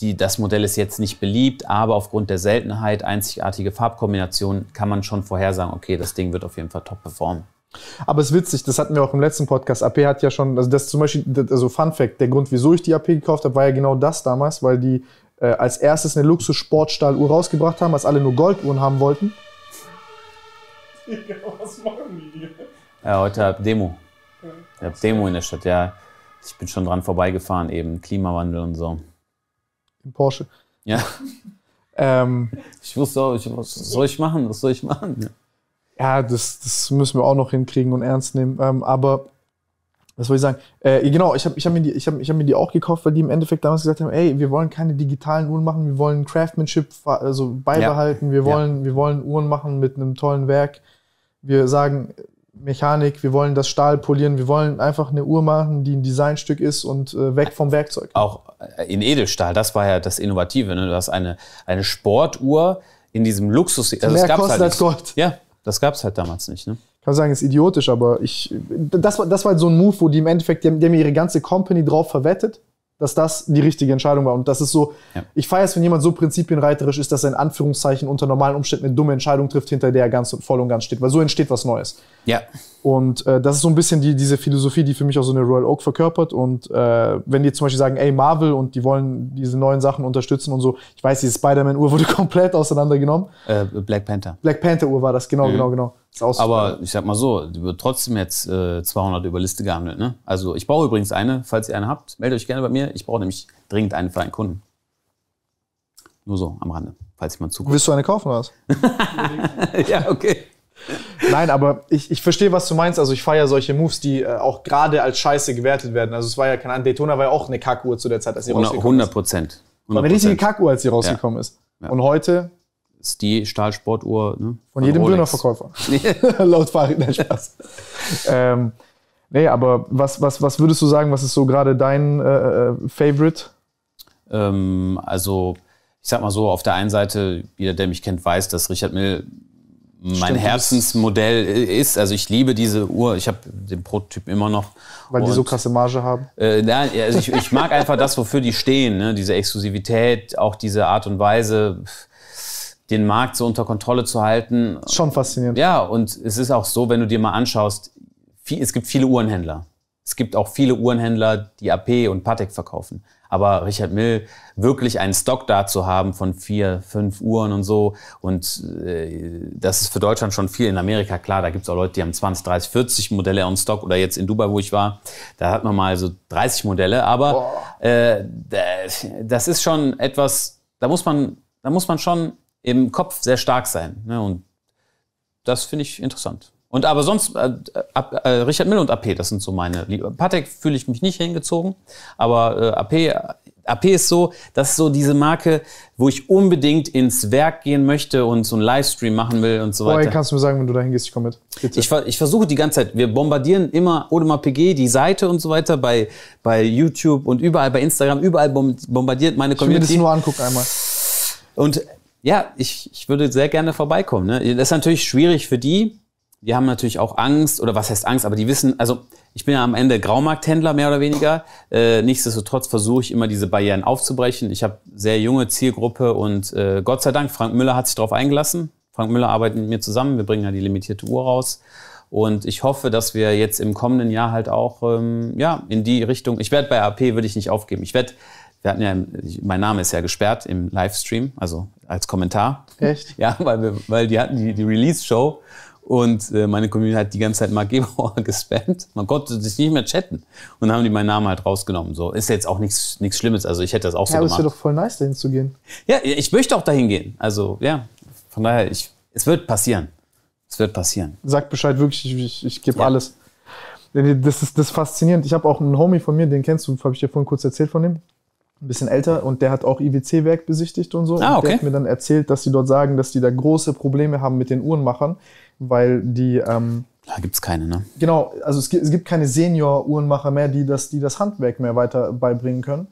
die, das Modell ist jetzt nicht beliebt, aber aufgrund der Seltenheit, einzigartige Farbkombinationen kann man schon vorhersagen, okay, das Ding wird auf jeden Fall top performen. Aber es ist witzig, das hatten wir auch im letzten Podcast. AP hat ja schon, also das zum Beispiel, also Fun Fact, der Grund, wieso ich die AP gekauft habe, war ja genau das damals, weil die äh, als erstes eine Luxus-Sportstahluhr rausgebracht haben, als alle nur Golduhren haben wollten. Digga, was machen die hier? Ja, heute hab Demo. Ich hab Demo in der Stadt, ja. Ich bin schon dran vorbeigefahren eben, Klimawandel und so. Im Porsche. Ja. [LAUGHS] ähm, ich wusste auch, was soll ich machen? Was soll ich machen? Ja, das, das müssen wir auch noch hinkriegen und ernst nehmen. Ähm, aber was soll ich sagen? Äh, genau, ich habe ich hab mir, die, ich hab, ich hab mir die auch gekauft, weil die im Endeffekt damals gesagt haben, ey, wir wollen keine digitalen Uhren machen, wir wollen Craftsmanship also beibehalten, ja. wir, wollen, ja. wir wollen Uhren machen mit einem tollen Werk. Wir sagen Mechanik, wir wollen das Stahl polieren, wir wollen einfach eine Uhr machen, die ein Designstück ist und äh, weg vom Werkzeug. Auch äh, in Edelstahl, das war ja das Innovative. Ne? Du hast eine, eine Sportuhr in diesem Luxus. Also Mehr es gab's halt kostet halt als Gold. Ja, das gab es halt damals nicht. Ne? kann sagen, ist idiotisch, aber ich, das, war, das war halt so ein Move, wo die im Endeffekt, die haben, die haben ihre ganze Company drauf verwettet, dass das die richtige Entscheidung war. Und das ist so, ja. ich feiere es, wenn jemand so prinzipienreiterisch ist, dass er in Anführungszeichen unter normalen Umständen eine dumme Entscheidung trifft, hinter der er ganz und voll und ganz steht, weil so entsteht was Neues. Ja. Und äh, das ist so ein bisschen die, diese Philosophie, die für mich auch so eine Royal Oak verkörpert. Und äh, wenn die zum Beispiel sagen, ey, Marvel und die wollen diese neuen Sachen unterstützen und so, ich weiß, diese Spider-Man-Uhr wurde [LAUGHS] komplett auseinandergenommen. Äh, Black Panther. Black Panther-Uhr war das, genau, mhm. genau, genau. Aber ich sag mal so, die wird trotzdem jetzt äh, 200 über Liste gehandelt. Ne? Also ich brauche übrigens eine, falls ihr eine habt, meldet euch gerne bei mir. Ich brauche nämlich dringend einen für einen Kunden. Nur so am Rande, falls jemand zuguckt. Willst du eine kaufen oder was? [LAUGHS] ja, okay. Nein, aber ich, ich verstehe, was du meinst. Also ich feiere solche Moves, die äh, auch gerade als scheiße gewertet werden. Also es war ja kein Daytona war ja auch eine Kackuhr zu der Zeit, als sie 100, ist. 100 Prozent. eine richtige Kackuhr, als sie rausgekommen ja. ist. Ja. Und heute ist die Stahlsportuhr. Ne, von, jedem also Rolex. Dönerverkäufer. [LAUGHS] Laut Fahrrad, nein, Spaß. ähm, nee, aber was, was, was würdest du sagen, was ist so gerade dein äh, äh, Favorite? Ähm, also, ich sag mal so, auf der einen Seite, jeder, der mich kennt, weiß, dass Richard Mill mein Stimmt, Herzensmodell ist. Also ich liebe diese Uhr. Ich habe den Prototyp immer noch. Weil und, die so krasse Marge haben? Äh, nein, also ich, ich mag einfach das, wofür die stehen. Ne? Diese Exklusivität, auch diese Art und Weise. Pff, den Markt so unter Kontrolle zu halten. Schon faszinierend. Ja, und es ist auch so, wenn du dir mal anschaust, viel, es gibt viele Uhrenhändler. Es gibt auch viele Uhrenhändler, die AP und Patek verkaufen. Aber Richard Mill, wirklich einen Stock da zu haben von vier, fünf Uhren und so, und äh, das ist für Deutschland schon viel. In Amerika, klar, da gibt es auch Leute, die haben 20, 30, 40 Modelle on Stock. Oder jetzt in Dubai, wo ich war, da hat man mal so 30 Modelle. Aber äh, das ist schon etwas, da muss man, da muss man schon im Kopf sehr stark sein. Ne? Und das finde ich interessant. Und aber sonst, äh, äh, Richard Mill und AP, das sind so meine Liebe. Patek fühle ich mich nicht hingezogen, aber äh, AP, AP ist so, das ist so diese Marke, wo ich unbedingt ins Werk gehen möchte und so einen Livestream machen will und so weiter. Vorher kannst du mir sagen, wenn du da hingehst, ich komme mit. Bitte. Ich, ich versuche die ganze Zeit, wir bombardieren immer Odemar PG, die Seite und so weiter, bei, bei YouTube und überall, bei Instagram, überall bombardiert meine Community. Ich will das nur angucken einmal. Und ja, ich, ich würde sehr gerne vorbeikommen. Ne? Das ist natürlich schwierig für die. Die haben natürlich auch Angst, oder was heißt Angst, aber die wissen, also ich bin ja am Ende Graumarkthändler, mehr oder weniger. Äh, nichtsdestotrotz versuche ich immer diese Barrieren aufzubrechen. Ich habe sehr junge Zielgruppe und äh, Gott sei Dank, Frank Müller hat sich darauf eingelassen. Frank Müller arbeitet mit mir zusammen, wir bringen ja die limitierte Uhr raus. Und ich hoffe, dass wir jetzt im kommenden Jahr halt auch ähm, ja, in die Richtung, ich werde bei AP, würde ich nicht aufgeben. Ich werde wir hatten ja, mein Name ist ja gesperrt im Livestream, also als Kommentar. Echt? [LAUGHS] Ja, weil, wir, weil die hatten die, die Release-Show und äh, meine Community hat die ganze Zeit Mark Gebauer [LAUGHS] gespammt. Man konnte sich nicht mehr chatten. Und dann haben die meinen Namen halt rausgenommen. So ist jetzt auch nichts, nichts Schlimmes. Also ich hätte das auch ja, so gemacht. Ja, aber es wäre doch voll nice, dahin zu gehen. Ja, ich möchte auch dahin gehen. Also ja, von daher, ich, es wird passieren. Es wird passieren. Sag Bescheid, wirklich, ich, ich, ich gebe ja. alles. Das ist, das ist faszinierend. Ich habe auch einen Homie von mir, den kennst du, habe ich dir vorhin kurz erzählt von dem ein bisschen älter und der hat auch IWC-Werk besichtigt und so. Ah, okay. Und der hat mir dann erzählt, dass sie dort sagen, dass die da große Probleme haben mit den Uhrenmachern, weil die. Ähm, da gibt es keine, ne? Genau, also es gibt, es gibt keine Senior-Uhrenmacher mehr, die das, die das Handwerk mehr weiter beibringen können.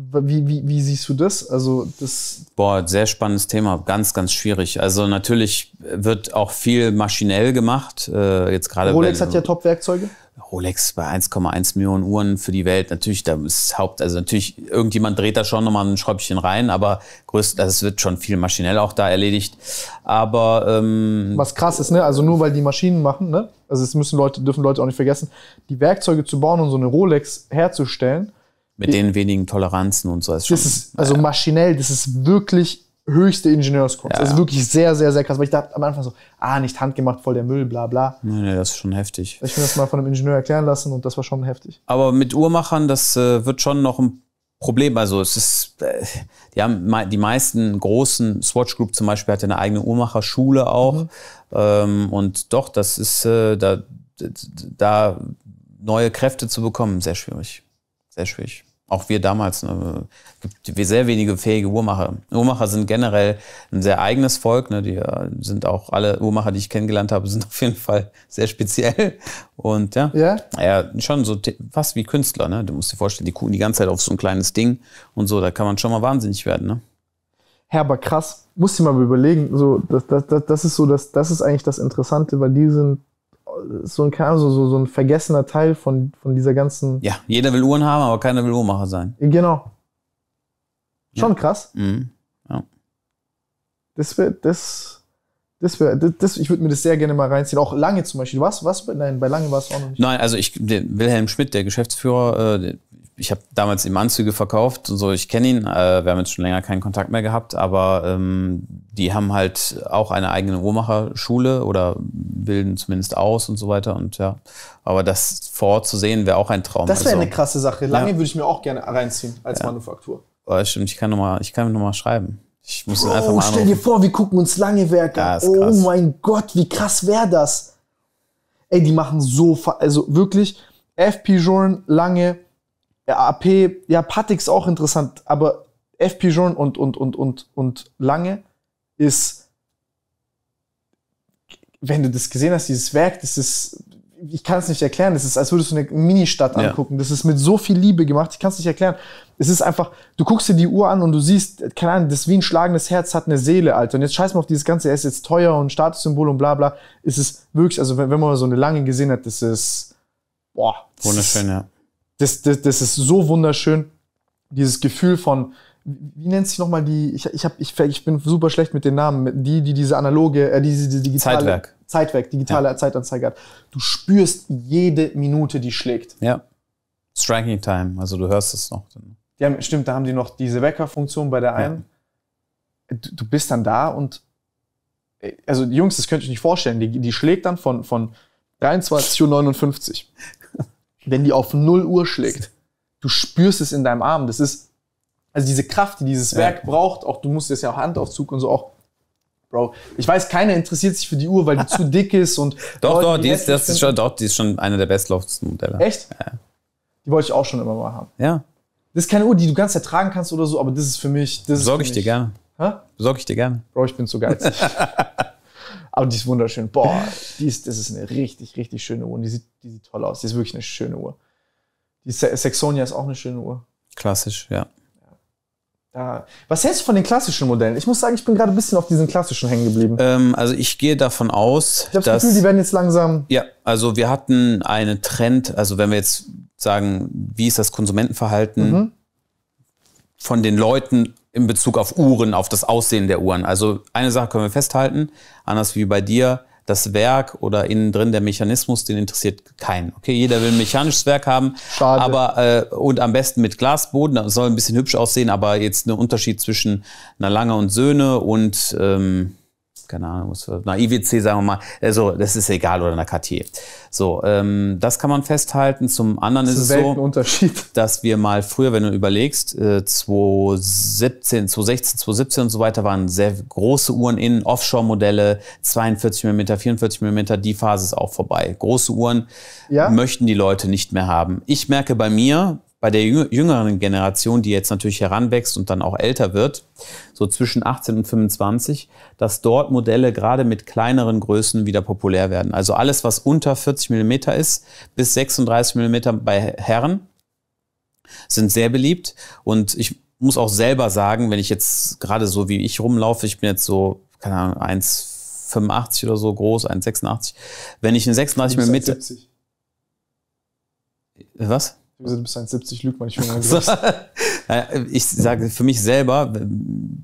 Wie, wie, wie, siehst du das? Also das Boah, sehr spannendes Thema, ganz, ganz schwierig. Also natürlich wird auch viel maschinell gemacht. Äh, jetzt gerade Rolex hat ja Top-Werkzeuge. Rolex bei 1,1 Millionen Uhren für die Welt, natürlich, da ist Haupt, also natürlich, irgendjemand dreht da schon nochmal ein Schräubchen rein, aber größt, das wird schon viel maschinell auch da erledigt. Aber ähm, was krass ist, ne? Also nur weil die Maschinen machen, ne? Also es müssen Leute, dürfen Leute auch nicht vergessen, die Werkzeuge zu bauen und so eine Rolex herzustellen. Mit die, den wenigen Toleranzen und so. Ist schon, das ist also maschinell, das ist wirklich höchste Ingenieurskunst. Ja, also wirklich sehr, sehr, sehr krass. Weil ich dachte am Anfang so, ah, nicht handgemacht, voll der Müll, bla bla. Nee, nee, das ist schon heftig. Ich bin das mal von einem Ingenieur erklären lassen und das war schon heftig. Aber mit Uhrmachern, das äh, wird schon noch ein Problem. Also es ist, äh, die haben die meisten großen Swatch Group zum Beispiel hat ja eine eigene Uhrmacherschule auch. Mhm. Ähm, und doch, das ist äh, da, da neue Kräfte zu bekommen, sehr schwierig. Sehr schwierig. Auch wir damals, ne, gibt sehr wenige fähige Uhrmacher. Uhrmacher sind generell ein sehr eigenes Volk. Ne, die äh, sind auch alle Uhrmacher, die ich kennengelernt habe, sind [LAUGHS] auf jeden Fall sehr speziell. Und ja, ja. ja schon so fast wie Künstler. Ne? Du musst dir vorstellen, die gucken die ganze Zeit auf so ein kleines Ding und so. Da kann man schon mal wahnsinnig werden. Ne? Herr, aber krass, muss ich mal überlegen. So, das, das, das, ist so, das, das ist eigentlich das Interessante, weil die sind so ein, so, so, so ein vergessener Teil von, von dieser ganzen. Ja, jeder will Uhren haben, aber keiner will Uhrmacher sein. Genau. Schon ja. krass. Mhm. Ja. Das wird, das, das wäre, das, das, ich würde mir das sehr gerne mal reinziehen. Auch Lange zum Beispiel. Was, was? Nein, bei Lange war es auch noch nicht. Nein, also ich, Wilhelm Schmidt, der Geschäftsführer, äh, ich habe damals ihm Anzüge verkauft und so, ich kenne ihn, äh, wir haben jetzt schon länger keinen Kontakt mehr gehabt, aber ähm, die haben halt auch eine eigene Uhrmacherschule oder bilden zumindest aus und so weiter und ja, aber das vor Ort zu sehen wäre auch ein Traum. Das wäre also, eine krasse Sache, lange ja. würde ich mir auch gerne reinziehen als ja. Manufaktur. Oh, stimmt, ich kann nochmal, ich kann nochmal schreiben. Ich muss Bro, einfach oh, mal stell dir vor, wir gucken uns Langewerke an. Ja, oh mein Gott, wie krass wäre das? Ey, die machen so, also wirklich, FP Journ, Lange, AP, ja, Patix auch interessant, aber F. Pigeon und, und, und, und, und Lange ist, wenn du das gesehen hast, dieses Werk, das ist, ich kann es nicht erklären, das ist, als würdest du eine Ministadt angucken. Ja. Das ist mit so viel Liebe gemacht, ich kann es nicht erklären. Es ist einfach, du guckst dir die Uhr an und du siehst, keine Ahnung, das ist wie ein schlagendes Herz hat eine Seele, Alter. Und jetzt scheiß mal auf dieses Ganze, er ist jetzt teuer und Statussymbol und bla bla. Es ist wirklich, also wenn, wenn man so eine lange gesehen hat, das ist, boah. Das Wunderschön, ist, ja das, das, das ist so wunderschön, dieses Gefühl von, wie nennt sich nochmal die, ich, ich, hab, ich, ich bin super schlecht mit den Namen, die, die diese analoge, äh, diese, diese digitale Zeitwerk. Zeitwerk, digitale ja. Zeitanzeige hat. Du spürst jede Minute, die schlägt. Ja. Striking Time, also du hörst es noch. Ja, stimmt, da haben die noch diese Weckerfunktion bei der einen. Ja. Du, du, bist dann da und, äh, also Jungs, das könnt ihr euch nicht vorstellen, die, die schlägt dann von, von 23.59 Uhr wenn die auf 0 Uhr schlägt, du spürst es in deinem Arm. Das ist, also diese Kraft, die dieses Werk ja. braucht, auch du musst jetzt ja auch Handaufzug und so auch. Bro, ich weiß, keiner interessiert sich für die Uhr, weil die zu dick ist und. [LAUGHS] doch, doch, die, die ist, das ist schon, doch, die ist schon einer der bestlaufendsten Modelle. Echt? Ja. Die wollte ich auch schon immer mal haben. Ja. Das ist keine Uhr, die du ganz ertragen kannst oder so, aber das ist für mich. Das Besorge ich mich. dir gerne. Hä? Besorge ich dir gerne. Bro, ich bin zu geizig. [LAUGHS] Aber die ist wunderschön. Boah, die ist, das ist eine richtig, richtig schöne Uhr. Und die sieht, die sieht toll aus. Die ist wirklich eine schöne Uhr. Die Saxonia ist auch eine schöne Uhr. Klassisch, ja. ja. Was hältst du von den klassischen Modellen? Ich muss sagen, ich bin gerade ein bisschen auf diesen klassischen hängen geblieben. Ähm, also ich gehe davon aus, ich dass... Ich habe das Gefühl, die werden jetzt langsam... Ja, also wir hatten einen Trend, also wenn wir jetzt sagen, wie ist das Konsumentenverhalten mhm. von den Leuten in Bezug auf Uhren, auf das Aussehen der Uhren. Also eine Sache können wir festhalten, anders wie bei dir, das Werk oder innen drin der Mechanismus, den interessiert keinen. Okay, jeder will ein mechanisches Werk haben, Schade. aber äh, und am besten mit Glasboden, das soll ein bisschen hübsch aussehen, aber jetzt ein Unterschied zwischen einer Lange und Söhne und ähm, keine Ahnung, was für, na, IWC sagen wir mal, also das ist egal oder einer Cartier. So, ähm, das kann man festhalten. Zum anderen das ist, ist es so, [LAUGHS] dass wir mal früher, wenn du überlegst, äh, 2017, 2016, 2017 und so weiter waren sehr große Uhren in Offshore-Modelle, 42 mm, 44 mm, die Phase ist auch vorbei. Große Uhren ja? möchten die Leute nicht mehr haben. Ich merke bei mir, bei der jüngeren Generation, die jetzt natürlich heranwächst und dann auch älter wird, so zwischen 18 und 25, dass dort Modelle gerade mit kleineren Größen wieder populär werden. Also alles, was unter 40 Millimeter ist, bis 36 Millimeter bei Herren, sind sehr beliebt. Und ich muss auch selber sagen, wenn ich jetzt gerade so wie ich rumlaufe, ich bin jetzt so, keine Ahnung, 1,85 oder so groß, 1,86. Wenn ich eine 36 mm. Was? Du bist 1,70, lügt man nicht mehr. [LAUGHS] so. Ich sage für mich selber,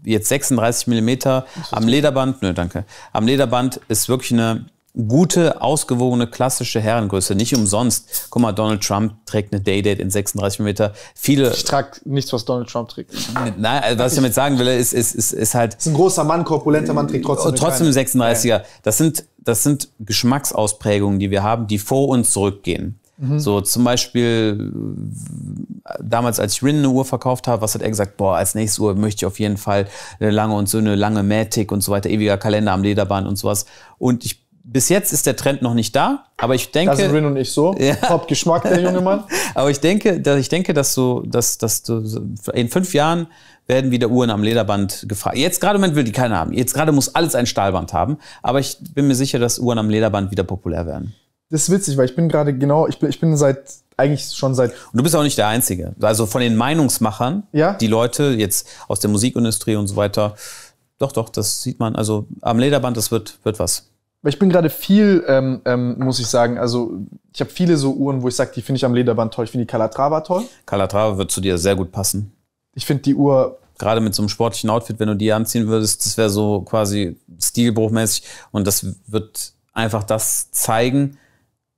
jetzt 36 Millimeter am Lederband, nö, danke. Am Lederband ist wirklich eine gute, ausgewogene, klassische Herrengröße. Nicht umsonst. Guck mal, Donald Trump trägt eine Day-Date in 36 mm. Viele. Ich trage nichts, was Donald Trump trägt. Nein, also was ich damit sagen will, ist, ist, ist, ist halt. Ist ein großer Mann, korpulenter Mann, trägt trotzdem. Trotzdem 36er. Das sind, das sind Geschmacksausprägungen, die wir haben, die vor uns zurückgehen. Mhm. So zum Beispiel damals, als ich Rin eine Uhr verkauft habe, was hat er gesagt? Boah, als nächste Uhr möchte ich auf jeden Fall eine lange und so eine lange Matic und so weiter, ewiger Kalender am Lederband und sowas. Und ich bis jetzt ist der Trend noch nicht da, aber ich denke. Also sind Rin und ich so. [LAUGHS] Ja. Top Geschmack, der junge Mann. [LAUGHS] aber ich denke, dass ich denke, dass du, dass, dass du in fünf Jahren werden wieder Uhren am Lederband gefragt. Jetzt gerade im Moment will die keiner haben. Jetzt gerade muss alles ein Stahlband haben. Aber ich bin mir sicher, dass Uhren am Lederband wieder populär werden das ist witzig, weil ich bin gerade genau, ich bin, ich bin seit eigentlich schon seit. Und du bist auch nicht der Einzige. Also von den Meinungsmachern, ja? die Leute jetzt aus der Musikindustrie und so weiter, doch, doch, das sieht man. Also am Lederband, das wird, wird was. Ich bin gerade viel, ähm, ähm, muss ich sagen, also ich habe viele so Uhren, wo ich sage, die finde ich am Lederband toll. Ich finde die Calatrava toll. Calatrava wird zu dir sehr gut passen. Ich finde die Uhr. Gerade mit so einem sportlichen Outfit, wenn du die anziehen würdest, das wäre so quasi stilbruchmäßig. Und das wird einfach das zeigen,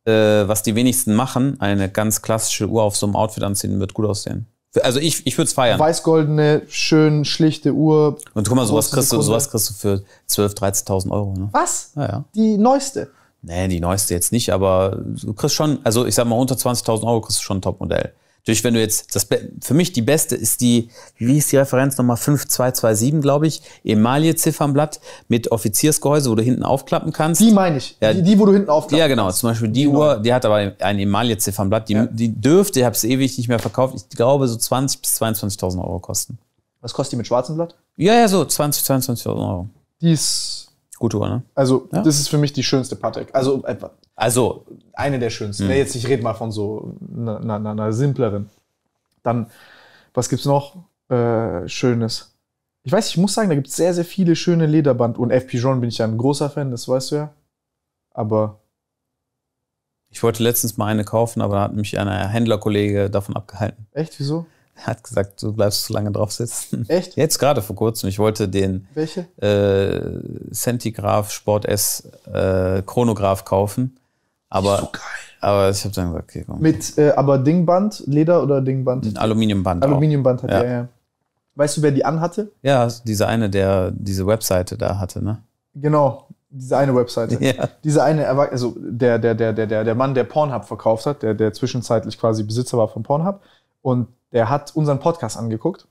äh, was die wenigsten machen, eine ganz klassische Uhr auf so einem Outfit anziehen, wird gut aussehen. Also ich, ich würde es feiern. Weißgoldene, schön schlichte Uhr. Und guck mal, sowas kriegst, du, sowas kriegst du für 12.000, 13.000 Euro. Ne? Was? Ja, ja. Die neueste? Nee, die neueste jetzt nicht, aber du kriegst schon, also ich sag mal, unter 20.000 Euro kriegst du schon ein Topmodell durch, wenn du jetzt, das für mich die beste ist die, wie ist die Referenz nochmal, 5227, glaube ich, emalie ziffernblatt mit Offiziersgehäuse, wo du hinten aufklappen kannst. Die meine ich, ja, die, die, wo du hinten aufklappen kannst. Ja, genau, zum Beispiel die, die Uhr, die hat aber ein emalie ziffernblatt die, ja. die dürfte, ich habe es ewig nicht mehr verkauft, ich glaube so 20.000 bis 22.000 Euro kosten. Was kostet die mit schwarzem Blatt? Ja, ja, so 20, 22.000 Euro. Die ist... Gute Uhr, ne? Also, ja. das ist für mich die schönste Patek. Also, einfach also eine der schönsten. Mhm. jetzt, ich rede mal von so einer, einer, einer simpleren. Dann, was gibt es noch äh, Schönes? Ich weiß, ich muss sagen, da gibt es sehr, sehr viele schöne Lederband. Und F. Pigeon bin ich ja ein großer Fan, das weißt du ja. Aber. Ich wollte letztens mal eine kaufen, aber da hat mich ein Händlerkollege davon abgehalten. Echt? Wieso? Er hat gesagt, du bleibst zu lange drauf sitzen. Echt? Jetzt gerade vor kurzem. Ich wollte den Welche? Äh, Centigraph Sport S äh, Chronograph kaufen. Aber, so geil. aber ich habe dann gesagt, okay, komm. Mit, äh, aber Dingband, Leder oder Dingband? Ein Aluminiumband. Aluminiumband hat ja. er, ja. Weißt du, wer die anhatte? Ja, diese eine, der diese Webseite da hatte, ne? Genau, diese eine Webseite. Ja. Diese eine, also der, der, der, der, der Mann, der Pornhub verkauft hat, der, der zwischenzeitlich quasi Besitzer war von Pornhub und der hat unseren Podcast angeguckt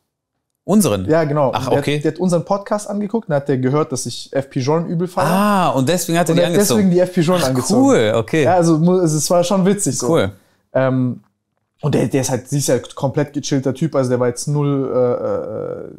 Unseren? Ja, genau. Ach, okay. Der, hat unseren Podcast angeguckt und hat der gehört, dass ich FP John übel fand. Ah, und deswegen hat er die hat angezogen. deswegen die FP John Ach, angezogen. Cool, okay. Ja, also es war schon witzig so. Cool. Ähm, und der, der ist halt, sie ist ja halt komplett gechillter Typ, also der war jetzt null.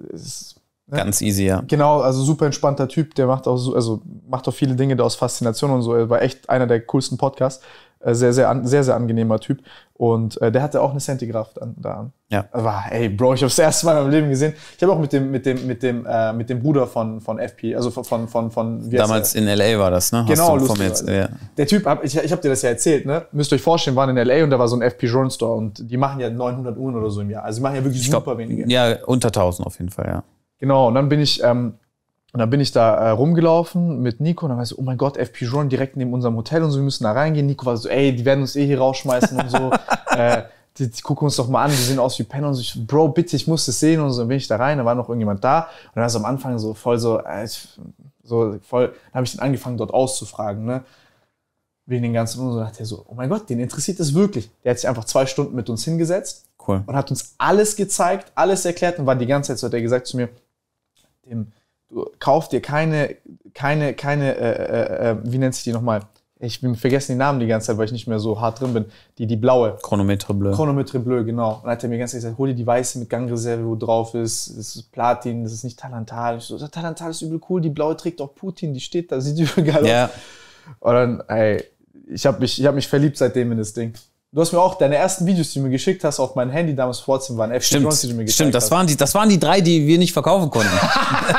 Äh, äh ist, ne? Ganz easy, ja. Genau, also super entspannter Typ, der macht auch so, also macht auch viele Dinge da aus Faszination und so. Er war echt einer der coolsten Podcasts. Äh, sehr, sehr, an, sehr, sehr angenehmer Typ. Und äh, der hatte auch eine Centigraph da, da an. Ja. War, ey, Bro, ich habe es erste Mal in meinem Leben gesehen. Ich habe auch mit dem, mit dem, mit dem, äh, mit dem Bruder von, von FP, also von, von, von, von Damals in LA war das, ne? Hast genau, du jetzt, ja. Der Typ, hab, ich, ich habe dir das ja erzählt, ne? Müsst ihr euch vorstellen, waren in LA und da war so ein FP Journal Store und die machen ja 900 Uhren oder so im Jahr. Also die machen ja wirklich ich super glaub, wenige. Ja, unter 1000 auf jeden Fall, ja. Genau, und dann bin ich, ähm, und dann bin ich da äh, rumgelaufen mit Nico und dann war ich so, oh mein Gott, F. Pijon direkt neben unserem Hotel und so, wir müssen da reingehen. Nico war so, ey, die werden uns eh hier rausschmeißen und so. [LAUGHS] äh, die, die, gucken uns doch mal an, die sehen aus wie Penner und so, ich, Bro, bitte, ich muss das sehen und so. Dann bin ich da rein, da war noch irgendjemand da. Und dann war es am Anfang so voll so, äh, so voll, dann habe ich dann angefangen, dort auszufragen, ne? Wegen den ganzen und so dachte er so, oh mein Gott, den interessiert das wirklich. Der hat sich einfach zwei Stunden mit uns hingesetzt cool. und hat uns alles gezeigt, alles erklärt und war die ganze Zeit so, hat er gesagt zu mir, dem kauf dir keine, keine, keine, äh, äh, äh, wie nennt sich die nochmal? Ich bin vergessen die Namen die ganze Zeit, weil ich nicht mehr so hart drin bin. Die, die blaue. Chronometre Bleu. Chronometre Bleu, genau. Und dann hat er mir ganz gesagt, hol dir die weiße mit Gangreserve, wo drauf ist. Das ist Platin, das ist nicht Talantal. Ich so, Talantal ist übel cool, die blaue trägt auch Putin, die steht da, sieht [LAUGHS] übel geil yeah. aus. Und dann, ey, ich habe mich, ich hab mich verliebt seitdem in das Ding. Du hast mir auch deine ersten Videos, die du mir geschickt hast, auf mein Handy damals vor WhatsApp waren FC stimmt, Jones, die du mir geschickt Stimmt, das hast. waren die, das waren die drei, die wir nicht verkaufen konnten.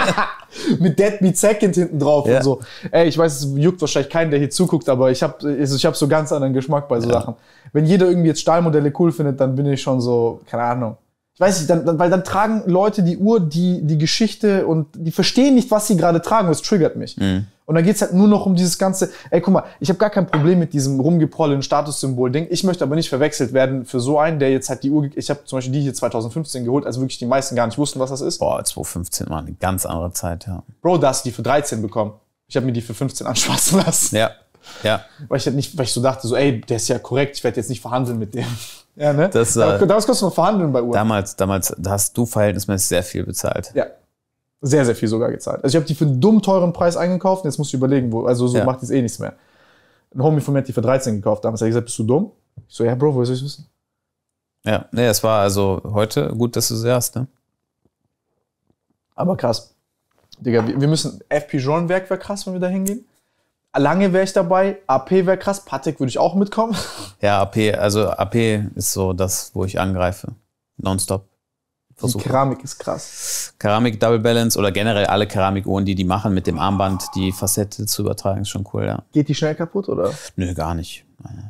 [LAUGHS] Mit Dead Meat Second hinten drauf ja. und so. Ey, ich weiß, es juckt wahrscheinlich keinen, der hier zuguckt, aber ich habe also ich hab so ganz anderen Geschmack bei so ja. Sachen. Wenn jeder irgendwie jetzt Stahlmodelle cool findet, dann bin ich schon so, keine Ahnung ich weiß nicht, dann, dann, weil dann tragen Leute die Uhr, die die Geschichte und die verstehen nicht, was sie gerade tragen. Das triggert mich. Mhm. Und dann geht's halt nur noch um dieses ganze, ey, guck mal, ich habe gar kein Problem mit diesem rumgeprollenen Statussymbol-Ding. Ich möchte aber nicht verwechselt werden für so einen, der jetzt halt die Uhr, ich habe zum Beispiel die hier 2015 geholt, also wirklich die meisten gar nicht wussten, was das ist. Boah, 2015 war eine ganz andere Zeit, ja. Bro, da hast du die für 13 bekommen. Ich habe mir die für 15 anschwatzen lassen. Ja. Ja. Weil ich halt nicht, weil ich so dachte, so, ey, der ist ja korrekt, ich werde jetzt nicht verhandeln mit dem. [LAUGHS] Ja, ne? Das war, äh, damals kannst du noch verhandeln bei Uhr. Damals, damals, da hast du verhältnismäßig sehr viel bezahlt. Ja. Sehr, sehr viel sogar gezahlt. Also ich habe die für einen dumm teuren Preis eingekauft und jetzt musst du überlegen, wo, also so ja. macht jetzt eh nichts mehr. Ein Homie von mir hat die für 13 gekauft. Damals hat gesagt, bist du dumm? Ich so, ja, Bro, woher soll ich wissen? Ja, ne, es war also heute gut, dass du sie hast, ne? Aber krass. Digga, wir müssen. FP John Werk wäre krass, wenn wir da hingehen. Lange wäre ich dabei, AP wäre krass, Patek würde ich auch mitkommen. [LAUGHS] Ja, AP, also AP ist so das, wo ich angreife. Nonstop. Versuche. Die Keramik ist krass. Keramik Double Balance oder generell alle Keramikuhren, die die machen, mit dem Armband die Facette zu übertragen, ist schon cool, ja. Geht die schnell kaputt oder? Nö, äh, gar nicht.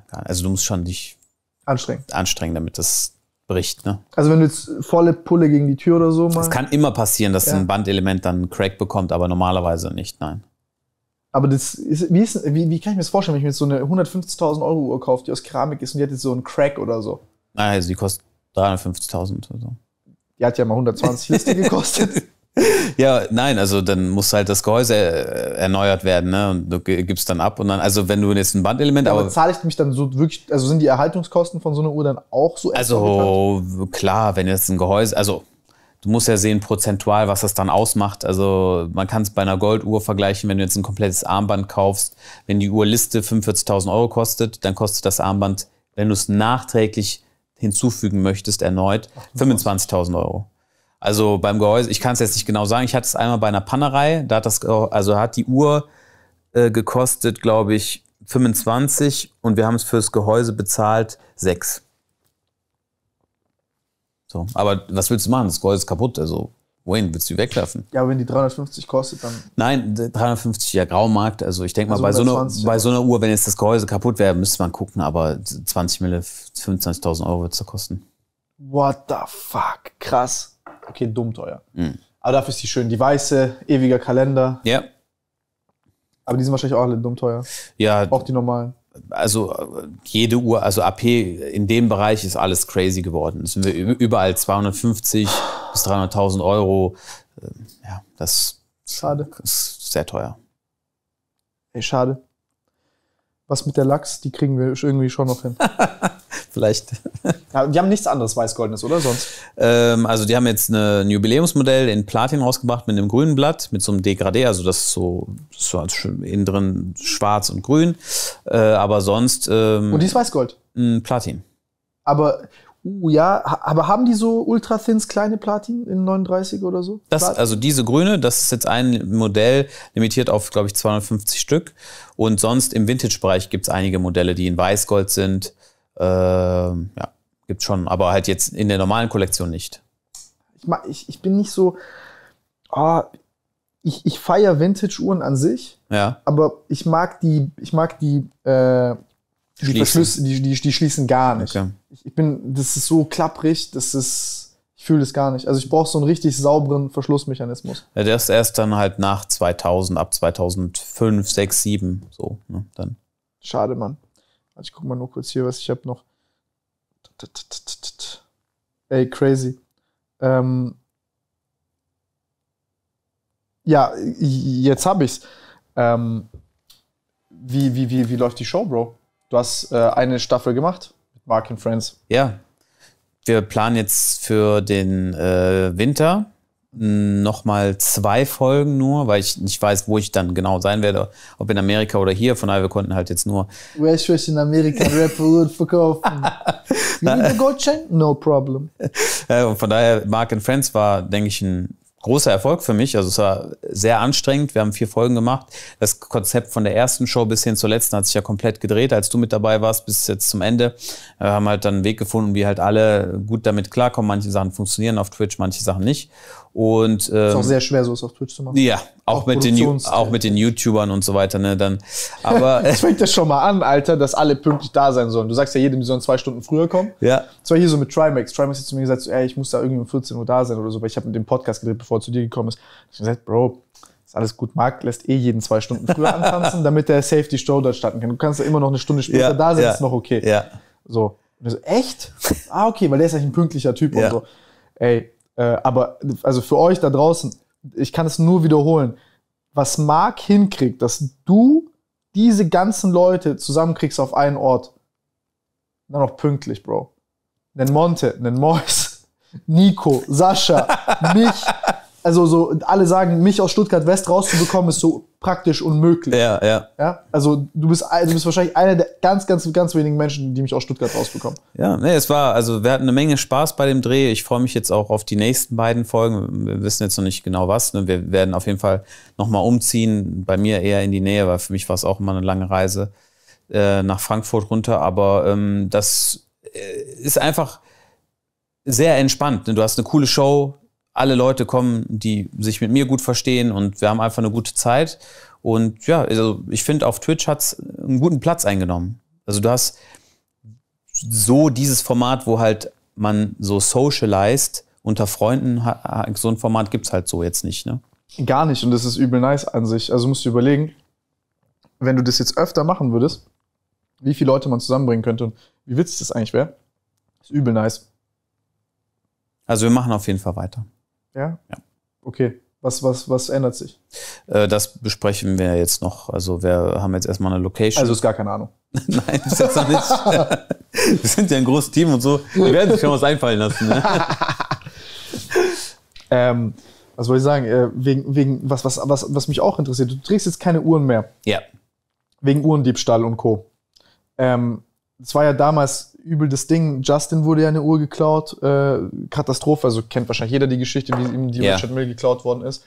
Also du musst schon dich anstrengen, anstrengen damit das bricht. Ne? Also wenn du jetzt volle Pulle gegen die Tür oder so machst. Es kann immer passieren, dass ja. ein Bandelement dann einen Crack bekommt, aber normalerweise nicht, nein. Aber das ist, wie, ist, wie, wie kann ich mir das vorstellen, wenn ich mir jetzt so eine 150.000 Euro Uhr kaufe, die aus Keramik ist und die hat jetzt so einen Crack oder so? Nein, also die kostet 350.000 oder so. Die hat ja mal 120 Liste gekostet. [LAUGHS] Ja, nein, also dann muss halt das Gehäuse äh, erneuert werden, ne? Und du gibst dann ab und dann, also wenn du jetzt ein Bandelement. Ja, aber, aber zahle ich mich dann so wirklich, also sind die Erhaltungskosten von so einer Uhr dann auch so? Also klar, wenn jetzt ein Gehäuse, also Du musst ja sehen, prozentual, was das dann ausmacht. Also man kann es bei einer Golduhr vergleichen, wenn du jetzt ein komplettes Armband kaufst. Wenn die Uhrliste 45.000 Euro kostet, dann kostet das Armband, wenn du es nachträglich hinzufügen möchtest, erneut 25.000 Euro. Also beim Gehäuse, ich kann es jetzt nicht genau sagen, ich hatte es einmal bei einer Pannerei, da hat das, also hat die Uhr äh, gekostet, glaube ich, 25 und wir haben es fürs Gehäuse bezahlt 6. So. Aber was willst du machen? Das Gold ist kaputt. Also, Wayne, willst du die wegwerfen? Ja, aber wenn die 350 kostet, dann. Nein, 350 ja Graumarkt. Also ich denke mal, also bei, so einer, ja. so einer Uhr, wenn jetzt das Gehäuse kaputt wäre, müsste man gucken, aber 20 Mille, 25.000 Euro wird es da kosten. What the fuck? Krass. Okay, dumm teuer. Mhm. Aber dafür ist die schön. Die weiße, ewiger Kalender. Ja. Aber die sind wahrscheinlich auch alle dumm teuer. Ja. Auch die normalen also jede Uhr, also AP in dem Bereich ist alles crazy geworden. Es sind wir überall 250 [GASPS] bis 300.000 Euro. Ja, das schade. ist sehr teuer. Ey, schade. Was mit der Lachs, die kriegen wir irgendwie schon noch hin. [LAUGHS] Vielleicht. [LAUGHS] Ja, die haben nichts anderes Weiß-Goldenes, oder sonst? Ähm, also die haben jetzt eine, ein Jubiläumsmodell in Platin rausgebracht mit einem grünen Blatt, mit so einem Degradé, also das ist so, so als innen drin schwarz und grün. Äh, aber sonst. Ähm, und die ist Weiß-Gold? Platin. Aber uh, ja, aber haben die so ultra thins kleine Platin in 39 oder so? Das, also diese grüne, das ist jetzt ein Modell, limitiert auf, glaube ich, 250 Stück. Und sonst im Vintage-Bereich gibt es einige Modelle, die in Weißgold sind. Ähm, ja, gibt's schon, aber halt jetzt in der normalen Kollektion nicht. Ich, ich, ich bin nicht so. Oh, ich, ich feiere Vintage-Uhren an sich, ja. aber ich mag die, ich mag die, äh, die Verschlüsse, die, die, die, schließen gar nicht. Okay. Ich, ich, bin, das ist so klapprig, das ist, ich fühle das gar nicht. Also ich brauche so einen richtig sauberen Verschlussmechanismus. Ja, der ist erst dann halt nach 2000, ab 2005, 6, 7, so, ne, dann. Schade, Mann. Ich guck mal nur kurz hier, was ich habe noch. Ey, crazy. Ähm ja, jetzt habe ich's. Ähm wie, wie, wie, wie läuft die Show, Bro? Du hast äh, eine Staffel gemacht mit Mark and Friends. Ja. Wir planen jetzt für den äh, Winter nochmal zwei Folgen nur, weil ich nicht weiß, wo ich dann genau sein werde, ob in Amerika oder hier. Von daher, wir konnten halt jetzt nur. Rash Rash in Amerika, [LAUGHS] Rapperhood verkaufen. you need a gold chain? No problem. [LAUGHS] und von daher, Mark and Friends war, denke ich, ein großer Erfolg für mich. Also es war sehr anstrengend. Wir haben vier Folgen gemacht. Das Konzept von der ersten Show bis hin zur letzten hat sich ja komplett gedreht. Als du mit dabei warst, bis jetzt zum Ende, äh, Wir haben halt dann einen Weg gefunden, wie halt alle gut damit klarkommen. Manche Sachen funktionieren auf Twitch, manche Sachen nicht. Und ähm, ist auch ähm, sehr schwer, so es auf Twitch zu machen. Ja, auch, mit den, auch mit den YouTubern und so weiter, ne? Dann, aber jetzt [LAUGHS] fängt das schon mal an, Alter, dass alle pünktlich da sein sollen. Du sagst ja jedem, die sollen zwei Stunden früher kommen. Ja. Das hier so mit Trimax. Trimax hat zu mir gesagt, so, ey, ich muss da irgendwie um 14 Uhr da sein oder so, weil ich habe mit dem Podcast gedreht, bevor er zu dir gekommen ist. Ich habe gesagt, Bro, ist alles gut. Marc lässt eh jeden zwei Stunden früher antanzen, [LAUGHS] damit der Safety Show dort starten kann. Du kannst ja immer noch eine Stunde später ja, da sein, ja, ist noch okay. Ja. So. Und so, echt? Ah, okay, weil der ist eigentlich ein pünktlicher Typ ja. und so. Ey, äh, aber also für euch da draußen, ich kann es nur wiederholen, was Marc hinkriegt, dass du diese ganzen Leute zusammenkriegst auf einen Ort, dann auch pünktlich, Bro. Nen Monte, nen Mois, [LAUGHS] Nico, Sascha, mich, also so alle sagen, mich aus Stuttgart West rauszubekommen, ist so praktisch unmöglich. Ja, ja. ja? Also du bist, also du bist wahrscheinlich einer der ganz, ganz, ganz wenigen Menschen, die mich aus Stuttgart rausbekommen. Ja, nee, es war, also wir hatten eine Menge Spaß bei dem Dreh. Ich freue mich jetzt auch auf die nächsten beiden Folgen. Wir wissen jetzt noch nicht genau was. Ne? Wir werden auf jeden Fall nochmal umziehen. Bei mir eher in die Nähe, weil für mich war es auch immer eine lange Reise äh, nach Frankfurt runter. Aber ähm, das äh, ist einfach sehr entspannt. Ne? Du hast eine coole Show, alle Leute kommen, die sich mit mir gut verstehen und wir haben einfach eine gute Zeit. Und ja, also ich finde, auf Twitch hat es einen guten Platz eingenommen. Also du hast so dieses Format, wo halt man so socialized unter Freunden, so ein Format gibt es halt so jetzt nicht. Ne? Gar nicht und das ist übel nice an sich. Also musst du überlegen, wenn du das jetzt öfter machen würdest, wie viele Leute man zusammenbringen könnte und wie witzig das eigentlich wäre. Ist übel nice. Also wir machen auf jeden Fall weiter. Ja? Ja. Okay. Was, was, was ändert sich? Äh, das besprechen wir jetzt noch. Also wir haben jetzt erstmal eine Location. Also ist gar keine Ahnung. [LAUGHS] Nein, ist jetzt noch nicht. [LAUGHS] wir sind ja ein großes Team und so. Wir werden sich schon was einfallen lassen. Ne? [LAUGHS] ähm, was wollte ich sagen? Äh, wegen, wegen was, was, was, was mich auch interessiert. Du trägst jetzt keine Uhren mehr. Ja. Wegen Uhrendiebstahl und Co. Ähm, das war ja damals übel das Ding. Justin wurde ja eine Uhr geklaut. Äh, Katastrophe, also kennt wahrscheinlich jeder die Geschichte, wie ihm die Richard Mill geklaut worden ist.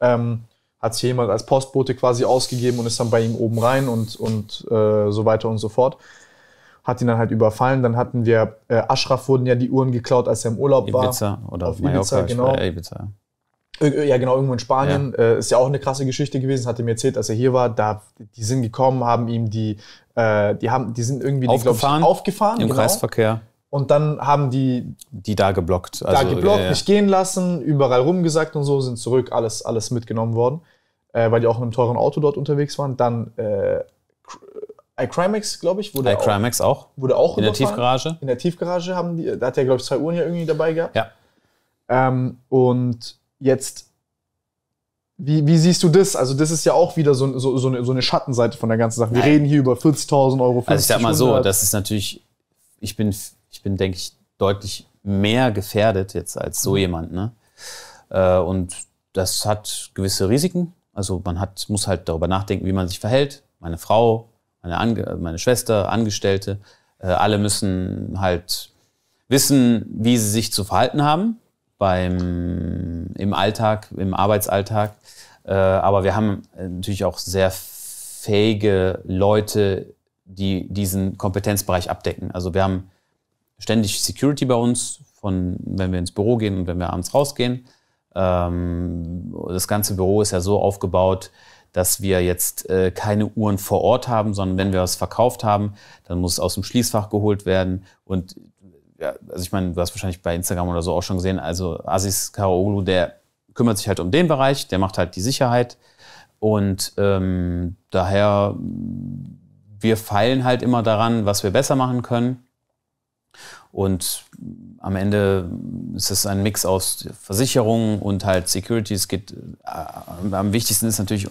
Ähm, hat sich jemand als Postbote quasi ausgegeben und ist dann bei ihm oben rein und, und äh, so weiter und so fort. Hat ihn dann halt überfallen. Dann hatten wir, äh, Ashraf wurden ja die Uhren geklaut, als er im Urlaub Ibiza war. Oder auf Mallorca, Ibiza, genau. Ibiza. Ja, genau, irgendwo in Spanien. Ja. Äh, ist ja auch eine krasse Geschichte gewesen, hat er mir erzählt, als er hier war. Da, die sind gekommen, haben ihm die, äh, die haben, die sind irgendwie aufgefahren, ich, aufgefahren im genau. Kreisverkehr. Und dann haben die die da geblockt, also, da geblockt, ja, ja. nicht gehen lassen, überall rumgesagt und so, sind zurück, alles, alles mitgenommen worden, äh, weil die auch in einem teuren Auto dort unterwegs waren. Dann äh, iCrimex, glaube ich, wurde iCrimex auch, auch, Wurde auch in der Tiefgarage. In der Tiefgarage haben die, da hat er, glaube ich, zwei Uhren ja irgendwie dabei gehabt. Ja. Ähm, und Jetzt, wie, wie siehst du das? Also, das ist ja auch wieder so, so, so, eine, so eine, Schattenseite von der ganzen Sache. Wir Nein. reden hier über 40.000 Euro. 50 also, ich sag mal so, das ist natürlich, ich bin, ich bin, denke ich, deutlich mehr gefährdet jetzt als so mhm. jemand. Ne? Äh, und das hat gewisse Risiken. Also, man hat, muss halt darüber nachdenken, wie man sich verhält. Meine Frau, meine, Ange meine Schwester, Angestellte, äh, alle müssen halt wissen, wie sie sich zu verhalten haben beim, im Alltag, im Arbeitsalltag. Äh, aber wir haben äh, natürlich auch sehr fähige Leute, die diesen Kompetenzbereich abdecken. Also wir haben ständig Security bei uns, von wenn wir ins Büro gehen und wenn wir abends rausgehen. Ähm, das ganze Büro ist ja so aufgebaut, dass wir jetzt äh, keine Uhren vor Ort haben, sondern wenn wir was verkauft haben, dann muss es aus dem Schließfach geholt werden. Und ja, also ich meine, du hast wahrscheinlich bei Instagram oder so auch schon gesehen, also Asis Karaoglu, der kümmert sich halt um den Bereich, der macht halt die Sicherheit. Und ähm, daher, wir feilen halt immer daran, was wir besser machen können. Und am Ende ist es ein Mix aus Versicherungen und halt Security. Es geht, äh, am wichtigsten ist natürlich,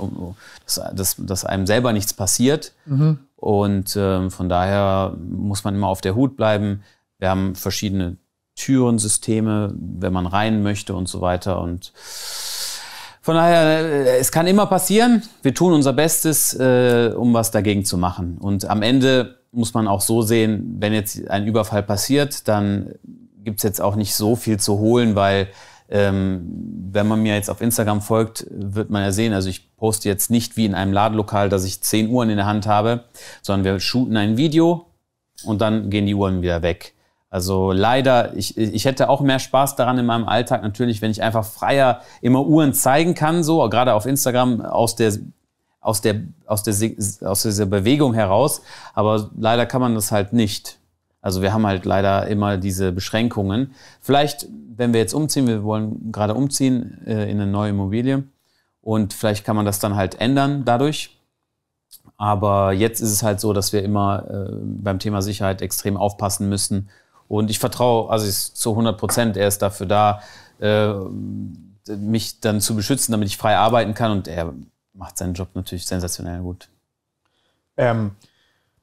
dass, dass, dass, einem selber nichts passiert. Mhm. Und äh, von daher muss man immer auf der Hut bleiben. Wir haben verschiedene Türensysteme, wenn man rein möchte und so weiter. Und von daher, äh, es kann immer passieren. Wir tun unser Bestes, äh, um was dagegen zu machen. Und am Ende muss man auch so sehen, wenn jetzt ein Überfall passiert, dann gibt es jetzt auch nicht so viel zu holen, weil ähm, wenn man mir jetzt auf Instagram folgt, wird man ja sehen, also ich poste jetzt nicht wie in einem Ladelokal, dass ich 10 Uhren in der Hand habe, sondern wir shooten ein Video und dann gehen die Uhren wieder weg. Also leider, ich, ich hätte auch mehr Spaß daran in meinem Alltag natürlich, wenn ich einfach freier immer Uhren zeigen kann, so gerade auf Instagram aus der aus der aus der aus dieser Bewegung heraus. Aber leider kann man das halt nicht. Also wir haben halt leider immer diese Beschränkungen. Vielleicht, wenn wir jetzt umziehen, wir wollen gerade umziehen äh, in eine neue Immobilie und vielleicht kann man das dann halt ändern dadurch. Aber jetzt ist es halt so, dass wir immer äh, beim Thema Sicherheit extrem aufpassen müssen und ich vertraue also ich, zu 100 Prozent, er ist dafür da, äh, mich dann zu beschützen, damit ich frei arbeiten kann. Und er macht seinen Job natürlich sensationell gut. Ähm,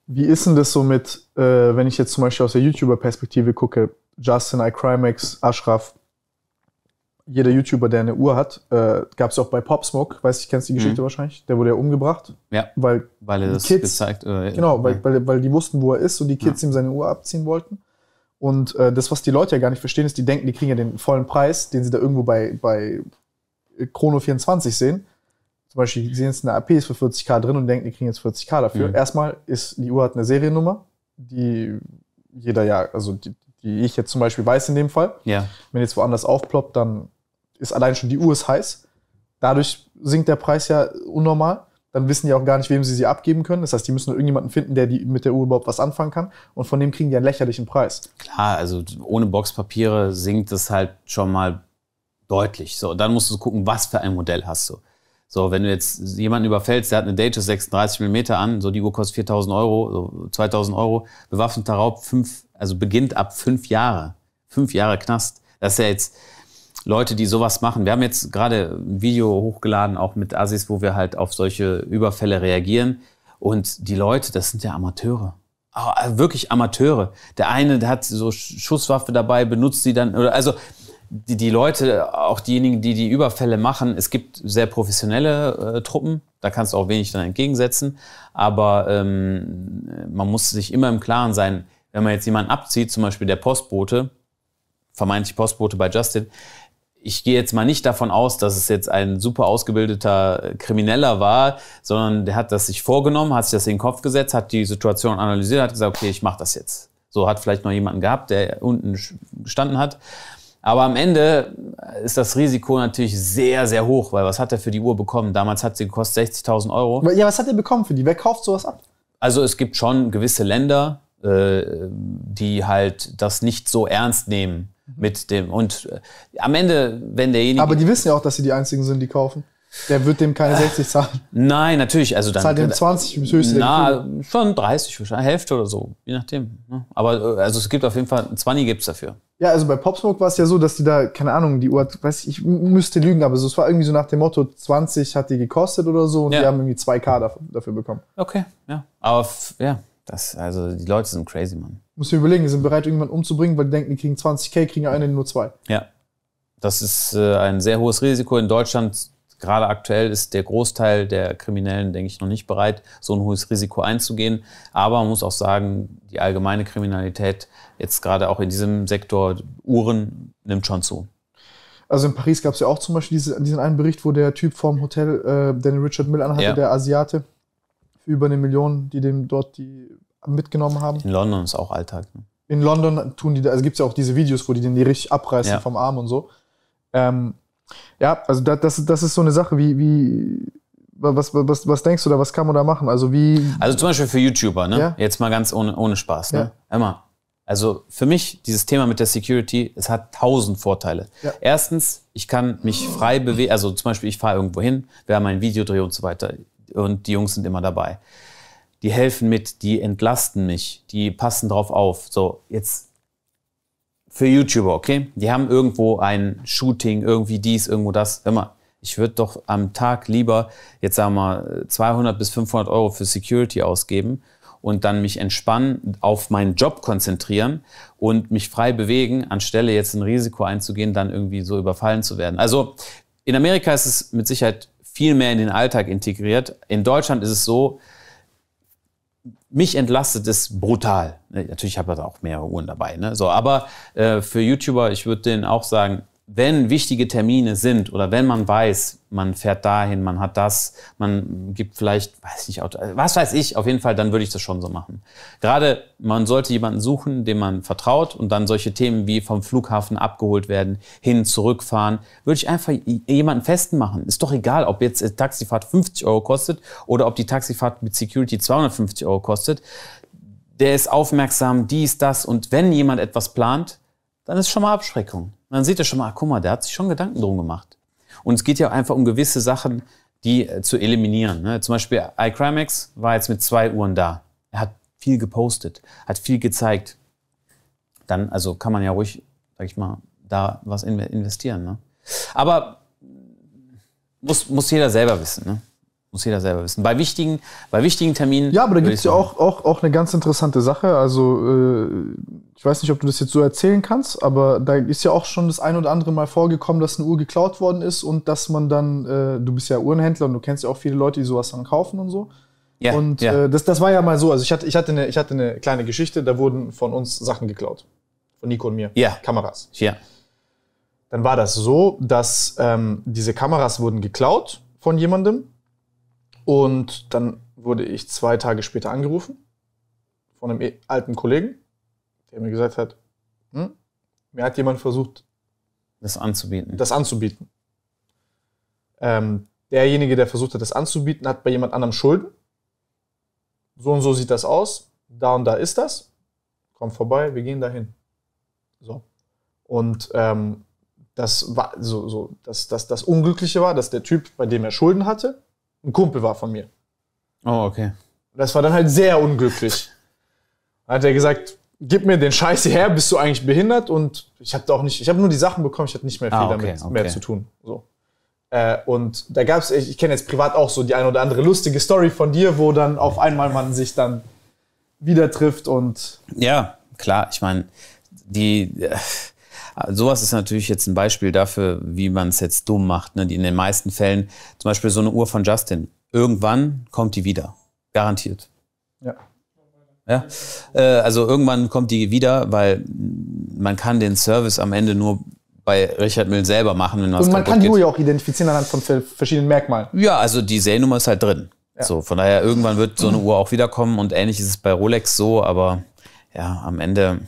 wie ist denn das so mit, äh, wenn ich jetzt zum Beispiel aus der YouTuber-Perspektive gucke, Justin, iCrimex, Ashraf, jeder YouTuber, der eine Uhr hat, äh, gab es auch bei Popsmoke, weiß ich, kennst die Geschichte mhm. wahrscheinlich, der wurde ja umgebracht. Ja. Weil, weil er das Kids, gezeigt äh, Genau, weil, weil, weil die wussten, wo er ist und die Kids ja. ihm seine Uhr abziehen wollten. Und äh, das, was die Leute ja gar nicht verstehen, ist, die denken, die kriegen ja den vollen Preis, den sie da irgendwo bei, bei äh, Chrono24 sehen. Zum Beispiel sehen jetzt eine AP ist für 40k drin und denken, die kriegen jetzt 40k dafür. Mhm. Erstmal ist die Uhr hat eine Seriennummer, die jeder ja, also die, die ich jetzt zum Beispiel weiß in dem Fall. Ja. Wenn jetzt woanders aufploppt, dann ist allein schon die Uhr ist heiß. Dadurch sinkt der Preis ja unnormal dann wissen die auch gar nicht, wem sie sie abgeben können. Das heißt, die müssen irgendjemanden finden, der die mit der Uhr überhaupt was anfangen kann. Und von dem kriegen die einen lächerlichen Preis. Klar, also ohne Boxpapiere sinkt es halt schon mal deutlich. So, dann musst du gucken, was für ein Modell hast du. So, wenn du jetzt jemanden überfällst, der hat eine Datejust 36 mm an, so die Uhr kostet 4000 Euro, so 2000 Euro, bewaffneter Raub fünf, also beginnt ab fünf Jahre. Fünf Jahre Knast. Das ist ja jetzt, Leute, die sowas machen. Wir haben jetzt gerade ein Video hochgeladen, auch mit Assis, wo wir halt auf solche Überfälle reagieren. Und die Leute, das sind ja Amateure. Aber ah, äh, wirklich Amateure. Der eine der hat so Schusswaffe dabei, benutzt sie dann. Also die, die Leute, auch diejenigen, die die Überfälle machen, es gibt sehr professionelle äh, Truppen, da kannst du auch wenig dann entgegensetzen. Aber ähm, man muss sich immer im Klaren sein, wenn man jetzt jemanden abzieht, zum Beispiel der Postbote, vermeintlich Postbote bei Justin, ich gehe jetzt mal nicht davon aus, dass es jetzt ein super ausgebildeter äh, Krimineller war, sondern der hat das sich vorgenommen, hat sich das in den Kopf gesetzt, hat die Situation analysiert, hat gesagt, okay, ich mache das jetzt. So hat vielleicht noch jemanden gehabt, der unten gestanden hat. Aber am Ende äh, ist das Risiko natürlich sehr, sehr hoch, weil was hat er für die Uhr bekommen? Damals hat sie gekostet 60.000 Euro. Ja, was hat er bekommen für die? Wer kauft sowas ab? Also es gibt schon gewisse Länder, äh, die halt das nicht so ernst nehmen, mit dem. Und äh, am Ende, wenn derjenige. Aber die wissen ja auch, dass sie die einzigen sind, die kaufen. Der wird dem keine 60 äh, zahlen. Nein, natürlich. Also dann, Zahlt dem 20 im höchsten. Na, schon 30 wahrscheinlich, Hälfte oder so, je nachdem. Ne? Aber äh, also es gibt auf jeden Fall, ein 20 gibt es dafür. Ja, also bei Popsmoke war es ja so, dass die da, keine Ahnung, die Uhr, weiß ich, ich müsste lügen, aber so, es war irgendwie so nach dem Motto, 20 hat die gekostet oder so und ja. die haben irgendwie 2K dafür, dafür bekommen. Okay, ja. Aber ja, das, also die Leute sind crazy, Mann. Muss mir überlegen, die sind bereit, irgendwann umzubringen, weil die denken, die kriegen 20k, kriegen einen nur zwei. Ja. Das ist äh, ein sehr hohes Risiko. In Deutschland gerade aktuell ist der Großteil der Kriminellen, denke ich, noch nicht bereit, so ein hohes Risiko einzugehen. Aber man muss auch sagen, die allgemeine Kriminalität, jetzt gerade auch in diesem Sektor Uhren, nimmt schon zu. Also in Paris gab es ja auch zum Beispiel diesen, diesen einen Bericht, wo der Typ vorm Hotel, äh, den Richard Mill anhatte, ja. der Asiate, für über eine Million, die dem dort die mitgenommen haben. In London ist auch Alltag. Ne? In London tun die, also gibt es ja auch diese Videos, wo die den die richtig abreißen ja. vom Arm und so. Ähm, ja, also das, das, das ist so eine Sache, wie, wie was, was, was denkst du da, was kann man da machen? Also wie. Also zum Beispiel für YouTuber, ne? Ja? Jetzt mal ganz ohne, ohne Spaß, ne? Ja. Emma. Also für mich, dieses Thema mit der Security, es hat tausend Vorteile. Ja. Erstens, ich kann mich frei bewegen, also zum Beispiel, ich fahre irgendwo hin, wir haben ein Videodreh und so weiter und die Jungs sind immer dabei die helfen mit, die entlasten mich, die passen drauf auf. So, jetzt für YouTuber, okay? Die haben irgendwo ein Shooting, irgendwie dies, irgendwo das, immer. Ich würde doch am Tag lieber, jetzt sagen wir, 200 bis 500 Euro für Security ausgeben und dann mich entspannen, auf meinen Job konzentrieren und mich frei bewegen, anstelle jetzt ein Risiko einzugehen, dann irgendwie so überfallen zu werden. Also in Amerika ist es mit Sicherheit viel mehr in den Alltag integriert. In Deutschland ist es so, mich entlastet es brutal. Ne, natürlich habe ich da auch mehrere Uhren dabei. Ne? So, aber äh, für YouTuber, ich würde denen auch sagen, wenn wichtige Termine sind oder wenn man weiß, man fährt dahin, man hat das, man gibt vielleicht, weiß nicht, was weiß ich, auf jeden Fall, dann würde ich das schon so machen. Gerade man sollte jemanden suchen, dem man vertraut und dann solche Themen wie vom Flughafen abgeholt werden, hin, zurückfahren, würde ich einfach jemanden festmachen. Ist doch egal, ob jetzt äh, Taxifahrt 50 Euro kostet oder ob die Taxifahrt mit Security 250 Euro kostet. Der ist aufmerksam, dies, das und wenn jemand etwas plant, dann ist schon mal Abschreckung. Man sieht ja schon mal, ach, guck mal, der hat sich schon Gedanken drum gemacht. Und es geht ja einfach um gewisse Sachen, die äh, zu eliminieren. Ne? Zum Beispiel iCrimex war jetzt mit zwei Uhren da. Er hat viel gepostet, hat viel gezeigt. Dann, also kann man ja ruhig, sag ich mal, da was investieren. Ne? Aber muss, muss jeder selber wissen. Ne? Muss jeder selber wissen. Bei wichtigen, bei wichtigen Terminen. Ja, aber da gibt es ja auch, auch, auch eine ganz interessante Sache. Also, äh, ich weiß nicht, ob du das jetzt so erzählen kannst, aber da ist ja auch schon das ein oder andere Mal vorgekommen, dass eine Uhr geklaut worden ist und dass man dann, äh, du bist ja Uhrenhändler und du kennst ja auch viele Leute, die sowas dann kaufen und so. Ja, und ja. Äh, das, das war ja mal so. Also, ich hatte, ich, hatte eine, ich hatte eine kleine Geschichte, da wurden von uns Sachen geklaut. Von Nico und mir. Ja. Kameras. Ja. Dann war das so, dass ähm, diese Kameras wurden geklaut von jemandem und dann wurde ich zwei Tage später angerufen von einem e-, alten Kollegen, der mir gesagt hat, hm, mir hat jemand versucht, das anzubieten. Das anzubieten. Ähm, derjenige, der versucht hat, das anzubieten, hat bei jemand anderem Schulden. So und so sieht das aus. Da und da ist das. Komm vorbei, wir gehen dahin. So. Und ähm, das war so, so dass, das, das Unglückliche war, dass der Typ, bei dem er Schulden hatte, ein Kumpel war von mir. Oh, okay. Das war dann halt sehr unglücklich. Dann hat er gesagt, gib mir den Scheiß her, bist du eigentlich behindert? Und ich habe auch nicht, ich habe nur die Sachen bekommen, ich hatte nicht mehr viel ah, okay, damit okay. mehr zu tun. So. Äh, und da gab es, ich, ich kenne jetzt privat auch so die eine oder andere lustige Story von dir, wo dann auf einmal man sich dann wieder trifft und. Ja, klar, ich meine, die. Äh, Ah, sowas ist natürlich jetzt ein Beispiel dafür, wie man es jetzt dumm macht. Ne? Die in den meisten Fällen, zum Beispiel so eine Uhr von Justin, irgendwann kommt die wieder. Garantiert. Ja. Ja, äh, also irgendwann kommt die wieder, weil man kann den Service am Ende nur bei Richard Müll selber machen, wenn Und man kann die Uhr ja auch identifizieren anhand von verschiedenen Merkmalen. Ja, also die Seriennummer ist halt drin. Ja. So, von daher irgendwann wird so eine Uhr auch wiederkommen und ähnlich ist es bei Rolex so, aber ja, am Ende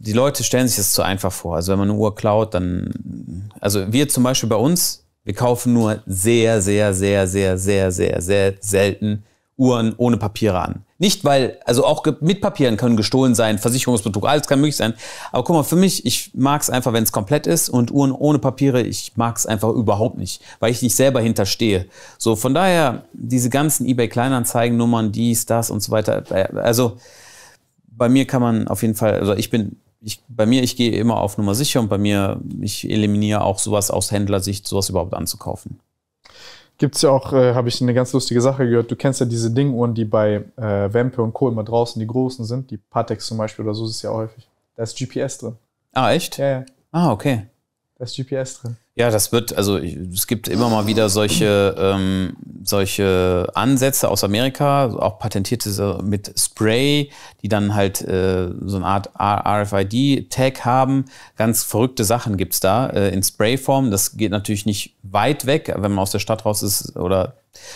die Leute stellen sich das zu einfach vor. Also wenn man eine Uhr klaut, dann, also wir zum Beispiel bei uns, wir kaufen nur sehr, sehr, sehr, sehr, sehr, sehr, sehr selten Uhren ohne Papiere an. Nicht, weil, also auch mit Papieren können gestohlen sein, Versicherungsbetrug, alles kann möglich sein. Aber guck mal, für mich, ich mag es einfach, wenn es komplett ist und Uhren ohne Papiere, ich mag es einfach überhaupt nicht, weil ich nicht selber hinterstehe. So, von daher, diese ganzen Ebay-Kleinanzeigen-Nummern, dies, das und so weiter, äh, also bei mir kann man auf jeden Fall, also ich bin ich, bei mir, ich gehe immer auf Nummer sicher und bei mir, ich eliminiere auch sowas aus Händlersicht, sowas überhaupt anzukaufen. Gibt es ja auch, äh, habe ich eine ganz lustige Sache gehört, du kennst ja diese Dinguhren, die bei äh, Wempe und Co. immer draußen die großen sind, die Patex zum Beispiel oder so ist es ja häufig. Da ist GPS drin. Ah, echt? Ja, ja. Ah, okay. Da ist GPS drin. Ja, das wird, also es gibt immer mal wieder solche, ähm, solche Ansätze aus Amerika, auch patentierte mit Spray, die dann halt äh, so eine Art RFID-Tag haben. Ganz verrückte Sachen gibt's da äh, in Sprayform. Das geht natürlich nicht weit weg, wenn man aus der Stadt raus ist oder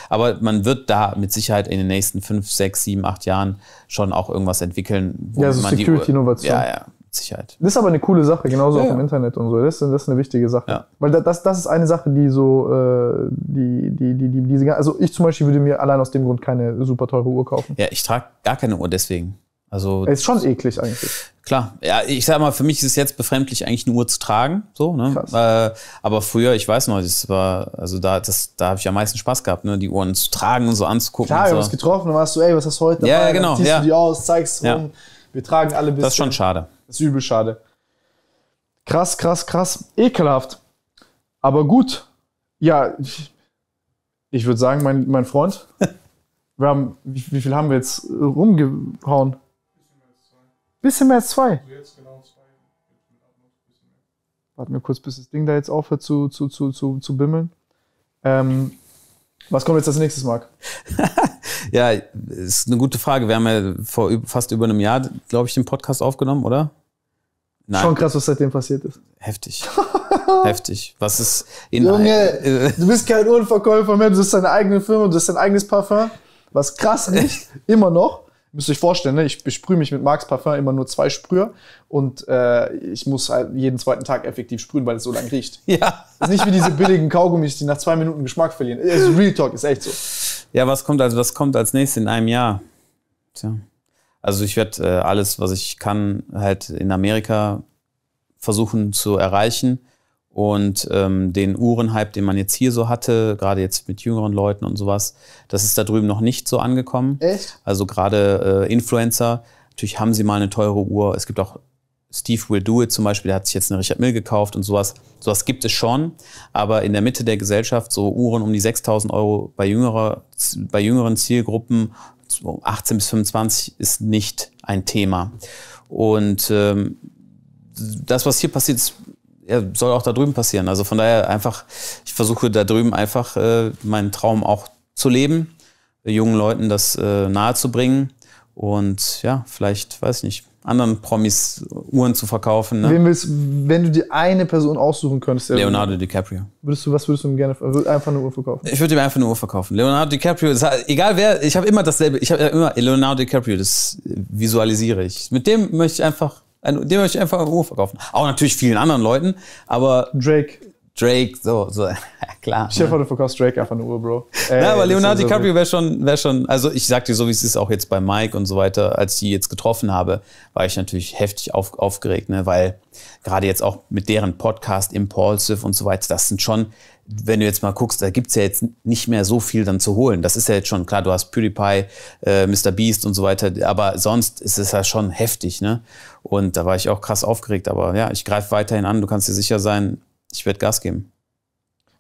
aber man wird da mit Sicherheit in den nächsten fünf, sechs, sieben, acht Jahren schon auch irgendwas entwickeln, wo ja, also man Security Innovation. ja, ja, Sicherheit. Das ist aber eine coole Sache, genauso ja, auch im Internet und so. Das, das ist eine wichtige Sache. Ja. Weil das, das ist eine Sache, die so, äh, die, die, die, die, also ich zum Beispiel würde mir allein aus dem Grund keine super teure Uhr kaufen. Ja, ich trage gar keine Uhr deswegen. Also ist schon eklig eigentlich. Klar, ja, ich sag mal, für mich ist es jetzt befremdlich, eigentlich eine Uhr zu tragen, so. Ne? Äh, aber früher, ich weiß noch, das war, also da, das, da habe ich am meisten Spaß gehabt, ne? die Uhren zu tragen und so anzugucken. Klar, du so. hast getroffen, dann warst du, ey, was hast du heute? Ja, dabei? genau. Dann ziehst ja. du die aus, zeigst rum. Ja. Wir tragen alle bis. Das ist schon schade. Das ist übel schade. Krass, krass, krass. Ekelhaft. Aber gut. Ja, ich, ich würde sagen, mein, mein Freund, [LAUGHS] wir haben, wie, wie, viel haben wir jetzt äh, rumgehauen? Bisschen mehr als zwei. Bisschen mehr als zwei. Genau zwei. Warten wir kurz, bis das Ding da jetzt aufhört zu, zu, zu, zu, zu bimmeln. Ähm, was kommt jetzt als nächstes, Marc? [LAUGHS] Ja, ist eine gute Frage. Wir haben ja vor fast über einem Jahr, glaube ich, den Podcast aufgenommen, oder? Nein. Schon krass, was seitdem passiert ist. Heftig. [LAUGHS] Heftig. Was ist in Junge, [LAUGHS] du bist kein Uhrenverkäufer mehr, du bist deine eigene Firma, du bist dein eigenes Parfum. Was krass [LAUGHS] ist, immer noch. Müsst ihr euch vorstellen, ne? ich besprühe mich mit Marx Parfum immer nur zwei Sprüher und äh, ich muss halt jeden zweiten Tag effektiv sprühen, weil es so lang riecht. Ja. Ist nicht wie diese billigen Kaugummis, die nach zwei Minuten Geschmack verlieren. Also Real Talk ist echt so. Ja, was kommt also, was kommt als nächstes in einem Jahr? Tja. Also ich werde äh, alles, was ich kann, halt in Amerika versuchen zu erreichen. Und ähm, den Uhrenhype, den man jetzt hier so hatte, gerade jetzt mit jüngeren Leuten und sowas, das ist da drüben noch nicht so angekommen. Echt? Also gerade äh, Influencer, natürlich haben sie mal eine teure Uhr. Es gibt auch Steve Will Do It zum Beispiel, der hat sich jetzt eine Richard Mill gekauft und sowas. Sowas gibt es schon, aber in der Mitte der Gesellschaft so Uhren um die 6000 Euro bei, jüngerer, bei jüngeren Zielgruppen, 18 bis 25, ist nicht ein Thema. Und ähm, das, was hier passiert, ist, ja, soll auch da drüben passieren. Also von daher einfach, ich versuche da drüben einfach äh, meinen Traum auch zu leben, jungen Leuten das äh, nahezubringen. Und ja, vielleicht, weiß ich nicht, anderen Promis Uhren zu verkaufen. Ne? Wem willst, wenn du dir eine Person aussuchen könntest, Leonardo DiCaprio. Würdest du, was würdest du ihm gerne einfach eine Uhr verkaufen? Ich würde ihm einfach eine Uhr verkaufen. Leonardo DiCaprio, halt, egal wer, ich habe immer dasselbe, ich habe immer Leonardo DiCaprio, das visualisiere ich. Mit dem möchte ich einfach, dem möchte ich einfach eine Uhr verkaufen. Auch natürlich vielen anderen Leuten, aber Drake. Drake, so, so, ja, [LAUGHS] klar. Ich hoffe, ne? du verkaufst Drake einfach eine Uhr, Bro. Ja, aber Leonardo also DiCaprio wäre schon, wär schon, also ich sag dir so, wie es ist, auch jetzt bei Mike und so weiter, als ich die jetzt getroffen habe, war ich natürlich heftig auf, aufgeregt, ne, weil gerade jetzt auch mit deren Podcast Impulsive und so weiter, das sind schon, wenn du jetzt mal guckst, da gibt's ja jetzt nicht mehr so viel dann zu holen. Das ist ja jetzt schon, klar, du hast PewDiePie, äh, Mr. Beast und so weiter, aber sonst ist es ja schon heftig, ne? Und da war ich auch krass aufgeregt, aber ja, ich greife weiterhin an, du kannst dir sicher sein, ich werde Gas geben.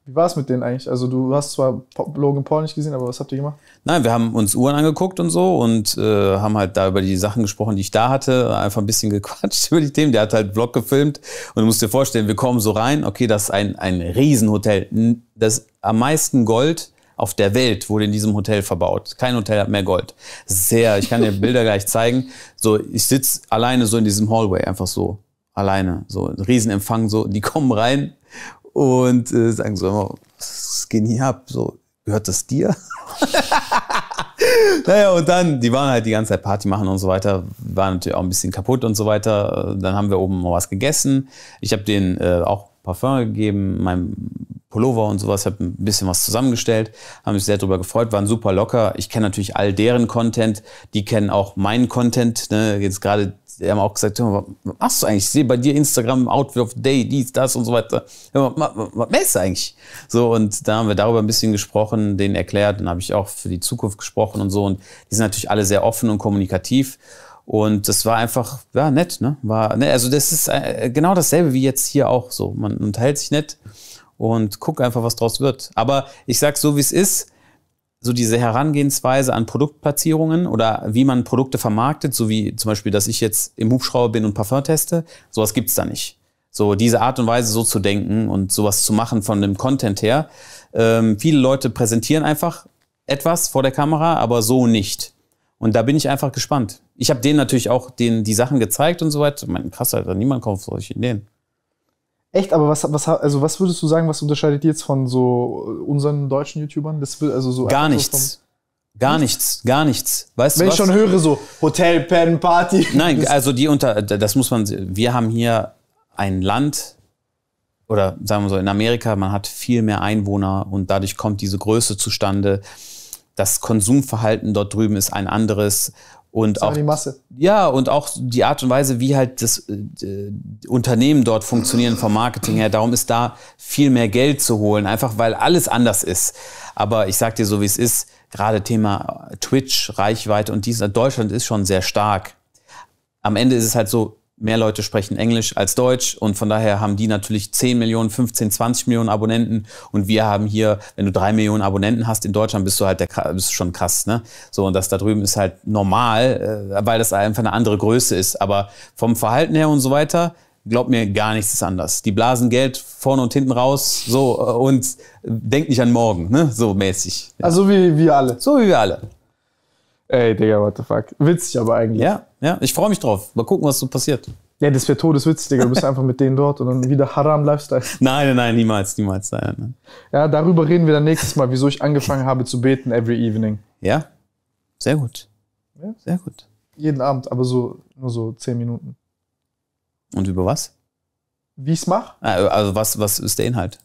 Wie war es mit denen eigentlich? Also du hast zwar Logan Paul nicht gesehen, aber was habt ihr gemacht? Nein, wir haben uns Uhren angeguckt und so und äh, haben halt da über die Sachen gesprochen, die ich da hatte, einfach ein bisschen [LAUGHS] gequatscht über die Themen. Der hat halt Vlog gefilmt und du musst dir vorstellen, wir kommen so rein, okay, das ist ein, ein Riesenhotel. Das am meisten Gold auf der Welt wurde in diesem Hotel verbaut. Kein Hotel hat mehr Gold. Sehr, ich kann dir [LAUGHS] Bilder gleich zeigen. So, ich sitze alleine so in diesem Hallway, einfach so alleine. So ein Riesenempfang, so, die kommen rein, und äh, sagen so, oh, Skinny Up, so, gehört das dir? [LAUGHS] naja, und dann, die waren halt die ganze Zeit Party machen und so weiter, waren natürlich auch ein bisschen kaputt und so weiter. Dann haben wir oben mal was gegessen. Ich habe denen äh, auch Parfum gegeben, mein Pullover und sowas, habe ein bisschen was zusammengestellt, haben mich sehr darüber gefreut, waren super locker. Ich kenne natürlich all deren Content, die kennen auch meinen Content. Ne? Jetzt gerade die haben auch gesagt, was machst du eigentlich? Ich sehe bei dir Instagram, Outfit of Day, dies, das und so weiter. Hör mal, Was machst du eigentlich? So, und da haben wir darüber ein bisschen gesprochen, denen erklärt, dann habe ich auch für die Zukunft gesprochen und so. Und die sind natürlich alle sehr offen und kommunikativ. Und das war einfach, ja, nett, ne? War, ne? Also, das ist äh, genau dasselbe wie jetzt hier auch so. Man unterhält sich nett und guckt einfach, was draus wird. Aber ich sag so, wie es ist so diese Herangehensweise an Produktplatzierungen oder wie man Produkte vermarktet, so wie zum Beispiel, dass ich jetzt im Hubschrauber bin und Parfum teste, sowas gibt's da nicht. So diese Art und Weise so zu denken und sowas zu machen von dem Content her. Ähm, viele Leute präsentieren einfach etwas vor der Kamera, aber so nicht. Und da bin ich einfach gespannt. Ich habe denen natürlich auch den, die Sachen gezeigt und so weiter. Ich meine, krass, Alter, niemand kommt kauft solche Ideen. Echt, aber was, was, also was würdest du sagen, was unterscheidet die jetzt von so äh, unseren deutschen YouTubern? Das will also so gar nichts. Gar nichts, gar nichts. Weißt Wenn du was? ich schon höre, so Hotel, Pen, Party. Nein, also die unter, das muss man, wir haben hier ein Land, oder sagen wir so, in Amerika, man hat viel mehr Einwohner und dadurch kommt diese Größe zustande. Das Konsumverhalten dort drüben ist ein anderes und auch die Masse. Ja, und auch die Art und Weise, wie halt das äh, Unternehmen dort funktionieren vom Marketing her. Darum ist da viel mehr Geld zu holen, einfach weil alles anders ist. Aber ich sag dir so, wie es ist, gerade Thema äh, Twitch, Reichweite und dieser äh, Deutschland ist schon sehr stark. Am Ende ist es halt so, mehr Leute sprechen Englisch als Deutsch und von daher haben die natürlich 10 Millionen, 15, 20 Millionen Abonnenten und wir haben hier, wenn du 3 Millionen Abonnenten hast in Deutschland, bist du halt der, bist schon krass, ne? So und das da drüben ist halt normal, äh, weil das einfach eine andere Größe ist, aber vom Verhalten her und so weiter Glaub mir, gar nichts ist anders. Die blasen Geld vorne und hinten raus, so äh, und denkt nicht an morgen, ne? so mäßig. Ja. Also wie wir alle. So wie wir alle. Ey, Digga, what the fuck. Witzig aber eigentlich. Ja, ja, ich freue mich drauf. Mal gucken, was so passiert. Ja, das wäre todeswitzig, Digga. Du bist einfach mit denen dort und dann wieder Haram-Lifestyle. [LAUGHS] Nein, nein, niemals, niemals. Nein, nein. Ja, darüber reden wir dann nächstes Mal, wieso ich angefangen habe zu beten every evening. Ja, sehr gut. Ja? Sehr gut. Jeden Abend, aber so nur so zehn Minuten. Und über was? Wie ich es mache? Ah, also was, was ist der Inhalt?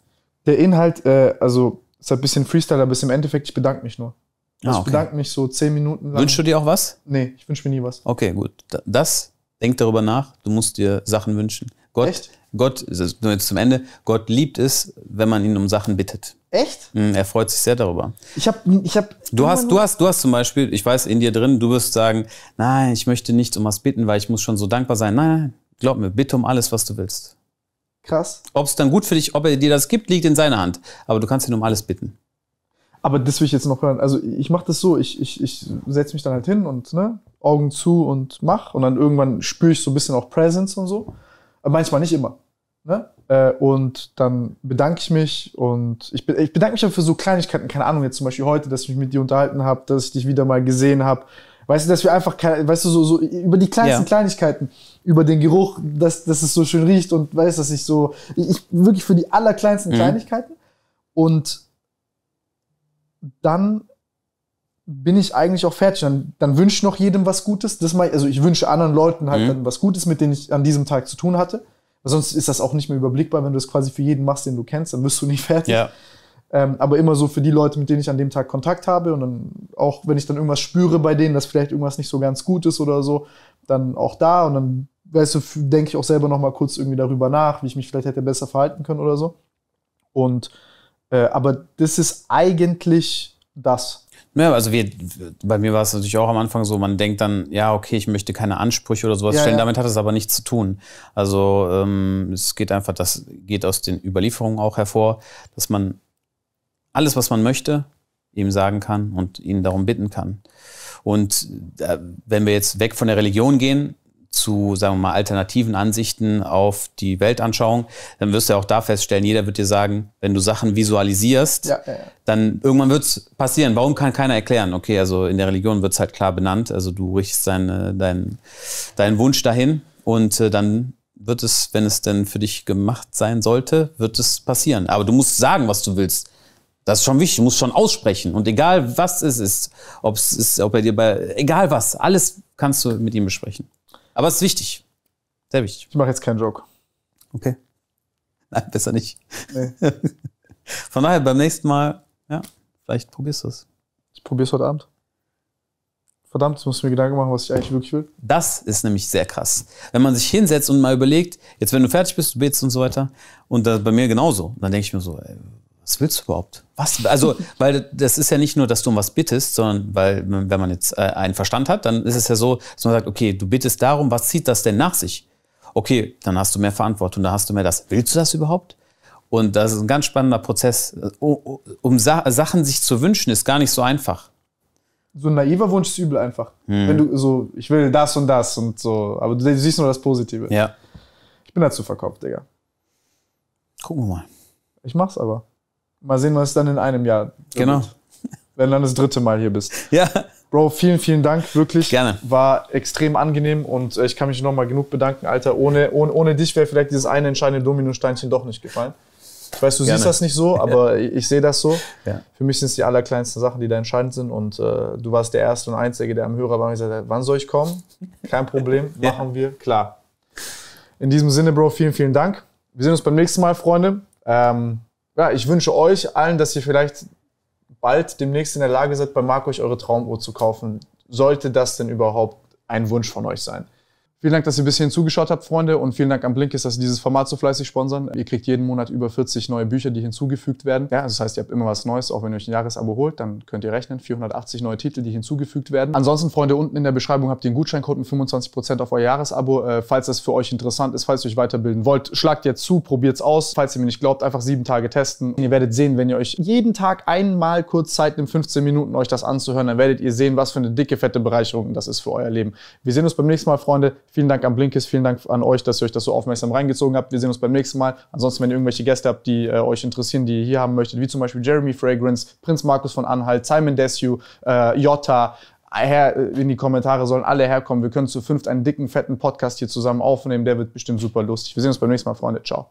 Der Inhalt, äh, also ist ein halt bisschen Freestyle, aber ist im Endeffekt, ich bedanke mich nur. Also ah, ich ah, okay. bedanke mich so zehn Minuten lang. Wünschst du dir auch was? Nee, ich wünsche mir nie was. Okay, gut. Das, denk darüber nach. Du musst dir Sachen wünschen. Gott, Echt? Gott, nur jetzt zum Ende, Gott liebt es, wenn man ihn um Sachen bittet. Echt? Mm, er freut sich sehr darüber. Ich habe, ich habe. Du hast, du hast, du hast zum Beispiel, ich weiß, in dir drin, du wirst sagen, nein, ich möchte nicht um was bitten, weil ich muss schon so dankbar sein. Nein, glaub mir, bitte um alles, was du willst. Krass. Ob es dann gut für dich, ob er dir das gibt, liegt in seiner Hand. Aber du kannst ihn um alles bitten. Aber das will ich jetzt noch hören. Also ich mache das so, ich, ich, ich setze mich dann halt hin und ne, Augen zu und mach. Und dann irgendwann spüre ich so ein bisschen auch Presence und so. Aber manchmal nicht immer. Ne? Äh, und dann bedanke ich mich und ich, ich bedanke mich auch für so Kleinigkeiten, keine Ahnung, jetzt zum Beispiel heute, dass ich mich mit dir unterhalten habe, dass ich dich wieder mal gesehen habe. Weißt du, dass wir einfach, weißt du, so, so über die kleinsten ja. Kleinigkeiten, über den Geruch, dass, dass es so schön riecht und weißt, dass ich so, ich wirklich für die allerkleinsten mhm. Kleinigkeiten. Und dann bin ich eigentlich auch fertig. Dann, dann wünsche ich noch jedem was Gutes. Das mal, also ich wünsche anderen Leuten halt mhm. dann was Gutes, mit denen ich an diesem Tag zu tun hatte. sonst ist das auch nicht mehr überblickbar, wenn du das quasi für jeden machst, den du kennst, dann wirst du nicht [LAUGHS] fertig. Ja. Ähm, aber immer so für die Leute, mit denen ich an dem Tag Kontakt habe und dann auch, wenn ich dann irgendwas spüre bei denen, dass vielleicht irgendwas nicht so ganz gut ist oder so, dann auch da und dann, weißt du, denke ich auch selber nochmal kurz irgendwie darüber nach, wie ich mich vielleicht hätte besser verhalten können oder so. Und äh, aber das ist eigentlich das. Ja, also wir, bei mir war es natürlich auch am Anfang so, man denkt dann, ja, okay, ich möchte keine Ansprüche oder sowas ja, stellen, ja. damit hat es aber nichts zu tun. Also ähm, es geht einfach, das geht aus den Überlieferungen auch hervor, dass man alles, was man möchte, ihm sagen kann und ihn darum bitten kann. Und äh, wenn wir jetzt weg von der Religion gehen, zu, sagen wir mal, alternativen Ansichten auf die Weltanschauung, dann wirst du ja auch da feststellen, jeder wird dir sagen, wenn du Sachen visualisierst, ja, ja, ja. dann irgendwann wird es passieren. Warum kann keiner erklären? Okay, also in der Religion wird es halt klar benannt, also du richtest deine, dein, deinen Wunsch dahin und äh, dann wird es, wenn es denn für dich gemacht sein sollte, wird es passieren. Aber du musst sagen, was du willst. Das ist schon wichtig, du musst schon aussprechen. Und egal was es ist, ob's ist ob er dir bei, egal was, alles kannst du mit ihm besprechen. Aber es ist wichtig. Sehr wichtig. Ich mache jetzt keinen Joke. Okay. Nein, besser nicht. Nee. [LAUGHS] Von daher, beim nächsten Mal, ja, vielleicht probierst du es. Ich probier's heute Abend. Verdammt, jetzt musst du mir Gedanken machen, was ich eigentlich wirklich will. Das ist nämlich sehr krass. Wenn man sich hinsetzt und mal überlegt, jetzt wenn du fertig bist, du betest und so weiter, und das bei mir genauso, dann denke ich mir so, ey, was willst du überhaupt? Was? Also, weil das ist ja nicht nur, dass du um was bittest, sondern weil, wenn man jetzt äh, einen Verstand hat, dann ist es ja so, dass man sagt, okay, du bittest darum, was zieht das denn nach sich? Okay, dann hast du mehr Verantwortung, dann hast du mehr das. Willst du das überhaupt? Und das ist ein ganz spannender Prozess. Um Sachen sich zu wünschen, ist gar nicht so einfach. So ein naiver Wunsch ist übel einfach. Hm. Wenn du so, ich will das und das und so, aber du siehst nur das Positive. Ja. Ich bin dazu verkauft, Digga. Gucken wir mal. Ich mach's aber. Mal sehen, was dann in einem Jahr. Genau. Wird. Wenn dann das dritte Mal hier bist. Ja. Bro, vielen, vielen Dank, wirklich. Gerne. War extrem angenehm und äh, ich kann mich nochmal genug bedanken, Alter. Ohne, ohne, ohne dich wäre vielleicht dieses eine entscheidende Dominosteinchen doch nicht gefallen. Ich weiß, du Gerne. siehst das nicht so, aber ja. [LAUGHS] ich, ich sehe das so. Ja. Für mich sind es die allerkleinsten Sachen, die da entscheidend sind. Und äh, du warst der Erste und Einzige, der am Hörer war und gesagt hat, wann soll ich kommen? Kein Problem, [LAUGHS] ja. machen wir, klar. In diesem Sinne, Bro, vielen, vielen Dank. Wir sehen uns beim nächsten Mal, Freunde. Ähm, ja, ich wünsche euch allen, dass ihr vielleicht bald demnächst in der Lage seid, bei Marco euch eure Traumuhr zu kaufen. Sollte das denn überhaupt ein Wunsch von euch sein? Vielen Dank, dass ihr bis hierhin zugeschaut habt, Freunde. Und vielen Dank an Blinkist, dass sie dieses Format so fleißig sponsern. Ihr kriegt jeden Monat über 40 neue Bücher, die hinzugefügt werden. Ja, das heißt, ihr habt immer was Neues. Auch wenn ihr euch ein Jahresabo holt, dann könnt ihr rechnen. 480 neue Titel, die hinzugefügt werden. Ansonsten, Freunde, unten in der Beschreibung habt ihr einen Gutscheincode mit 25% auf euer Jahresabo. Äh, falls das für euch interessant ist, falls ihr euch weiterbilden wollt, schlagt jetzt zu, probiert's aus. Falls ihr mir nicht glaubt, einfach sieben Tage testen. Und ihr werdet sehen, wenn ihr euch jeden Tag einmal kurz Zeit nimmt, 15 Minuten euch das anzuhören, dann werdet ihr sehen, was für eine dicke, fette Bereicherung das ist für euer Leben. Wir sehen uns beim nächsten Mal, Freunde. Vielen Dank an Blinkist, vielen Dank an euch, dass ihr euch das so aufmerksam reingezogen habt. Wir sehen uns beim nächsten Mal. Ansonsten, wenn ihr irgendwelche Gäste habt, die äh, euch interessieren, die ihr hier haben möchtet, wie zum Beispiel Jeremy Fragrance, Prinz Markus von Anhalt, Simon Desue, äh, Jota, äh, her, äh, in die Kommentare sollen alle herkommen. Wir können zu fünft einen dicken, fetten Podcast hier zusammen aufnehmen. Der wird bestimmt super lustig. Wir sehen uns beim nächsten Mal, Freunde. Ciao.